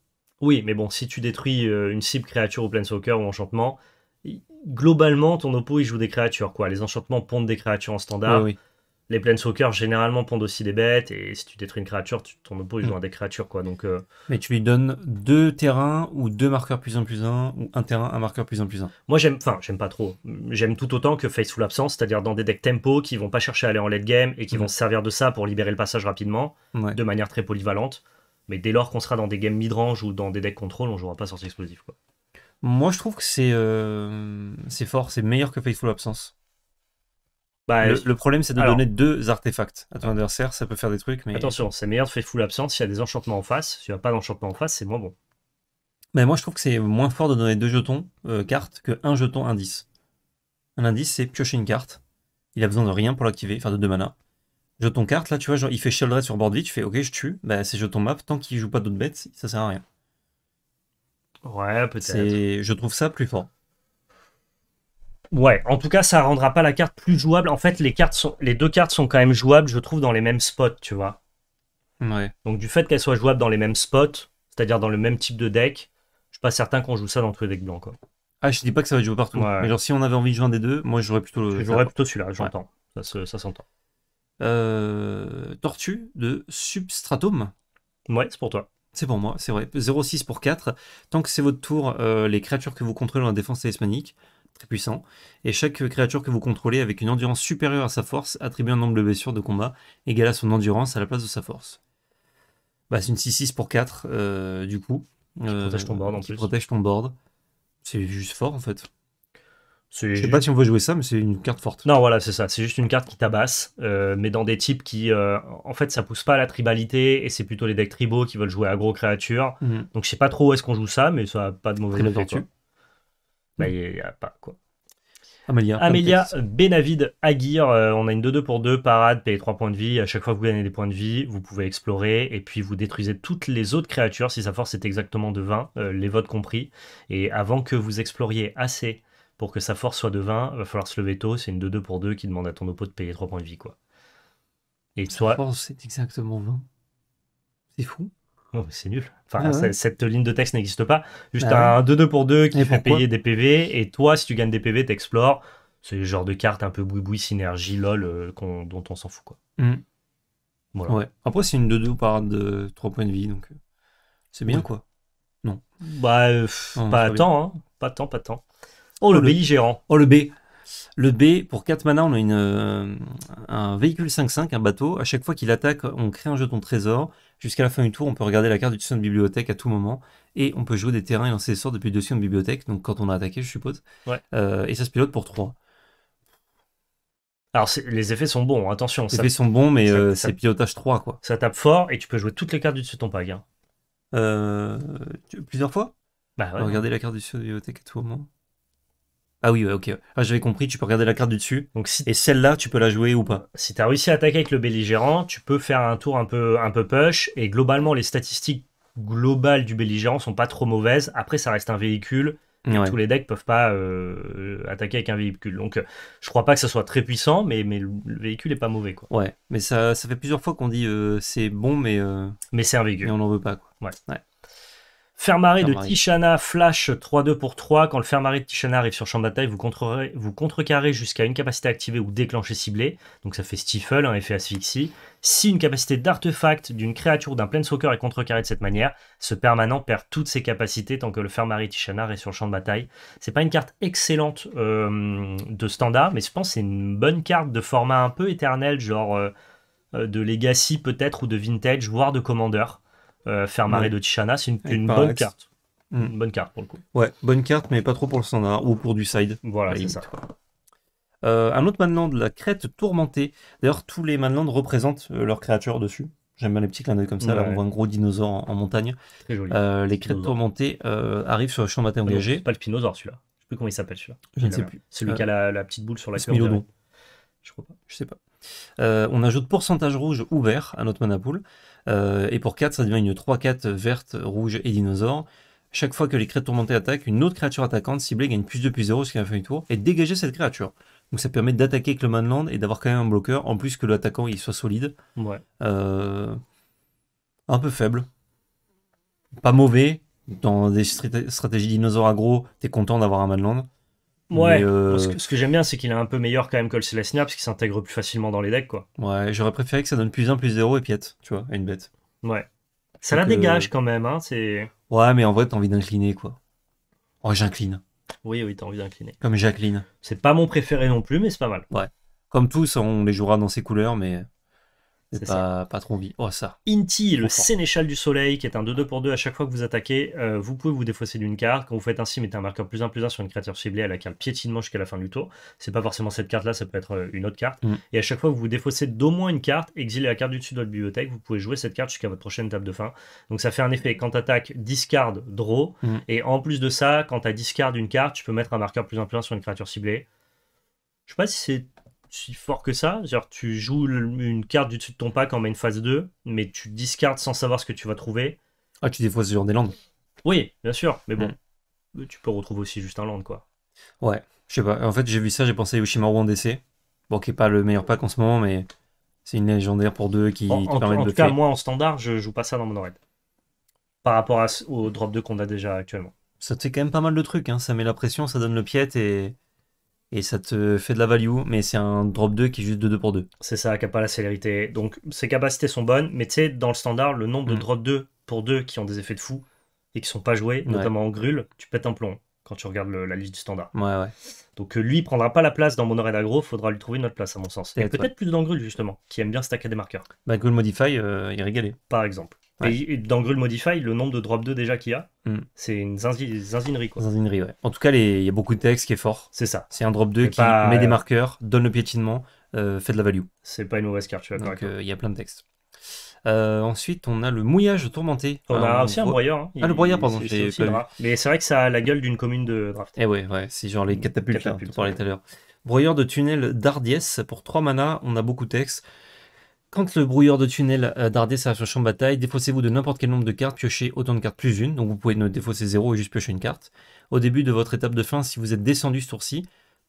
Oui, mais bon, si tu détruis une cible créature ou Planeswalker ou Enchantement, globalement, ton oppo, il joue des créatures. quoi. Les Enchantements pondent des créatures en standard. oui les Planeswalkers généralement pondent aussi des bêtes et si tu détruis une créature, tu, ton oppo ils hmm. des créatures quoi. Donc, euh, Mais tu lui donnes deux terrains ou deux marqueurs plus un, plus un, ou un terrain, un marqueur plus un, plus un. Moi j'aime, enfin j'aime pas trop. J'aime tout autant que Faithful Absence, c'est-à-dire dans des decks tempo qui vont pas chercher à aller en late game et qui hmm. vont se servir de ça pour libérer le passage rapidement de manière très polyvalente. Mais dès lors qu'on sera dans des games midrange ou dans des decks contrôle, on jouera pas sur explosif quoi. Moi je trouve que c'est euh, c'est fort, c'est meilleur que Faithful Absence. Bah, le, problème, c'est de donner deux artefacts à ton adversaire, ça peut faire des trucs, mais... Attention, c'est meilleur de faire full absence, s'il y a des enchantements en face, s'il tu a pas d'enchantement en face, c'est moins bon. Mais moi, je trouve que c'est moins fort de donner deux jetons euh, cartes que un jeton indice. Un indice, c'est piocher une carte, il a besoin de rien pour l'activer, enfin de deux mana. Jeton carte, là, tu vois, genre, il fait Sheldred sur board je tu fais, ok, je tue, bah c'est jeton map, tant qu'il joue pas d'autres bêtes, ça sert à rien. Ouais, peut-être. Je trouve ça plus fort. Ouais, en tout cas, ça rendra pas la carte plus jouable. En fait, les, cartes sont... les deux cartes sont quand même jouables, je trouve, dans les mêmes spots, tu vois. Ouais. Donc, du fait qu'elles soient jouables dans les mêmes spots, c'est-à-dire dans le même type de deck, je suis pas certain qu'on joue ça dans tous les decks blancs, quoi. Ah, je dis pas que ça va joué partout. Mais genre, si on avait envie de jouer un des deux, moi, j'aurais plutôt J'aurais plutôt celui-là, j'entends. Ça, s'entend. Euh, Tortue de Substratum. Ouais, c'est pour toi. C'est pour moi, c'est vrai. 0,6 pour 4. Tant que c'est votre tour, euh, les créatures que vous contrôlez dans la défense talismanique très puissant, et chaque créature que vous contrôlez avec une endurance supérieure à sa force attribue un nombre de blessures de combat égal à son endurance à la place de sa force. Bah, c'est une 6-6 pour 4, euh, du coup. Qui euh, protège ton board en ton C'est juste fort en fait. Je sais pas si on veut jouer ça, mais c'est une carte forte. Non, voilà, c'est ça. C'est juste une carte qui tabasse, euh, mais dans des types qui, en fait, ça pousse pas à la tribalité et c'est plutôt les decks tribaux qui veulent jouer à gros créatures. Mhm. Donc je sais pas trop où est-ce qu'on joue ça, mais ça n'a pas de mauvais effet. Mm. il n'y a pas quoi. Amélia, Amélia Benavid Aguirre, euh, on a une 2-2 pour 2, parade, payer 3 points de vie. À chaque fois que vous gagnez des points de vie, vous pouvez explorer et puis vous détruisez toutes les autres créatures si sa force est exactement de 20, euh, les votes compris. Et avant que vous exploriez assez pour que sa force soit de 20, va falloir se lever tôt. C'est une 2-2 pour 2 qui demande à ton oppo de payer 3 points de vie. quoi. Et sa force est exactement 20. C'est fou. Oh, c'est nul. Enfin, cette ligne de texte n'existe pas. Juste bah un 2-2 pour 2 qui fait payer des PV. Et toi, si tu gagnes des PV, t'explores. C'est le genre de carte un peu boui-boui, synergie, lol, euh, dont on s'en fout. quoi. Mm. Après, c'est une 2-2 par de 3 points de vie. donc euh, C'est bien, quoi. Non. Bah, euh, pas, tant, hein. pas tant, pas tant. Oh, le, pays oh, gérant. Oh, le B. Le B, pour 4 mana, on a euh, un véhicule 5-5, un bateau. À chaque fois qu'il attaque, on crée un jeton trésor. Jusqu'à la fin du tour, on peut regarder la carte du dessus de bibliothèque à tout moment. Et on peut jouer des terrains et lancer des sorts depuis le dessus de bibliothèque. Donc quand on a attaqué, je suppose. Euh, et ça se pilote pour 3. Alors les effets sont bons, hein, attention. Les effets sont bons, mais euh, c'est pilotage 3, quoi. Ça tape fort et tu peux jouer toutes les cartes du dessus de ton pack. Hein. plusieurs fois bah ouais, Regardez la carte du dessus de bibliothèque à tout moment. Ah oui, ok. Ah, j'avais compris, tu peux regarder la carte du dessus. Donc, Et celle-là, tu peux la jouer ou pas. Si tu as réussi à attaquer avec le belligérant, tu peux faire un tour un peu, un peu push. Et globalement, les statistiques globales du belligérant sont pas trop mauvaises. Après, ça reste un véhicule. Tous les decks peuvent pas euh, attaquer avec un véhicule. Donc, euh, je crois pas que ça soit très puissant, mais, mais le véhicule est pas mauvais. Quoi. Ouais, mais ça, ça fait plusieurs fois qu'on dit euh, c'est bon, mais, mais c'est un véhicule. on n'en veut pas. Quoi. ouais. Fermaré de Tishana flash 3-2 pour 3. Quand le Fermaré de Tishana arrive sur champ de bataille, vous, vous contrecarrez jusqu'à une capacité activée ou déclenchée ciblée. Donc ça fait stifle, un effet asphyxie. Si une capacité d'artefact d'une créature ou d'un planeswalker est contrecarrée de cette manière, ce permanent perd toutes ses capacités tant que le de Tishana est sur le champ de bataille. C'est pas une carte excellente euh, de standard, mais je pense que c'est une bonne carte de format un peu éternel, genre euh, euh, de Legacy peut-être ou de Vintage, voire de Commander. Euh, faire marrer de Tishana, c'est une, bonne carte. Hmm. Une bonne carte pour le coup. Ouais, bonne carte, mais pas trop pour le standard ou pour du side. Voilà, c'est ça. Euh, un autre manland, la crête tourmentée. D'ailleurs, tous les manlands représentent euh, leurs créatures dessus. J'aime bien les petits clins d'œil comme ça. là, on voit un gros dinosaure en, montagne. Très joli. Euh, les crêtes tourmentées arrivent sur le champ de ah engagé. C'est pas le pinosaure celui-là. Je sais plus comment il s'appelle celui-là. Je ne sais plus. Celui qui a la, petite boule sur la tête. Je crois pas. Je sais pas. on ajoute pourcentage rouge ou vert à notre pool. Euh, et pour 4, ça devient une 3-4 verte, rouge et dinosaure. Chaque fois que les créatures tourmentées attaquent, une autre créature attaquante ciblée gagne plus de plus 0 jusqu'à la fin du tour et dégager cette créature. Donc ça permet d'attaquer avec le Manland et d'avoir quand même un bloqueur, en plus que l'attaquant il soit solide. Ouais. Euh, un peu faible. Pas mauvais. Dans des stratégies dinosaures agro, t'es content d'avoir un Manland. Ouais, euh, ce que j'aime bien, c'est qu'il est un peu meilleur quand même que le Celestia parce qu'il s'intègre plus facilement dans les decks, quoi. Ouais, j'aurais préféré que ça donne plus 1, plus 0 et piète, tu vois, à une bête. Ouais. Ça la euh, dégage quand même, hein, c'est... Ouais, mais en vrai, t'as envie d'incliner, quoi. Oh, j'incline. Oui, oui, t'as envie d'incliner. Comme Jacqueline. C'est pas mon préféré non plus, mais c'est pas mal. Ouais. Comme tous, on les jouera dans ses couleurs, mais... C'est pas, trop vite. Oh, ça. Inti, le sénéchal du soleil, qui est un 2-2 pour 2 à chaque fois que vous attaquez, euh, vous pouvez vous défausser d'une carte. Quand vous faites ainsi, mettez un marqueur plus 1 plus 1 sur une créature ciblée, elle a piétinement jusqu'à la fin du tour. C'est pas forcément cette carte-là, ça peut être euh, une autre carte. Mm. Et à chaque fois que vous vous défaussez d'au moins une carte, exilé la carte du dessus de votre bibliothèque, vous pouvez jouer cette carte jusqu'à votre prochaine table de fin. Donc ça fait un effet quand t'attaques, discard, draw. Mm. Et en plus de ça, quand t'as discard une carte, tu peux mettre un marqueur plus un plus 1 sur une créature ciblée. Je sais pas si c'est si fort que ça. Genre, tu joues une carte du dessus de ton pack en main phase 2, mais tu discardes sans savoir ce que tu vas trouver. Ah, tu dévoiles sur des landes Oui, bien sûr, mais bon, hmm. tu peux retrouver aussi juste un land, quoi. Ouais, je sais pas. En fait, j'ai vu ça, j'ai pensé à Yoshimaru en DC. Bon, qui est pas le meilleur pack en ce moment, mais c'est une légendaire pour deux qui te permet de En tout cas, moi, en standard, je joue pas ça dans mon raid. E Par rapport au drop 2 qu'on a déjà actuellement. Ça te fait quand même pas mal de trucs, hein. ça met la pression, ça donne le pied et et ça te fait de la value, mais c'est un drop 2 qui est juste de 2 pour 2. C'est ça, qui n'a pas la célérité. Donc ses capacités sont bonnes, mais tu sais, dans le standard, le nombre de mm. drop 2 pour 2 qui ont des effets de fou et qui sont pas joués, notamment en grul, tu pètes un plomb quand tu regardes la liste du standard. Ouais, Donc euh, lui, il prendra pas la place dans mon oreille il faudra lui trouver une autre place à mon sens. Et peut-être plus dans Grul, justement, qui aime bien stacker des marqueurs. Bah, Modify, euh, il est régalé. Par exemple. Et dans Gruul Modify, le nombre de drop 2 déjà qu'il y a, hmm. c'est une zinzinerie. Quoi. ouais. En tout cas, il y a beaucoup de texte qui est fort. C'est ça. C'est un drop 2 qui met des euh, marqueurs, donne le piétinement, euh, fait de la value. C'est pas une mauvaise carte, tu vois. Donc, euh, il y a plein de texte. ensuite, on a le mouillage tourmenté. On a aussi un broyeur. Hein. ah, le broyeur, pardon. Mais c'est vrai que ça a la gueule d'une commune de draft. Eh oui, ouais c'est genre les catapultes, que tu tout à l'heure. Broyeur de tunnel d'Ardiès pour 3 mana, on a beaucoup de texte. Quand le brouilleur de tunnel d'Ardiès a sur de bataille, défaussez-vous de n'importe quel nombre de cartes, piochez autant de cartes plus une, donc vous pouvez ne défausser 0 et juste piocher une carte. Au début de votre étape de fin, si vous êtes descendu ce tour-ci,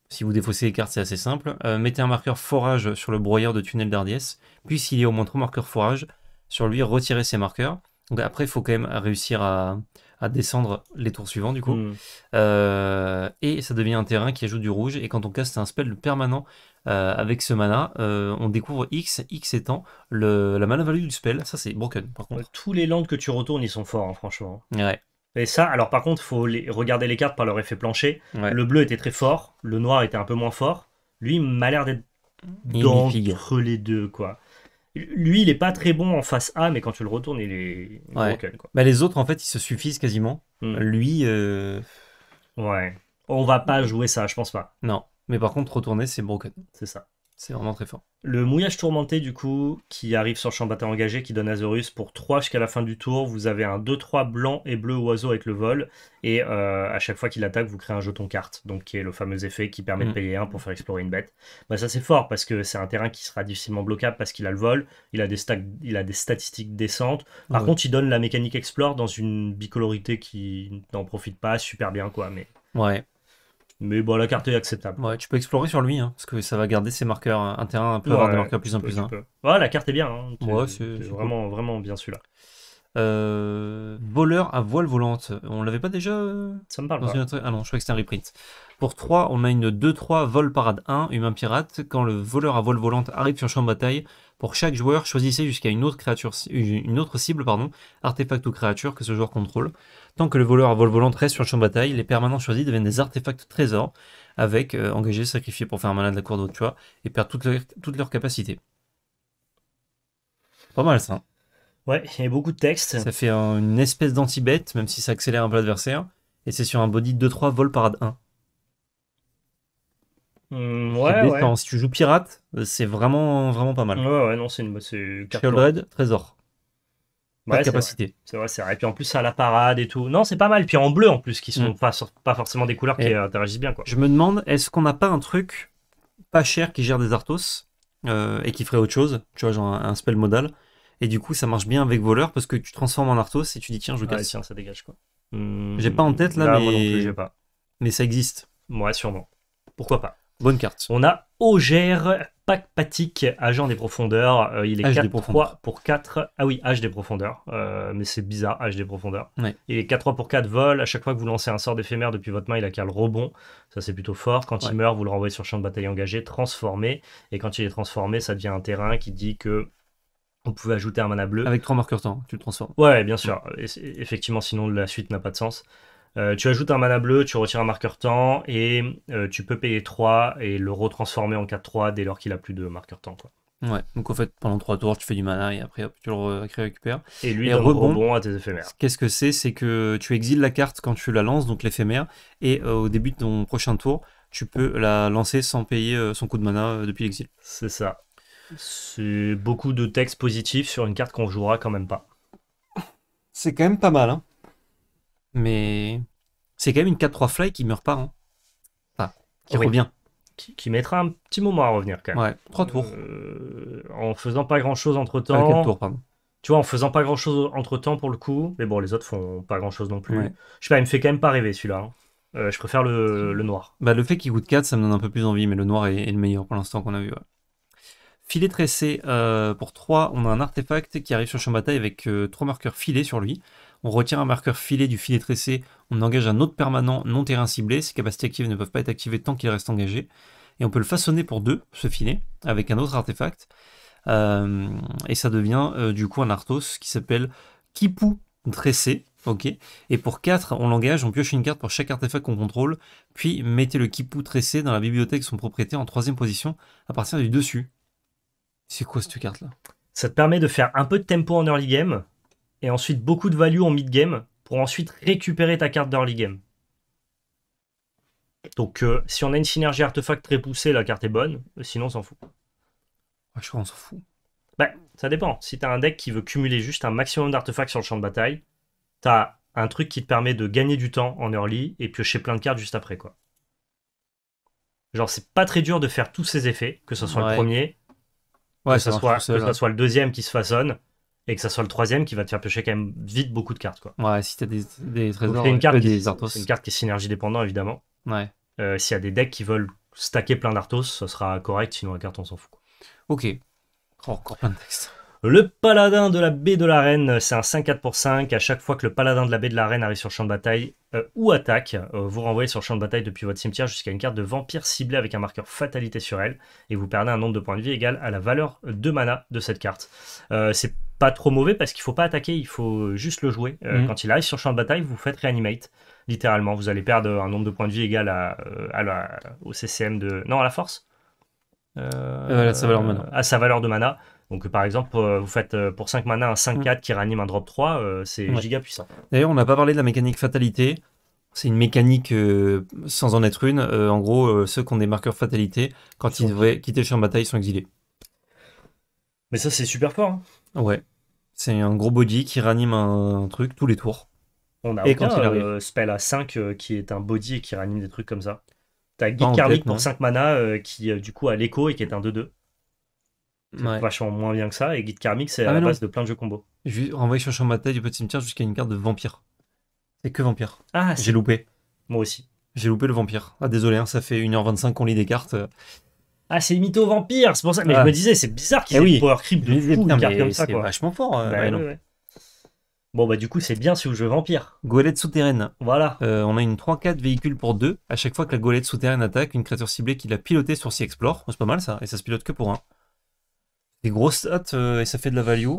si vous défaussez les cartes, c'est assez simple, euh, mettez un marqueur forage sur le brouilleur de tunnel d'Ardiès, puis s'il y a au moins trois marqueurs forage, sur lui, retirez ces marqueurs. Donc après, il faut quand même réussir à, à descendre les tours suivants du coup. Hmm. Euh, et ça devient un terrain qui ajoute du rouge. Et quand on casse un spell permanent euh, avec ce mana, euh, on découvre X, X étant la mana value du spell. Ça c'est broken par contre. Tous les lands que tu retournes, ils sont forts hein, franchement. Ouais. Et ça, alors par contre, faut les, regarder les cartes par leur effet plancher. Le bleu était très fort, le noir était un peu moins fort. Lui, il m'a l'air d'être entre les deux, quoi. Lui, il est pas très bon en face A, mais quand tu le retournes, il est broken, quoi. Bah, les autres, en fait, ils se suffisent quasiment. Hmm. Lui. Euh, ouais. On va pas jouer ça, je pense pas. Non. Mais par contre, retourner, c'est broken. C'est ça. C'est vraiment très fort. Le mouillage tourmenté, du coup, qui arrive sur le champ bataille engagé, qui donne Azurus pour 3 jusqu'à la fin du tour. Vous avez un 2-3 blanc et bleu oiseau avec le vol. Et euh, à chaque fois qu'il attaque, vous créez un jeton carte, donc qui est le fameux effet qui permet de mm. payer 1 pour faire explorer une bête. Bah, ça, c'est fort parce que c'est un terrain qui sera difficilement bloquable parce qu'il a le vol, il a des, il a des statistiques décentes. Par contre, il donne la mécanique explore dans une bicolorité qui n'en profite pas super bien, quoi. Mais... Ouais. Mais bon, la carte est acceptable. Ouais, tu peux explorer sur lui, hein, parce que ça va garder ses marqueurs. Un terrain un peu avoir des marqueurs plus en plus. un. Hein. Ouais, la carte est bien. Hein. c'est vraiment, vraiment bien celui-là. Euh, voleur à voile volante. On l'avait pas déjà Ça me parle pas. Ah non, je crois que c'est un reprint. Pour 3, on a une 2-3 vol parade 1, humain pirate. Quand le voleur à voile volante arrive sur champ de bataille, pour chaque joueur, choisissez jusqu'à une autre créature, une autre cible, pardon, artefact ou créature que ce joueur contrôle. Tant que le voleur à vol volant reste sur le champ de bataille, les permanents choisis deviennent des artefacts trésors, avec engager, euh, engagés, sacrifiés pour faire un malade la cour d'autre, tu vois, et perdent toutes leurs toute leur capacités. Pas mal ça. Hein. Ouais, il y a beaucoup de textes. Ça fait une espèce d'anti-bête, même si ça accélère un peu l'adversaire, et c'est sur un body 2-3 vol parade mmh, 1. ouais, hein. Si tu joues pirate, euh, c'est vraiment, vraiment pas mal. Ouais, ouais, non, c'est une. Red trésor capacité. C'est vrai, c'est Et puis en plus, à la parade et tout. Non, c'est pas mal. Puis en bleu en plus, qui sont mm. pas, forcément des couleurs qui interagissent bien. Quoi. Je me demande, est-ce qu'on n'a pas un truc pas cher qui gère des Arthos euh, et qui ferait autre chose Tu vois, genre un spell modal. Et du coup, ça marche bien avec voleur parce que tu transformes en Arthos et tu dis tiens, je casse. tiens, ça dégage quoi. j'ai hmm, pas en tête là, mais... pas. mais ça existe. moi sûrement. Pourquoi pas Bonne carte. On a Auger patic, agent des profondeurs. Euh, il est 4-3 pour 4. Ah oui, H des profondeurs. Euh, mais c'est bizarre, H des profondeurs. Il est 4-3 pour 4 vol, À chaque fois que vous lancez un sort d'éphémère depuis votre main, il a qu'à le rebond. Ça, c'est plutôt fort. Quand il meurt, vous le renvoyez sur champ de bataille engagé, transformé. Et quand il est transformé, ça devient un terrain qui dit que on pouvait ajouter un mana bleu. Avec trois marqueurs temps, tu le transformes. Ouais, bien sûr. effectivement, sinon la suite n'a pas de sens. Euh, tu ajoutes un mana bleu, tu retires un marqueur temps et euh, tu peux payer 3 et le retransformer en 4-3 dès lors qu'il a plus de marqueur temps. Quoi. Ouais, donc en fait, pendant 3 tours, tu fais du mana et après tu le récupères. Et lui, il rebond, à tes éphémères. Qu'est-ce que c'est C'est que tu exiles la carte quand tu la lances, donc l'éphémère, et euh, au début de ton prochain tour, tu peux la lancer sans payer son coût de mana depuis l'exil. C'est ça. C'est beaucoup de textes positifs sur une carte qu'on jouera quand même pas. C'est quand même pas mal, hein mais c'est quand même une 4-3 fly qui meurt pas. Hein. Enfin, qui revient. Qui, mettra un petit moment à revenir quand même. Ouais, 3 tours. Euh, en faisant pas grand chose entre temps. 4 pardon. Tu vois, en faisant pas grand chose entre temps pour le coup. Mais bon, les autres font pas grand chose non plus. Je sais pas, il me fait quand même pas rêver celui-là. Hein. Euh, je préfère le, le, noir. Bah, le fait qu'il goûte 4, ça me donne un peu plus envie, mais le noir est, le meilleur pour l'instant qu'on a vu. Filet tressé euh, pour 3, on a un artefact qui arrive sur champ de bataille avec trois 3 marqueurs filés sur lui on retient un marqueur filet du filet tressé, on engage un autre permanent non terrain ciblé, ses capacités actives ne peuvent pas être activées tant qu'il reste engagé, et on peut le façonner pour deux, ce filet, avec un autre artefact, euh, et ça devient euh, du coup un Arthos qui s'appelle Kipou tressé, ok Et pour 4, on l'engage, on pioche une carte pour chaque artefact qu'on contrôle, puis mettez le Kipou tressé dans la bibliothèque de son propriété en troisième position à partir du dessus. C'est quoi cette carte là Ça te permet de faire un peu de tempo en early game, et ensuite beaucoup de value en mid-game pour ensuite récupérer ta carte d'early game. Donc euh, si on a une synergie artefact très poussée, la carte est bonne, sinon on s'en fout. je crois qu'on s'en fout. Bah, ça dépend. Si t'as un deck qui veut cumuler juste un maximum d'artefacts sur le champ de bataille, t'as un truc qui te permet de gagner du temps en early et piocher plein de cartes juste après quoi. Genre c'est pas très dur de faire tous ces effets, que ce soit le premier, que ce hein. soit le deuxième qui se façonne, et que ça soit le troisième qui va te faire piocher quand même vite beaucoup de cartes. Quoi. Ouais, si t'as des, trésors, une euh, carte, qui, une carte qui est synergie dépendant, évidemment. Ouais. Euh, s'il y a des decks qui veulent stacker plein d'artos, ça sera correct, sinon la carte, on s'en fout. Ok. encore plein de textes. Le paladin de la baie de la reine, c'est un 5-4 pour 5. À chaque fois que le paladin de la baie de la reine arrive sur champ de bataille euh, ou attaque, vous renvoyez sur champ de bataille depuis votre cimetière jusqu'à une carte de vampire ciblée avec un marqueur fatalité sur elle et vous perdez un nombre de points de vie égal à la valeur de mana de cette carte. c'est pas trop mauvais parce qu'il faut pas attaquer, il faut juste le jouer. Euh, mhm. Quand il arrive sur le champ de bataille, vous faites réanimate littéralement. Vous allez perdre un nombre de points de vie égal à, euh, la, au CCM de. Non, à la force euh, à, sa valeur de mana. Donc par exemple, vous faites pour 5 mana un 5-4 mhm. qui réanime un drop 3, c'est un giga puissant. D'ailleurs, on n'a pas parlé de la mécanique fatalité. C'est une mécanique sans en être une. en gros, ceux qui ont des marqueurs fatalité, quand ils, devraient quitter le champ de bataille, ils sont exilés. Mais ça, c'est super fort. Hein. Ouais. C'est un gros body qui ranime un, truc tous les tours. On a et quand euh, spell à 5 euh, qui est un body et qui ranime des trucs comme ça. T'as Guide Karmic pour 5 mana euh, qui du coup a l'écho et qui est un 2-2. Vachement moins bien que ça. Et Guide Karmic, c'est ah, à la base de plein de jeux combo. Je renvoie sur ma tête du petit cimetière jusqu'à une carte de vampire. C'est que vampire. Ah, J'ai loupé. Moi aussi. J'ai loupé le vampire. Ah, désolé, hein, ça fait 1h25 qu'on lit des cartes ah c'est mytho vampire c'est pour ça mais je ah. me disais c'est bizarre qu'il y eh ait power creep de fou une carte comme ça quoi vachement fort euh, bah bon bah du coup c'est bien si vous jouez vampire golette souterraine voilà euh, on a une 3-4 véhicules pour 2 à chaque fois que la golette souterraine attaque une créature ciblée qui l'a pilotée sur s'y explore oh, c'est pas mal ça et ça se pilote que pour 1 des grosses stats euh, et ça fait de la value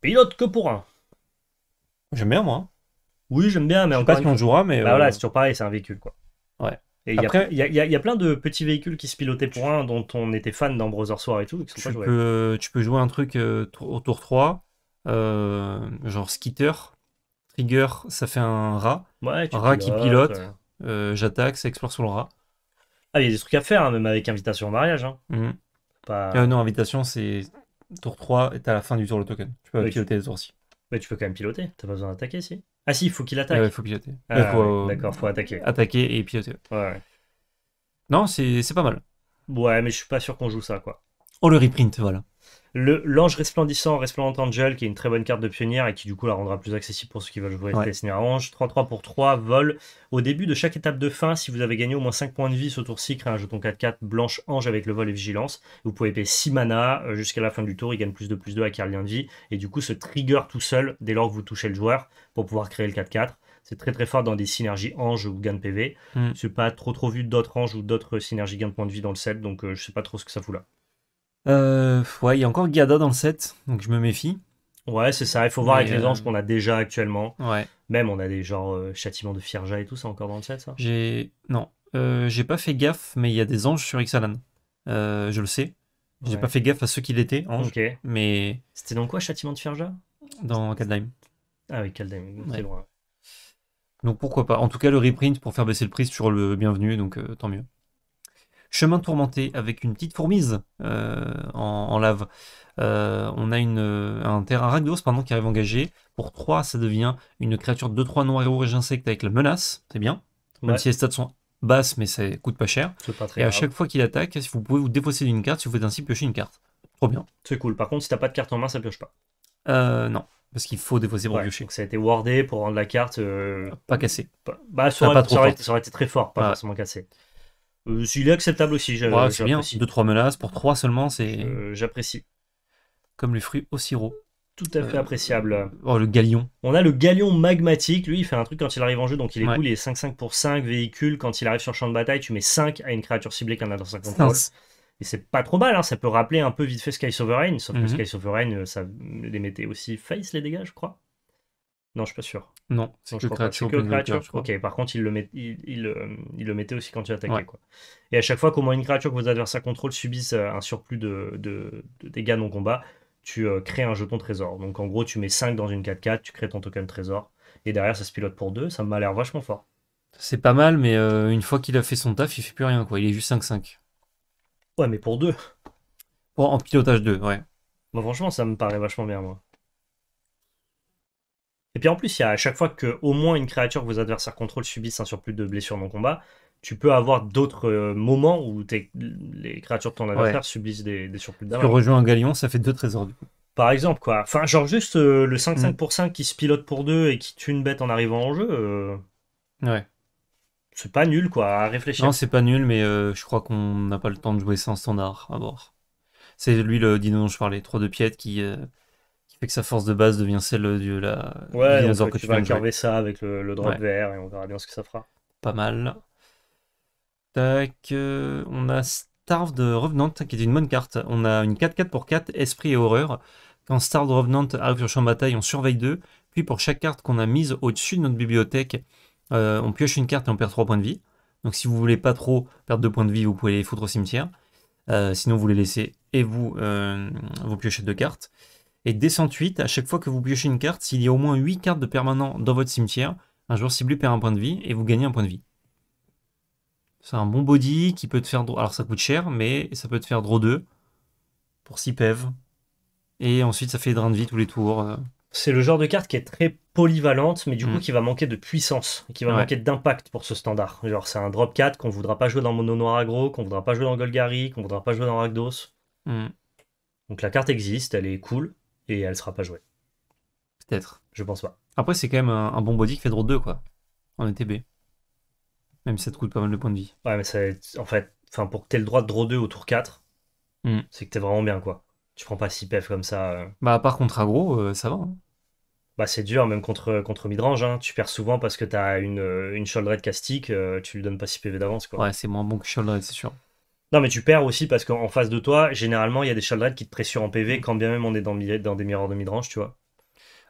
pilote que pour 1 j'aime bien moi oui j'aime bien mais je sais pas si on jouera mais bah voilà c'est toujours pareil c'est un véhicule quoi ouais et il y, a plein de petits véhicules qui se pilotaient pour un dont on était fan dans Brother Soir et tout. tu, peux, tu peux jouer un truc euh, au tour 3, euh, genre skitter, trigger, ça fait un rat. un rat qui pilote, euh, j'attaque, ça explore sur le rat. Ah, il y a des trucs à faire, hein, même avec invitation au mariage. Hein. Mmh. Ah, non, invitation, c'est tour 3 et à la fin du tour le token. Tu peux piloter tu... les tours Mais tu peux quand même piloter, t'as pas besoin d'attaquer si. Ah si, il faut qu'il attaque. Ah il faut piloter. Euh, d'accord, faut attaquer. Attaquer et piloter. Ouais. Non, c'est pas mal. Ouais, mais je suis pas sûr qu'on joue ça, quoi. On le reprint, voilà. L'ange resplendissant, Resplendent Angel, qui est une très bonne carte de pionnière et qui du coup la rendra plus accessible pour ceux qui veulent jouer ouais. Destiny Ange. 3-3 pour 3, vol. Au début de chaque étape de fin, si vous avez gagné au moins 5 points de vie ce tour-ci, crée un jeton 4-4 blanche ange avec le vol et vigilance. Vous pouvez payer 6 mana euh, jusqu'à la fin du tour, il gagne plus de plus 2 à lien de vie et du coup se trigger tout seul dès lors que vous touchez le joueur pour pouvoir créer le 4-4 c'est très très fort dans des synergies ange ou gain de PV. Je Je n'ai pas trop trop vu d'autres anges ou d'autres synergies gain de points de vie dans le set, donc euh, je ne sais pas trop ce que ça fout là. Euh, ouais, il y a encore Gada dans le set, donc je me méfie. Ouais, c'est ça. Il faut voir avec les euh, anges qu'on a déjà actuellement. Ouais. Même on a des genres euh, châtiment de Fierja et tout, c'est encore dans le set, ça J'ai. Non. Euh, j'ai pas fait gaffe, mais il y a des anges sur Ixalan. je le sais. J'ai pas fait gaffe à ceux qui l'étaient, Ok. Mais. C'était dans quoi, châtiment de Fierja Dans Kaldheim. Ah oui, Kaldheim, c'est loin. Donc pourquoi pas. En tout cas, le reprint pour faire baisser le prix sur le bienvenu, donc tant mieux. Chemin tourmenté avec une petite fourmise euh, en, lave. Euh, on a une, euh, un terrain Ragdos pendant qui arrive engagé. Pour 3, ça devient une créature de 2-3 noir et rouge avec la menace. C'est bien. Même si les stats sont basses, mais ça coûte pas cher. et à chaque fois qu'il attaque, vous pouvez vous défausser d'une carte si vous faites ainsi piocher une carte. Trop bien. C'est cool. Par contre, si t'as pas de carte en main, ça pioche pas. non. Parce qu'il faut défausser pour piocher. Donc ça a été wardé pour rendre la carte. Pas cassée. Bah, ça, aurait, ça, été très fort, pas forcément cassé. Euh, il est acceptable aussi. Ouais, c'est bien. 2-3 menaces pour 3 seulement, c'est. J'apprécie. Comme le fruit au sirop. Tout à fait euh, appréciable. Oh, le galion. On a le galion magmatique. Lui, il fait un truc quand il arrive en jeu, donc il est cool. Il 5-5 pour 5 véhicules. Quand il arrive sur le champ de bataille, tu mets 5 à une créature ciblée qui a dans sa Et c'est pas trop mal, hein. ça peut rappeler un peu vite fait Sky Sovereign, sauf que mhm. Sky Sovereign, euh, ça les mettait aussi face les dégâts, je crois. Non, je suis pas sûr. Non, c'est que, créature, créature. ok, par contre, il le, met, il, euh, le mettait aussi quand tu attaquais. Quoi. Et à chaque fois qu'au moins une créature que vos adversaires contrôlent subissent euh, un surplus de, dégâts non combat, tu euh, crées un jeton trésor. Donc en gros, tu mets 5 dans une 4-4, tu crées ton token trésor. Et derrière, ça se pilote pour 2. Ça m'a l'air vachement fort. C'est pas mal, mais une fois qu'il a fait son taf, il fait plus rien. quoi. Il est juste 5-5. Ouais, mais pour 2. en pilotage 2, ouais. franchement, ça me paraît vachement bien, moi. Et puis en plus, il y a à chaque fois que au moins une créature que vos adversaires contrôlent subissent un surplus de blessures non combat, tu peux avoir d'autres euh, moments où les créatures de ton adversaire subissent des, surplus de Tu rejoins un galion, ça fait deux trésors du coup. Par exemple, quoi. Enfin, genre juste euh, le 5-5 mm. pour 5 qui se pilote pour deux et qui tue une bête en arrivant en jeu. Euh, ouais. C'est pas nul, quoi, à réfléchir. Non, c'est pas nul, mais je crois qu'on n'a pas le temps de jouer ça en standard à bord. C'est lui le dino dont je parlais, 3 de piètre qui fait que sa force de base devient celle de la ouais, donc, euh, que tu, vas ça avec le, drop vert et on verra bien ce que ça fera. Pas mal. Tac, euh, on a Starved de Revenant qui est une bonne carte. On a une 4-4 pour 4, Esprit et Horreur. Quand Starved de Revenant arrive sur le champ de bataille, on surveille deux. Puis pour chaque carte qu'on a mise au-dessus de notre bibliothèque, euh, on pioche une carte et on perd 3 points de vie. Donc si vous voulez pas trop perdre 2 points de vie, vous pouvez les foutre au cimetière. sinon vous les laissez et vous, vous piochez deux cartes. Et cent 108 à chaque fois que vous piochez une carte, s'il y a au moins 8 cartes de permanent dans votre cimetière, un joueur ciblé perd un point de vie et vous gagnez un point de vie. C'est un bon body qui peut te faire... Alors ça coûte cher, mais ça peut te faire draw 2 pour 6 PEV. Et ensuite ça fait drain de vie tous les tours. Euh. C'est le genre de carte qui est très polyvalente, mais du coup mm. qui va manquer de puissance, qui va manquer d'impact pour ce standard. Genre c'est un drop 4 qu'on voudra pas jouer dans Mono Noir Agro, qu'on voudra pas jouer dans Golgari, qu'on voudra pas jouer dans Rakdos. Mm. Donc la carte existe, elle est cool et elle sera pas jouée. Peut-être. Je pense pas. Après, c'est quand même un, bon body qui fait draw 2, quoi, en ETB. Même si ça te coûte pas mal de points de vie. Ouais, mais ça, en fait, enfin, pour que t'aies le droit de draw 2 au tour 4, hmm. c'est que t'es vraiment bien, quoi. Tu prends pas 6 pef comme ça. Euh. Bah, à part contre aggro, euh, ça va. Hein. Bah, c'est dur, même contre, contre midrange. Hein. Tu perds souvent parce que t'as une, euh, une shoulder castique, tu lui donnes pas 6 PV d'avance, quoi. Ouais, c'est moins bon que shoulder c'est sûr. Non, mais tu perds aussi parce qu'en face de toi, généralement, il y a des Shaldred qui te pressurent en PV mm. quand bien même on est dans, dans des miroirs de midrange, tu vois.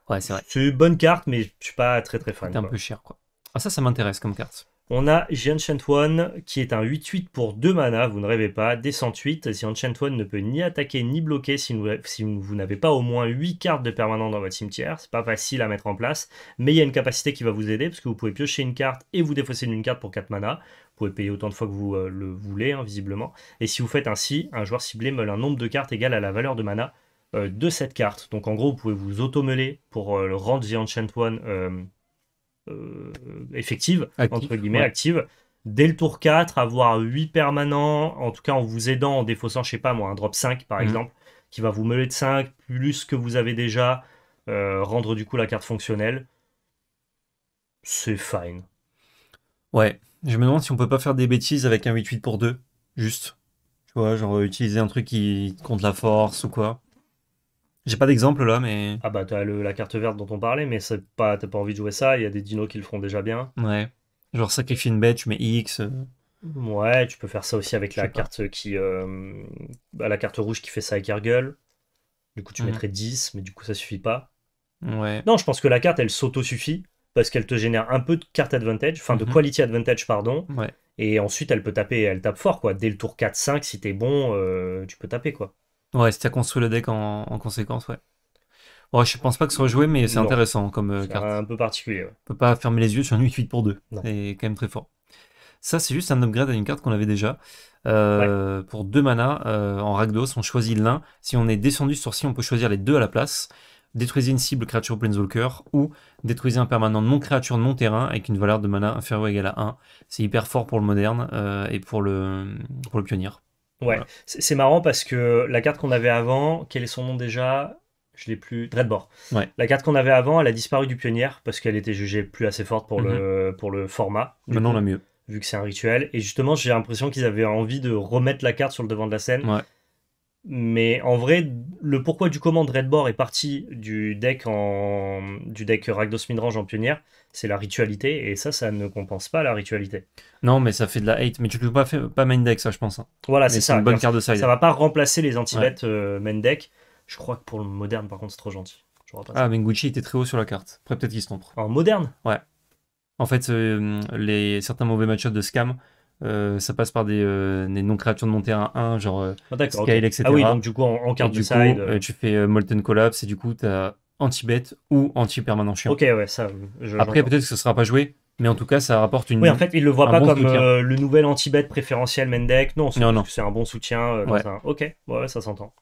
Ouais, c'est vrai. C'est une bonne carte, mais je suis pas très très fan. C'est un peu cher, quoi. Ah, ça, ça m'intéresse comme carte. On a Ancient One qui est un 8-8 pour 2 mana, vous ne rêvez pas, des 8. The Ancient One ne peut ni attaquer ni bloquer si vous, n'avez pas au moins 8 cartes de permanent dans votre cimetière, c'est pas facile à mettre en place, mais il y a une capacité qui va vous aider parce que vous pouvez piocher une carte et vous défausser d'une carte pour 4 mana. Vous pouvez payer autant de fois que vous euh, le voulez, hein, visiblement. Et si vous faites ainsi, un joueur ciblé meule un nombre de cartes égal à la valeur de mana euh, de cette carte. Donc en gros, vous pouvez vous auto-meuler pour euh, le rendre The Ancient One euh, effective, entre guillemets, active. Dès le tour 4, avoir 8 permanents, en tout cas en vous aidant, en défaussant, je sais pas moi, un drop 5 par mhm. exemple, qui va vous meuler de 5, plus que vous avez déjà, euh, rendre du coup la carte fonctionnelle. C'est fine. Ouais, je me demande si on peut pas faire des bêtises avec un 8-8 pour 2, juste. Tu vois, genre utiliser un truc qui compte la force ou quoi. J'ai pas d'exemple là, mais. Ah bah, t'as la carte verte dont on parlait, mais c'est pas, t'as pas envie de jouer ça. Il y a des dinos qui le font déjà bien. Ouais. Genre, sacrifier une bête, tu mets X. Euh. Ouais, tu peux faire ça aussi avec la carte, qui, euh, la carte rouge qui fait ça avec Ergel. Du coup, tu mm. mettrais 10, mais du coup, ça suffit pas. Ouais. Non, je pense que la carte, elle s'auto-suffit parce qu'elle te génère un peu de carte advantage, enfin de mm-hmm. quality advantage, pardon. Ouais. Et ensuite, elle peut taper, elle tape fort, quoi. Dès le tour 4-5, si t'es bon, euh, tu peux taper, quoi. Ouais, si t'as construit le deck en, conséquence, ouais. Ouais, je pense pas que ce soit joué, mais c'est intéressant comme euh, carte. un peu particulier. On peut pas fermer les yeux sur un 8 8 pour 2. C'est quand même très fort. Ça, c'est juste un upgrade à une carte qu'on avait déjà. Euh, pour deux mana, euh, en Ragdos, on choisit l'un. Si on est descendu sur si, on peut choisir les deux à la place. Détruisez une cible créature Planeswalker ou détruisez un permanent non créature non terrain avec une valeur de mana inférieure ou égale à 1. C'est hyper fort pour le moderne et pour le, pour le pionnier. Ouais, c'est marrant parce que la carte qu'on avait avant, quel est son nom déjà je l'ai plus. Dreadbore. Ouais. La carte qu'on avait avant, elle a disparu du pionnière parce qu'elle était jugée plus assez forte pour, le, mhm. pour le format. Maintenant, on l'a mieux. Vu que c'est un rituel. Et justement, j'ai l'impression qu'ils avaient envie de remettre la carte sur le devant de la scène. Ouais. Mais en vrai, le pourquoi du command Red est parti du deck, en, du deck Ragdos Midrange en pionnière, c'est la ritualité, et ça, ça ne compense pas la ritualité. Non, mais ça fait de la hate, mais tu peux pas, faire, pas main deck, ça, je pense. Hein. Voilà, c'est ça. une bonne Ça va pas remplacer les anti euh, main deck. Je crois que pour le moderne, par contre, c'est trop gentil. ah, Menguchi était très haut sur la carte. Après, peut-être qu'il se trompe. En moderne Ouais. En fait, euh, les, certains mauvais match de Scam euh, ça passe par des, euh, non-créatures de montée 1-1, genre euh, ah, etc. Ah oui, donc du coup, en, carte du side. Euh, tu fais Molten Collapse et du coup, tu as anti bet ou anti-permanent chiant. Ok, ouais, ça. Après, peut-être que ce ne sera pas joué, mais en tout cas, ça rapporte une. Oui, en fait, il ne le voit pas comme le nouvel anti bet préférentiel main deck. Non, c'est, un bon soutien. Ok, ouais, ça s'entend.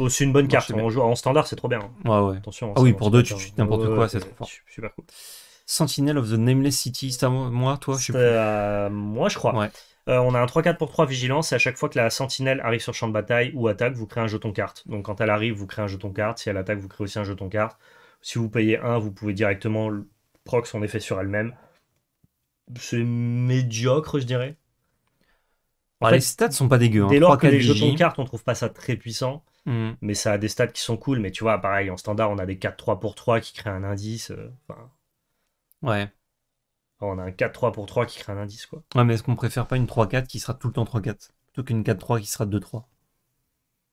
Oh, c'est une bonne carte. On joue en standard, c'est trop bien. Hein. Ouais, ouais. Attention. Ah oui, pour deux, tu, tu n'importe quoi, c'est trop fort. Super cool. Sentinel of the Nameless City. c'est à moi, toi je sais Moi, je crois. Euh, on a un 3-4 pour 3 vigilance et à chaque fois que la sentinelle arrive sur champ de bataille ou attaque, vous créez un jeton carte. Donc quand elle arrive, vous créez un jeton carte. Si elle attaque, vous créez aussi un jeton carte. Si vous payez un, vous pouvez directement proc son effet sur elle-même. C'est médiocre, je dirais. Bah, les stats sont pas dégueux. Hein. Dès lors que les jetons cartes, on trouve pas ça très puissant, hmm. mais ça a des stats qui sont cool. Mais tu vois, pareil, en standard, on a des 4-3 pour 3 qui créent un indice. Euh, enfin, Ouais. Oh, on a un 4-3 pour 3 qui crée un indice, quoi. Ouais, mais est-ce qu'on préfère pas une 3-4 qui sera tout le temps 3-4 plutôt qu'une 4-3 qui sera 2-3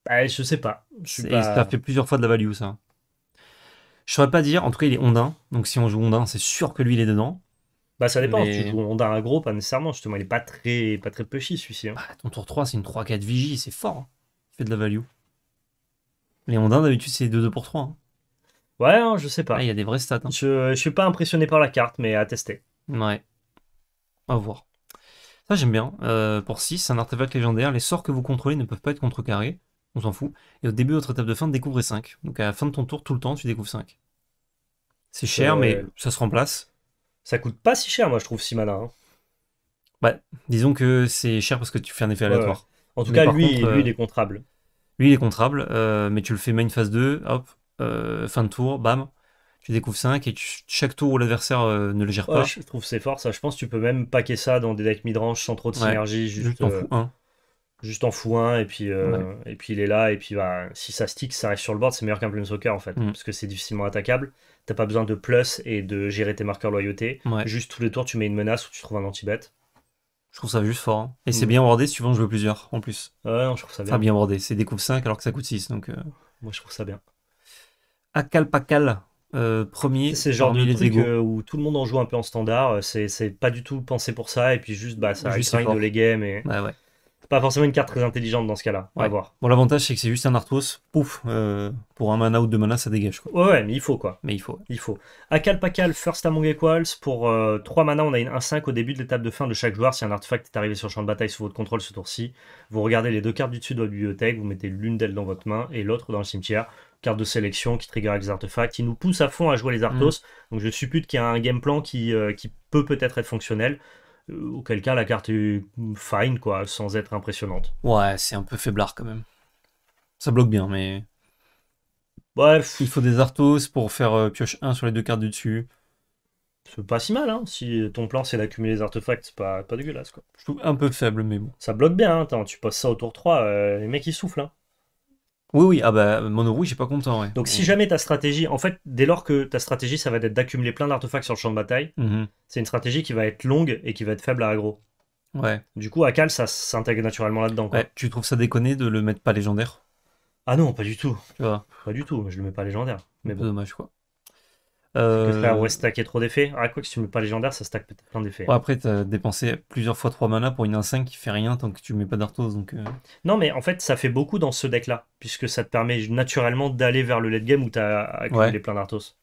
bah, Je sais pas. Je Ça fait plusieurs fois de la value, ça. Je saurais pas dire. En tout cas, il est Ondin. Donc si on joue Ondin, c'est sûr que lui, il est dedans. Bah ça dépend, si tu joues Ondin à gros, pas nécessairement, justement, il est pas très, pas très pushy celui-ci. Hein. Bah, ton tour 3, c'est une 3-4 vigie, c'est fort. Hein. fait de la value. Les Ondins, d'habitude, c'est 2-2 pour 3. Ouais, hein, je sais pas. Ah, il y a des vrais stats. Hein. Je, suis pas impressionné par la carte, mais à tester. Ouais. À voir. Ça, j'aime bien. Euh, pour 6, un artefact légendaire. Les sorts que vous contrôlez ne peuvent pas être contrecarrés. On s'en fout. Et au début de votre étape de fin, découvrez 5. Donc à la fin de ton tour, tout le temps, tu découvres 5. C'est cher, euh, mais ça se remplace. Ça coûte pas si cher, moi, je trouve, si malin. Hein. Ouais. Bah, disons que c'est cher parce que tu fais un effet aléatoire. En tout cas, euh, lui, il est contrable. Lui, il est contrable, mais tu le fais main phase 2, hop, euh, fin de tour, bam, tu découvres 5 et chaque tour où l'adversaire euh, ne le gère pas. je trouve c'est fort ça. Je pense que tu peux même paquer ça dans des decks range sans trop de synergie. Juste, en euh, fou un. Juste en fou un et puis, et puis il est là. Et puis bah, si ça stick, ça reste sur le board, c'est meilleur qu'un Plum Soccer en fait. Mm. Parce que c'est difficilement attaquable. T'as pas besoin de plus et de gérer tes marqueurs loyauté. Juste tous les tours, tu mets une menace ou tu trouves un anti-bet. Je trouve ça juste fort. Hein. Et c'est mm. bien bordé. si tu veux jouer plusieurs en plus. Ouais, je trouve ça bien. bien wardé. C'est découvre 5 alors que ça coûte 6. Donc, Moi, je trouve ça bien. Acalpacal. Euh, premier, c'est genre de truc euh, où tout le monde en joue un peu en standard. Euh, c'est pas du tout pensé pour ça, et puis juste bah ça juste de les games. Et... Bah ouais pas forcément une carte très intelligente dans ce cas-là. On va voir. Bon, l'avantage, c'est que c'est juste un Arthos. Pouf, euh, pour un mana ou deux mana, ça dégage. Quoi. Ouais, ouais, mais il faut quoi. Mais il faut. Il faut. First Among Equals. Pour 3 euh, mana, on a une 1-5 au début de l'étape de fin de chaque joueur. Si un artefact est arrivé sur le champ de bataille sous votre contrôle ce tour-ci, vous regardez les deux cartes du dessus de votre bibliothèque, vous mettez l'une d'elles dans votre main et l'autre dans le cimetière. Carte de sélection qui trigger les artefacts, qui nous pousse à fond à jouer les Arthos. Mm. Donc je suppute qu'il y a un game plan qui, euh, qui peut peut-être être fonctionnel auquel cas la carte est fine, quoi, sans être impressionnante. Ouais, c'est un peu faiblard quand même. Ça bloque bien, mais. Bref. Il faut des Arthos pour faire euh, pioche 1 sur les deux cartes du dessus. C'est pas si mal, hein. Si ton plan c'est d'accumuler les artefacts, c'est pas, dégueulasse, quoi. Je trouve un peu faible, mais bon. Ça bloque bien, hein. tu passes ça au tour 3, les mecs ils soufflent, hein. Oui, oui, ah bah, mono j'ai pas content. Ouais. Donc, si jamais ta stratégie, en fait, dès lors que ta stratégie, ça va être d'accumuler plein d'artefacts sur le champ de bataille, mhm. c'est une stratégie qui va être longue et qui va être faible à aggro. Ouais. Du coup, Akal, ça s'intègre naturellement là-dedans. Ouais, tu trouves ça déconné de le mettre pas légendaire Ah non, pas du tout. Tu vois Pas du tout, je le mets pas légendaire. Mais Dommage, quoi. Que euh, ouais, stacker trop d'effets. Ah, quoi que si tu mets pas légendaire, ça stack peut-être plein d'effets. Ouais, après, t'as dépensé plusieurs fois 3 mana pour une 1-5 qui fait rien tant que tu mets pas d'arthos. Donc, euh. Non, mais en fait, ça fait beaucoup dans ce deck-là, puisque ça te permet naturellement d'aller vers le late game où t'as accumulé plein d'arthos.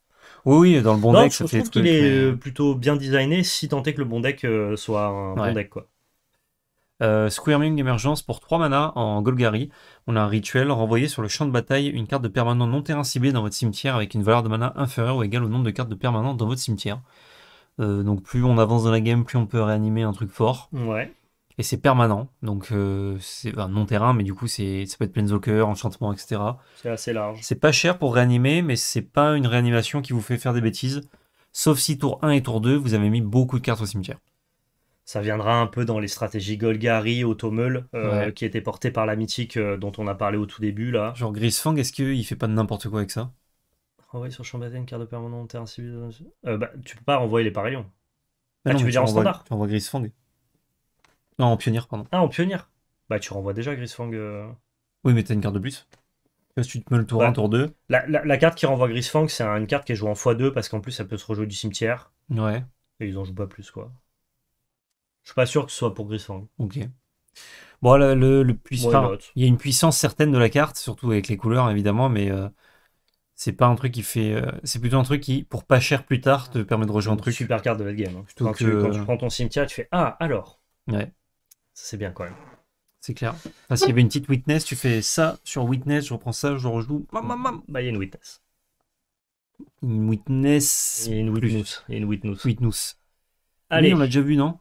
Oui, oui, dans le bon deck, ça fait. Je trouve qu'il est euh. plutôt bien designé si tant est que le bon deck soit un bon deck, quoi. Euh, Squirming d'émergence pour 3 manas en Golgari. On a un rituel, renvoyer sur le champ de bataille une carte de permanent non terrain ciblée dans votre cimetière avec une valeur de mana inférieure ou égale au nombre de cartes de permanent dans votre cimetière. Euh, donc plus on avance dans la game, plus on peut réanimer un truc fort. Ouais. Et c'est permanent, donc euh, c'est un non terrain, mais du coup c'est ça peut être Planeswalker, enchantement, etc. C'est assez large. C'est pas cher pour réanimer, mais c'est pas une réanimation qui vous fait faire des bêtises. Sauf si tour 1 et tour 2, vous avez mis beaucoup de cartes au cimetière ça viendra un peu dans les stratégies Golgari, Automel, euh, qui étaient portées par la mythique euh, dont on a parlé au tout début là. Genre Grisfang, est-ce qu'il fait pas de n'importe quoi avec ça Ah sur champ une carte de permanent, terrain civil. Euh, bah, tu peux pas renvoyer les parions. Hein. Bah ah, tu veux dire en standard Tu renvoies Grisfang. Non, en pionnière, pardon. Ah, en pionnier Bah, tu renvoies déjà Grisfang. Euh. Oui, mais t'as une carte de plus. Si tu te mets le tour 1, tour 2. La, carte qui renvoie Grisfang, c'est une carte qui est jouée en x2 parce qu'en plus, elle peut se rejouer du cimetière. Ouais. Et ils en jouent pas plus, quoi. Je suis pas sûr que ce soit pour Grisfang. Ok. Bon, le, le, il y a une puissance certaine de la carte, surtout avec les couleurs évidemment, mais euh, c'est pas un truc qui fait. Euh, c'est plutôt un truc qui, pour pas cher plus tard, te permet de rejouer un truc. Super carte de votre game. Hein. Quand, que... tu, quand, tu, prends ton cimetière, tu fais Ah, alors Ouais. Ça, c'est bien quand même. C'est clair. Parce S'il y avait une petite witness, tu fais ça sur witness, je reprends ça, je rejoue. Bah, il y a une witness. Une witness. Il y a une witness. une witness. Allez. on l'a déjà vu, non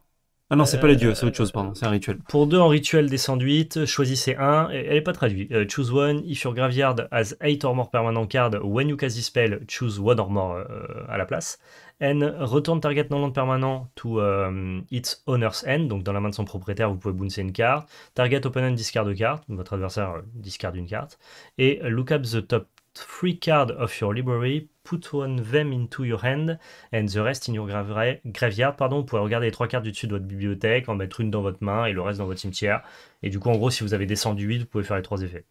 ah non, c'est pas les dieux, c'est euh, autre chose, pardon, c'est un rituel. Pour deux en rituel des 8, choisissez un, et elle est pas traduite. Euh, choose one, if your graveyard has eight or more permanent cards, when you cast this spell, choose one or more euh, à la place. And return target non land permanent to um, its owner's end, donc dans la main de son propriétaire, vous pouvez bouncer une carte. Target opponent discard a carte, votre adversaire discarde une carte. Et look up the top three cards of your library, put one of them into your hand and the rest in your graveyard. Pardon, vous pouvez regarder les trois cartes du dessus de votre bibliothèque, en mettre une dans votre main et le reste dans votre cimetière. Et du coup, en gros, si vous avez descendu 8, vous pouvez faire les trois effets.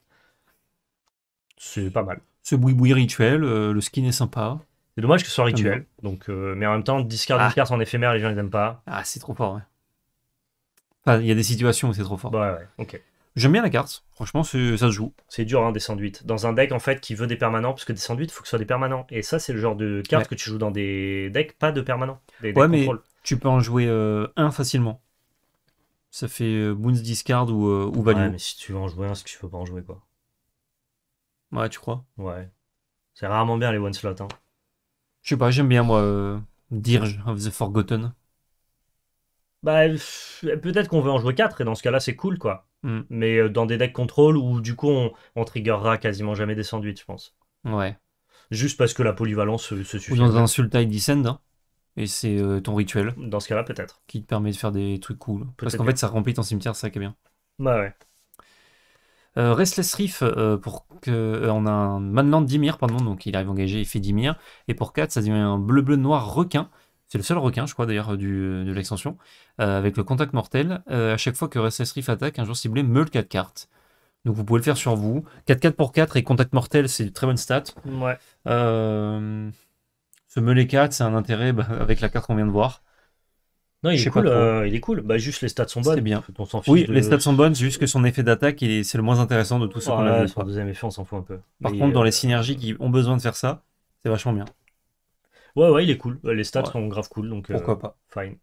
C'est pas mal. Ce boui-boui rituel, euh, le skin est sympa. C'est dommage que ce soit rituel. Donc, euh, mais en même temps, discard ah. cartes en éphémère, les gens les aiment pas. Ah, c'est trop fort. Ouais. il y a des situations où c'est trop fort. Ouais, bah ouais, ok. J'aime bien la carte, franchement, ça se joue. C'est dur, hein, des sandwichs. Dans un deck, en fait, qui veut des permanents, parce que des sandwichs, il faut que ce soit des permanents. Et ça, c'est le genre de carte que tu joues dans des decks pas de permanents. Des ouais, mais tu peux en jouer euh, un facilement. Ça fait Boons euh, Discard ou, euh, Ouais, mais si tu veux en jouer un, c'est que tu peux pas en jouer, quoi. Ouais, tu crois Ouais. C'est rarement bien les one slot. Hein. Je sais pas, j'aime bien, moi, Dirge of the Forgotten. Bah, peut-être qu'on veut en jouer 4 et dans ce cas-là, c'est cool quoi. Mm. Mais euh, dans des decks contrôle où du coup on, on triggerera quasiment jamais des sandwichs, je pense. Ouais. Juste parce que la polyvalence se suffit. Ou dans un Sultai Descend, hein. et c'est euh, ton rituel. Dans ce cas-là, peut-être. Qui te permet de faire des trucs cool. Parce qu'en fait, ça remplit ton cimetière, c'est ça qui est bien. Bah ouais. Euh, Restless riff pour que, on a un Manland Dimir, pardon, donc il arrive engagé, il fait Dimir. Et pour 4, ça devient un bleu-bleu-noir requin c'est le seul requin, je crois d'ailleurs, euh, euh, de l'extension, euh, avec le contact mortel. à chaque fois que Restless attaque, un jour ciblé meule 4 cartes. Donc vous pouvez le faire sur vous. 4-4 pour 4 et contact mortel, c'est une très bonne stat. Ouais. ce meuler 4, c'est un intérêt bah, avec la carte qu'on vient de voir. Non, il, est cool, Bah, juste les stats sont bonnes. C'est bien. On oui, les stats sont bonnes, juste que son effet d'attaque, c'est le moins intéressant de tout ce qu'on a deuxième effet, on s'en fout un peu. Par contre, dans les synergies qui ont besoin de faire ça, c'est vachement bien. Ouais, ouais, il est cool. Les stats sont grave cool, donc euh, pourquoi pas. Fine.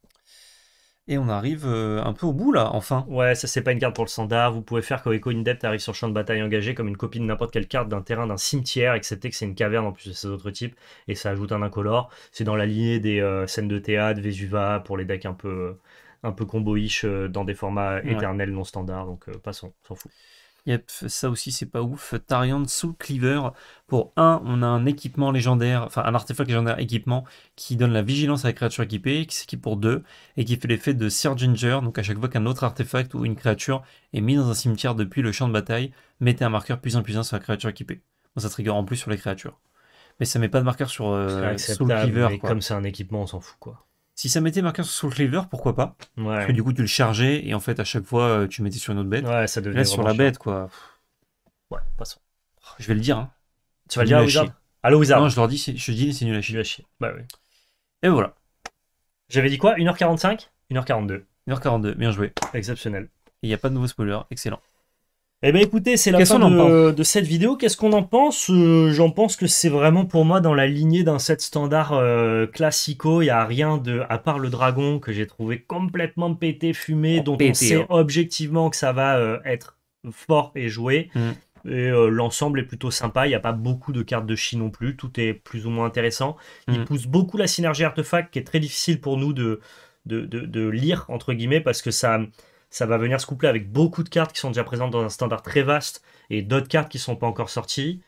Et on arrive euh, un peu au bout là, enfin. Ouais, ça c'est pas une carte pour le standard. Vous pouvez faire in Indept arrive sur le champ de bataille engagé comme une copie de n'importe quelle carte d'un terrain d'un cimetière, excepté que c'est une caverne en plus de ces autres types, et ça ajoute un incolore. C'est dans la lignée des euh, scènes de théâtre, Vesuva, pour les decks un peu, un peu combo-ish dans des formats éternels non standard donc passons, s'en fout. Yep, ça aussi c'est pas ouf. Tarion Soul Cleaver. Pour 1, on a un équipement légendaire, enfin un artefact légendaire équipement qui donne la vigilance à la créature équipée, qui s'équipe pour 2, et qui fait l'effet de Sir Ginger. Donc à chaque fois qu'un autre artefact ou une créature est mis dans un cimetière depuis le champ de bataille, mettez un marqueur plus un plus sur la créature équipée. Bon, ça trigger en plus sur les créatures. Mais ça met pas de marqueur sur euh, Soul Cleaver. Comme c'est un équipement, on s'en fout quoi. Si ça mettait marqué sur Soul Cleaver, pourquoi pas ouais. du coup, tu le chargeais et en fait, à chaque fois, euh, tu mettais sur une autre bête. Ouais, ça devenait. sur la bête, quoi. Ouais, Je vais le dire. Hein. Tu vas le dire à Wizard Allo Wizard Non, je leur dis, je dis, c'est nul à chier. Bah oui. Et voilà. J'avais dit quoi 1h45 1h42. 1h42, bien joué. Exceptionnel. Il n'y a pas de nouveau spoiler, excellent. Eh bien écoutez, c'est la fin de, cette vidéo. Qu'est-ce qu'on en pense euh, J'en pense que c'est vraiment pour moi dans la lignée d'un set standard euh, classico. Il n'y a rien de, à part le dragon que j'ai trouvé complètement pété, fumé, oh, dont on sait hein. objectivement que ça va euh, être fort et joué. Mm. Et l'ensemble est plutôt sympa. Il n'y a pas beaucoup de cartes de chi non plus. Tout est plus ou moins intéressant. Il mm. pousse beaucoup la synergie artefact qui est très difficile pour nous de, de, de lire entre guillemets parce que ça ça va venir se coupler avec beaucoup de cartes qui sont déjà présentes dans un standard très vaste et d'autres cartes qui ne sont pas encore sorties.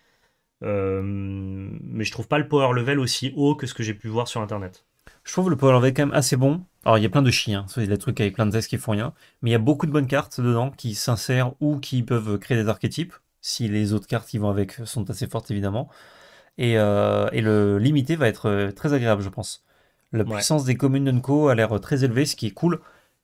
Euh, mais je trouve pas le power level aussi haut que ce que j'ai pu voir sur internet. Je trouve le power level quand même assez bon. Alors il y a plein de chiens, hein. il y a des trucs avec plein de zestes qui font rien, mais il y a beaucoup de bonnes cartes dedans qui s'insèrent ou qui peuvent créer des archétypes, si les autres cartes qui vont avec sont assez fortes évidemment. Et, euh, le limité va être euh, très agréable je pense. La puissance des communes de a l'air très élevée, ce qui est cool.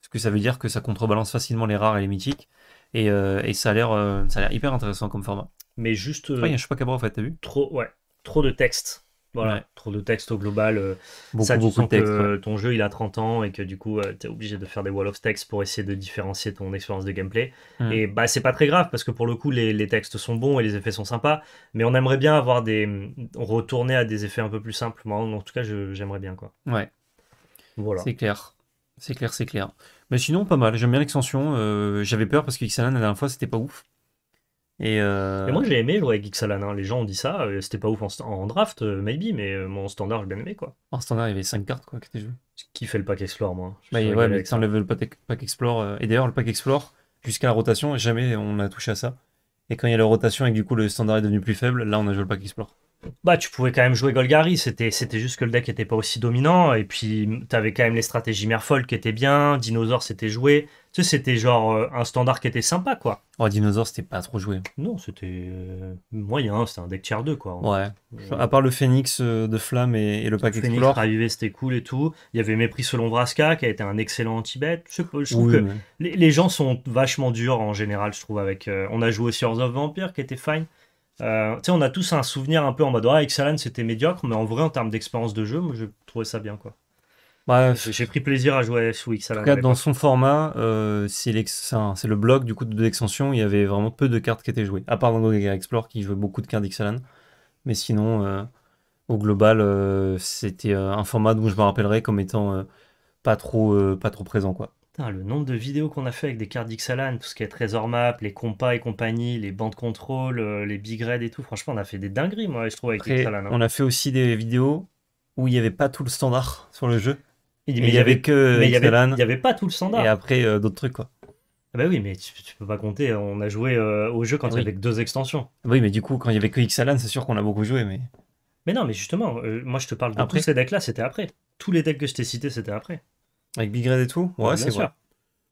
Parce que ça veut dire que ça contrebalance facilement les rares et les mythiques. Et, euh, et euh, ça a l'air hyper intéressant comme format. Mais juste. Je il y a en fait, t'as vu Trop, ouais, trop de texte. Voilà, trop de texte au global. Euh, beaucoup, ça, tu de que ton jeu, il a 30 ans et que du coup, tu es obligé de faire des wall of text pour essayer de différencier ton expérience de gameplay. Mm. Et bah, c'est pas très grave parce que pour le coup, les, les, textes sont bons et les effets sont sympas, mais on aimerait bien avoir des. retourner à des effets un peu plus simples. en tout cas, j'aimerais bien, quoi. Ouais. Voilà. C'est clair. C'est clair, c'est clair. Mais bah, sinon, pas mal. J'aime bien l'extension. Euh, j'avais peur parce que Xalan, la dernière fois, c'était pas ouf. Et, euh, moi, j'ai aimé jouer avec Xalan. Les gens ont dit ça. Euh, c'était pas ouf en, draft, maybe, mais mon standard, j'ai bien aimé. quoi. En standard, il y avait 5 cartes quoi, qui étaient jouées. Qui fait le pack Explore, moi. Bah, ouais, mais ça le pack Explore. Et d'ailleurs, le pack Explore, jusqu'à la rotation, jamais on a touché à ça. Et quand il y a la rotation et que du coup le standard est devenu plus faible, là on a joué le pack Explore. Bah, tu pouvais quand même jouer Golgari, c'était, juste que le deck n'était pas aussi dominant, et puis mm, tu avais quand même les stratégies Merfolk qui étaient bien, Dinosaur c'était joué, tu sais, c'était genre euh, un standard qui était sympa, quoi. Oh, Dinosaur c'était pas trop joué. Non, c'était euh, moyen, c'était un deck tier 2, quoi. Ouais, euh, à part le Phénix de Flamme et, le pack Phoenix, Explore. c'était cool et tout, il y avait Mépris selon Vraska qui a été un excellent anti-bet, je, trouve que les, gens sont vachement durs en général, je trouve, avec... on a joué aussi Hearth of Vampire qui était fine. Euh, tu sais, on a tous un souvenir un peu en mode, ah, c'était médiocre, mais en vrai, en termes d'expérience de jeu, moi, je trouvais ça bien, quoi. Bah, j'ai pris plaisir à jouer sous Xalan. En dans son format, euh, c'est le bloc du coup de l'extension, il y avait vraiment peu de cartes qui étaient jouées. À part dans Explore qui jouait beaucoup de cartes Xalan. Mais sinon, euh, au global, c'était un format dont je me rappellerai comme étant pas, trop, pas trop présent. quoi le nombre de vidéos qu'on a fait avec des cartes Dixalan, tout ce qui est Trésor Map, les compas et compagnie, les bandes contrôle, euh, les big red et tout, franchement, on a fait des dingueries, moi, je trouve, avec hein. On a fait aussi des vidéos où il n'y avait pas tout le standard sur le jeu. mais il n'y avait, que mais il n'y avait, pas tout le standard. Et après, euh, d'autres trucs, quoi. Ah bah oui, mais tu, peux pas compter. On a joué euh, au jeu quand il y avait que deux extensions. Ah oui, mais du coup, quand il y avait que Xalan, c'est sûr qu'on a beaucoup joué, mais. Mais non, mais justement, moi je te parle de tous ces decks-là, c'était après. Tous les decks que je t'ai cités, c'était après. Avec Big Red et tout Ouais, c'est vrai.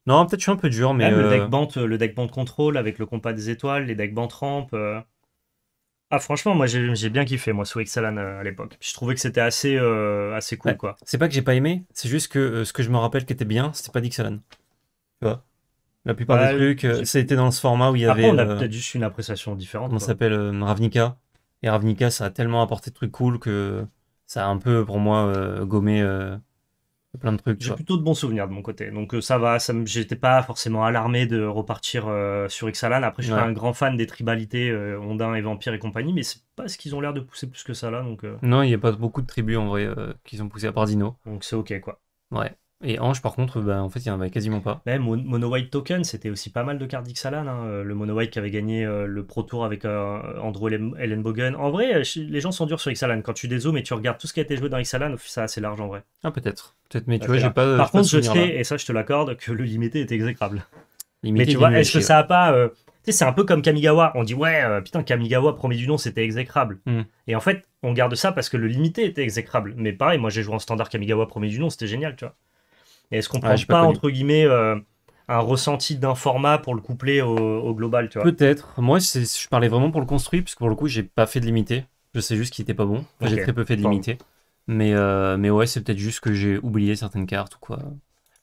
Non, peut-être je suis un peu dur, mais. le euh, deck band, le deck band contrôle avec le compas des étoiles, les deck band ramp. Euh. Ah, franchement, moi j'ai bien kiffé, moi, sous euh, à l'époque. Je trouvais que c'était assez, assez cool, quoi. C'est pas que j'ai pas aimé, c'est juste que ce que je me rappelle qui était bien, c'était pas d'Ixalan. Tu vois La plupart des bah, trucs, c'était dans ce format où il y Après, avait. on a peut-être juste une appréciation différente. On s'appelle Ravnica. Et Ravnica, ça a tellement apporté de trucs cool que ça a un peu, pour moi, gommé plein de trucs. J'ai plutôt de bons souvenirs de mon côté. Donc euh, ça va, ça j'étais pas forcément alarmé de repartir euh, sur Xalan. Après, je suis un grand fan des tribalités, euh, ondin et Vampires et compagnie, mais c'est pas ce qu'ils ont l'air de pousser plus que ça là. Donc, Non, il n'y a pas beaucoup de tribus en vrai qu'ils ont poussé à part Dino. Donc c'est ok quoi. Ouais. Et Ange, par contre, bah, en fait, il n'y en avait quasiment pas. Mono White Token, c'était aussi pas mal de cartes d'Ixalan hein, euh, le Mono White qui avait gagné euh, le Pro Tour avec euh, Andrew Ellenbogen. En vrai, euh, les gens sont durs sur Ixalan Quand tu dézoomes et tu regardes tout ce qui a été joué dans ça c'est assez large en vrai. Ah, peut-être. Peut-être, mais tu vois, j'ai pas. Par contre, je sais, et ça, je te l'accorde, que le limité était exécrable. Limité mais tu vois, est-ce que ça a pas. Tu sais, c'est un peu comme Kamigawa. On dit, ouais, putain, Kamigawa, premier du nom, c'était exécrable. Hmm. Et en fait, on garde ça parce que le limité était exécrable. Mais pareil, moi, j'ai joué en standard Kamigawa, premier du nom, c'était génial, tu vois est-ce qu'on ah, prend pas, entre guillemets euh, un ressenti d'un format pour le coupler au, global, Peut-être. Moi, je parlais vraiment pour le construire, parce que pour le coup, j'ai pas fait de limité. Je sais juste qu'il n'était pas bon. J'ai très peu fait de limité. Mais, euh, mais ouais, c'est peut-être juste que j'ai oublié certaines cartes ou quoi.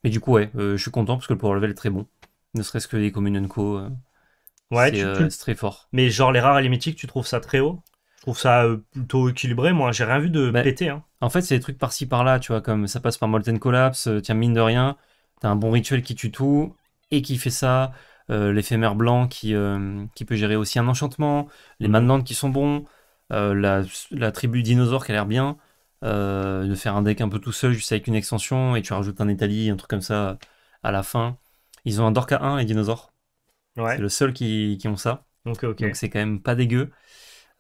Mais du coup, ouais, euh, je suis content parce que le power level est très bon. Ne serait-ce que les communes co. ouais, c'est très fort. Mais genre les rares et les mythiques, tu trouves ça très haut je trouve ça euh, plutôt équilibré, moi. J'ai rien vu de bah, pété. Hein. En fait, c'est des trucs par-ci par-là, tu vois, comme ça passe par Molten Collapse. Euh, tiens, mine de rien, t'as un bon rituel qui tue tout et qui fait ça. Euh, l'éphémère blanc qui, peut gérer aussi un enchantement, les mhm. mannantes qui sont bons, la, tribu dinosaure qui a l'air bien, de faire un deck un peu tout seul juste avec une extension et tu rajoutes un Italie, un truc comme ça à la fin. Ils ont un Dorka 1 et dinosaure. Ouais. C'est le seul qui, ont ça. Donc c'est quand même pas dégueu.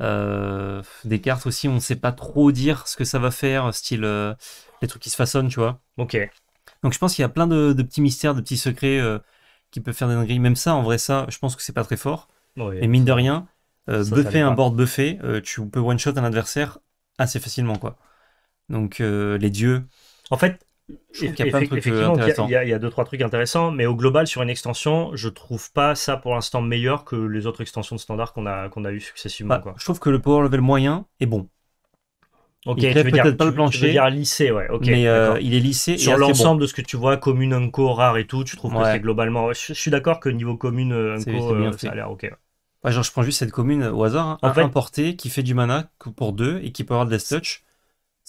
Euh, des cartes aussi, on ne sait pas trop dire ce que ça va faire, style euh, les trucs qui se façonnent, tu vois. Ok. Donc je pense qu'il y a plein de, petits mystères, de petits secrets euh, qui peuvent faire des dingueries. Même ça, en vrai, ça, je pense que c'est pas très fort. et mine de rien, buffer un board buffé, tu peux one-shot un adversaire assez facilement, quoi. Donc les dieux. En fait, je y a Il y, a, deux, trois trucs intéressants, mais au global, sur une extension, je trouve pas ça pour l'instant meilleur que les autres extensions de standard qu'on a, qu'on a eues successivement. Bah, je trouve que le power level moyen est bon. Ok, il tu veux dire pas le plancher, lissé, ouais. Ok. Euh, il est lissé sur l'ensemble de ce que tu vois, commune, unco, rare et tout. Tu trouves que c'est globalement. Je, suis d'accord que niveau commune, euh, unco, euh, ça a l'air ok. genre, je prends juste cette commune au hasard, un, hein, peu importé qui fait du mana pour deux et qui peut avoir de des touch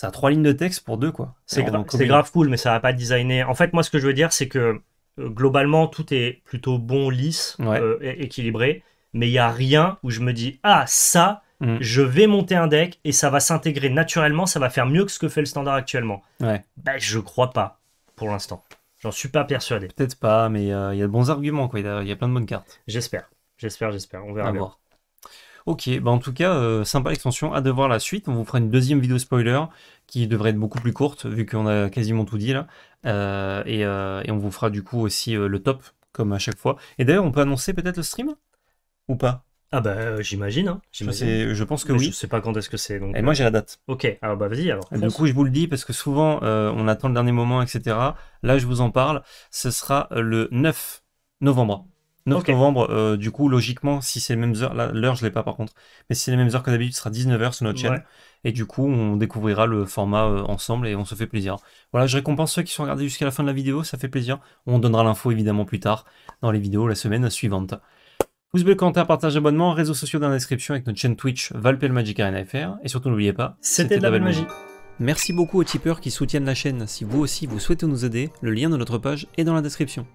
ça a trois lignes de texte pour deux, quoi. C'est grave cool, mais ça va pas designer. En fait, moi, ce que je veux dire, c'est que euh, globalement, tout est plutôt bon, lisse, euh, équilibré, mais il y a rien où je me dis ah ça, mm. je vais monter un deck et ça va s'intégrer naturellement, ça va faire mieux que ce que fait le standard actuellement. Ouais. ne ben, je crois pas pour l'instant. J'en suis pas persuadé. Peut-être pas, mais euh, il y a de bons arguments, quoi. Il y, a plein de bonnes cartes. J'espère, j'espère, j'espère. On verra. bien. Ok, bah en tout cas, sympa l'extension, à devoir la suite. On vous fera une deuxième vidéo spoiler qui devrait être beaucoup plus courte, vu qu'on a quasiment tout dit là. Euh, euh, et, on vous fera du coup aussi euh, le top, comme à chaque fois. Et d'ailleurs, on peut annoncer peut-être le stream Ou pas Ah bah j'imagine, hein, Je, pense que oui. Je sais pas quand est-ce que c'est. Donc, et moi j'ai la date. Ok, alors bah vas-y alors. Du coup, je vous le dis parce que souvent on attend le dernier moment, etc. Là, je vous en parle. Ce sera le 9 novembre. 9 novembre, du coup, logiquement, si c'est les mêmes heures, l'heure je l'ai pas par contre, mais si c'est les mêmes heures que d'habitude, ce sera 19h sur notre chaîne. Et du coup, on découvrira le format euh, ensemble et on se fait plaisir. Voilà, je récompense ceux qui sont regardés jusqu'à la fin de la vidéo, ça fait plaisir. On donnera l'info évidemment plus tard dans les vidéos la semaine suivante. Pouce bleu, commentaire, partage, abonnement, réseaux sociaux dans la description avec notre chaîne Twitch FR. Et surtout, n'oubliez pas, c'était de la belle magie. Merci beaucoup aux tipeurs qui soutiennent la chaîne. Si vous aussi vous souhaitez nous aider, le lien de notre page est dans la description.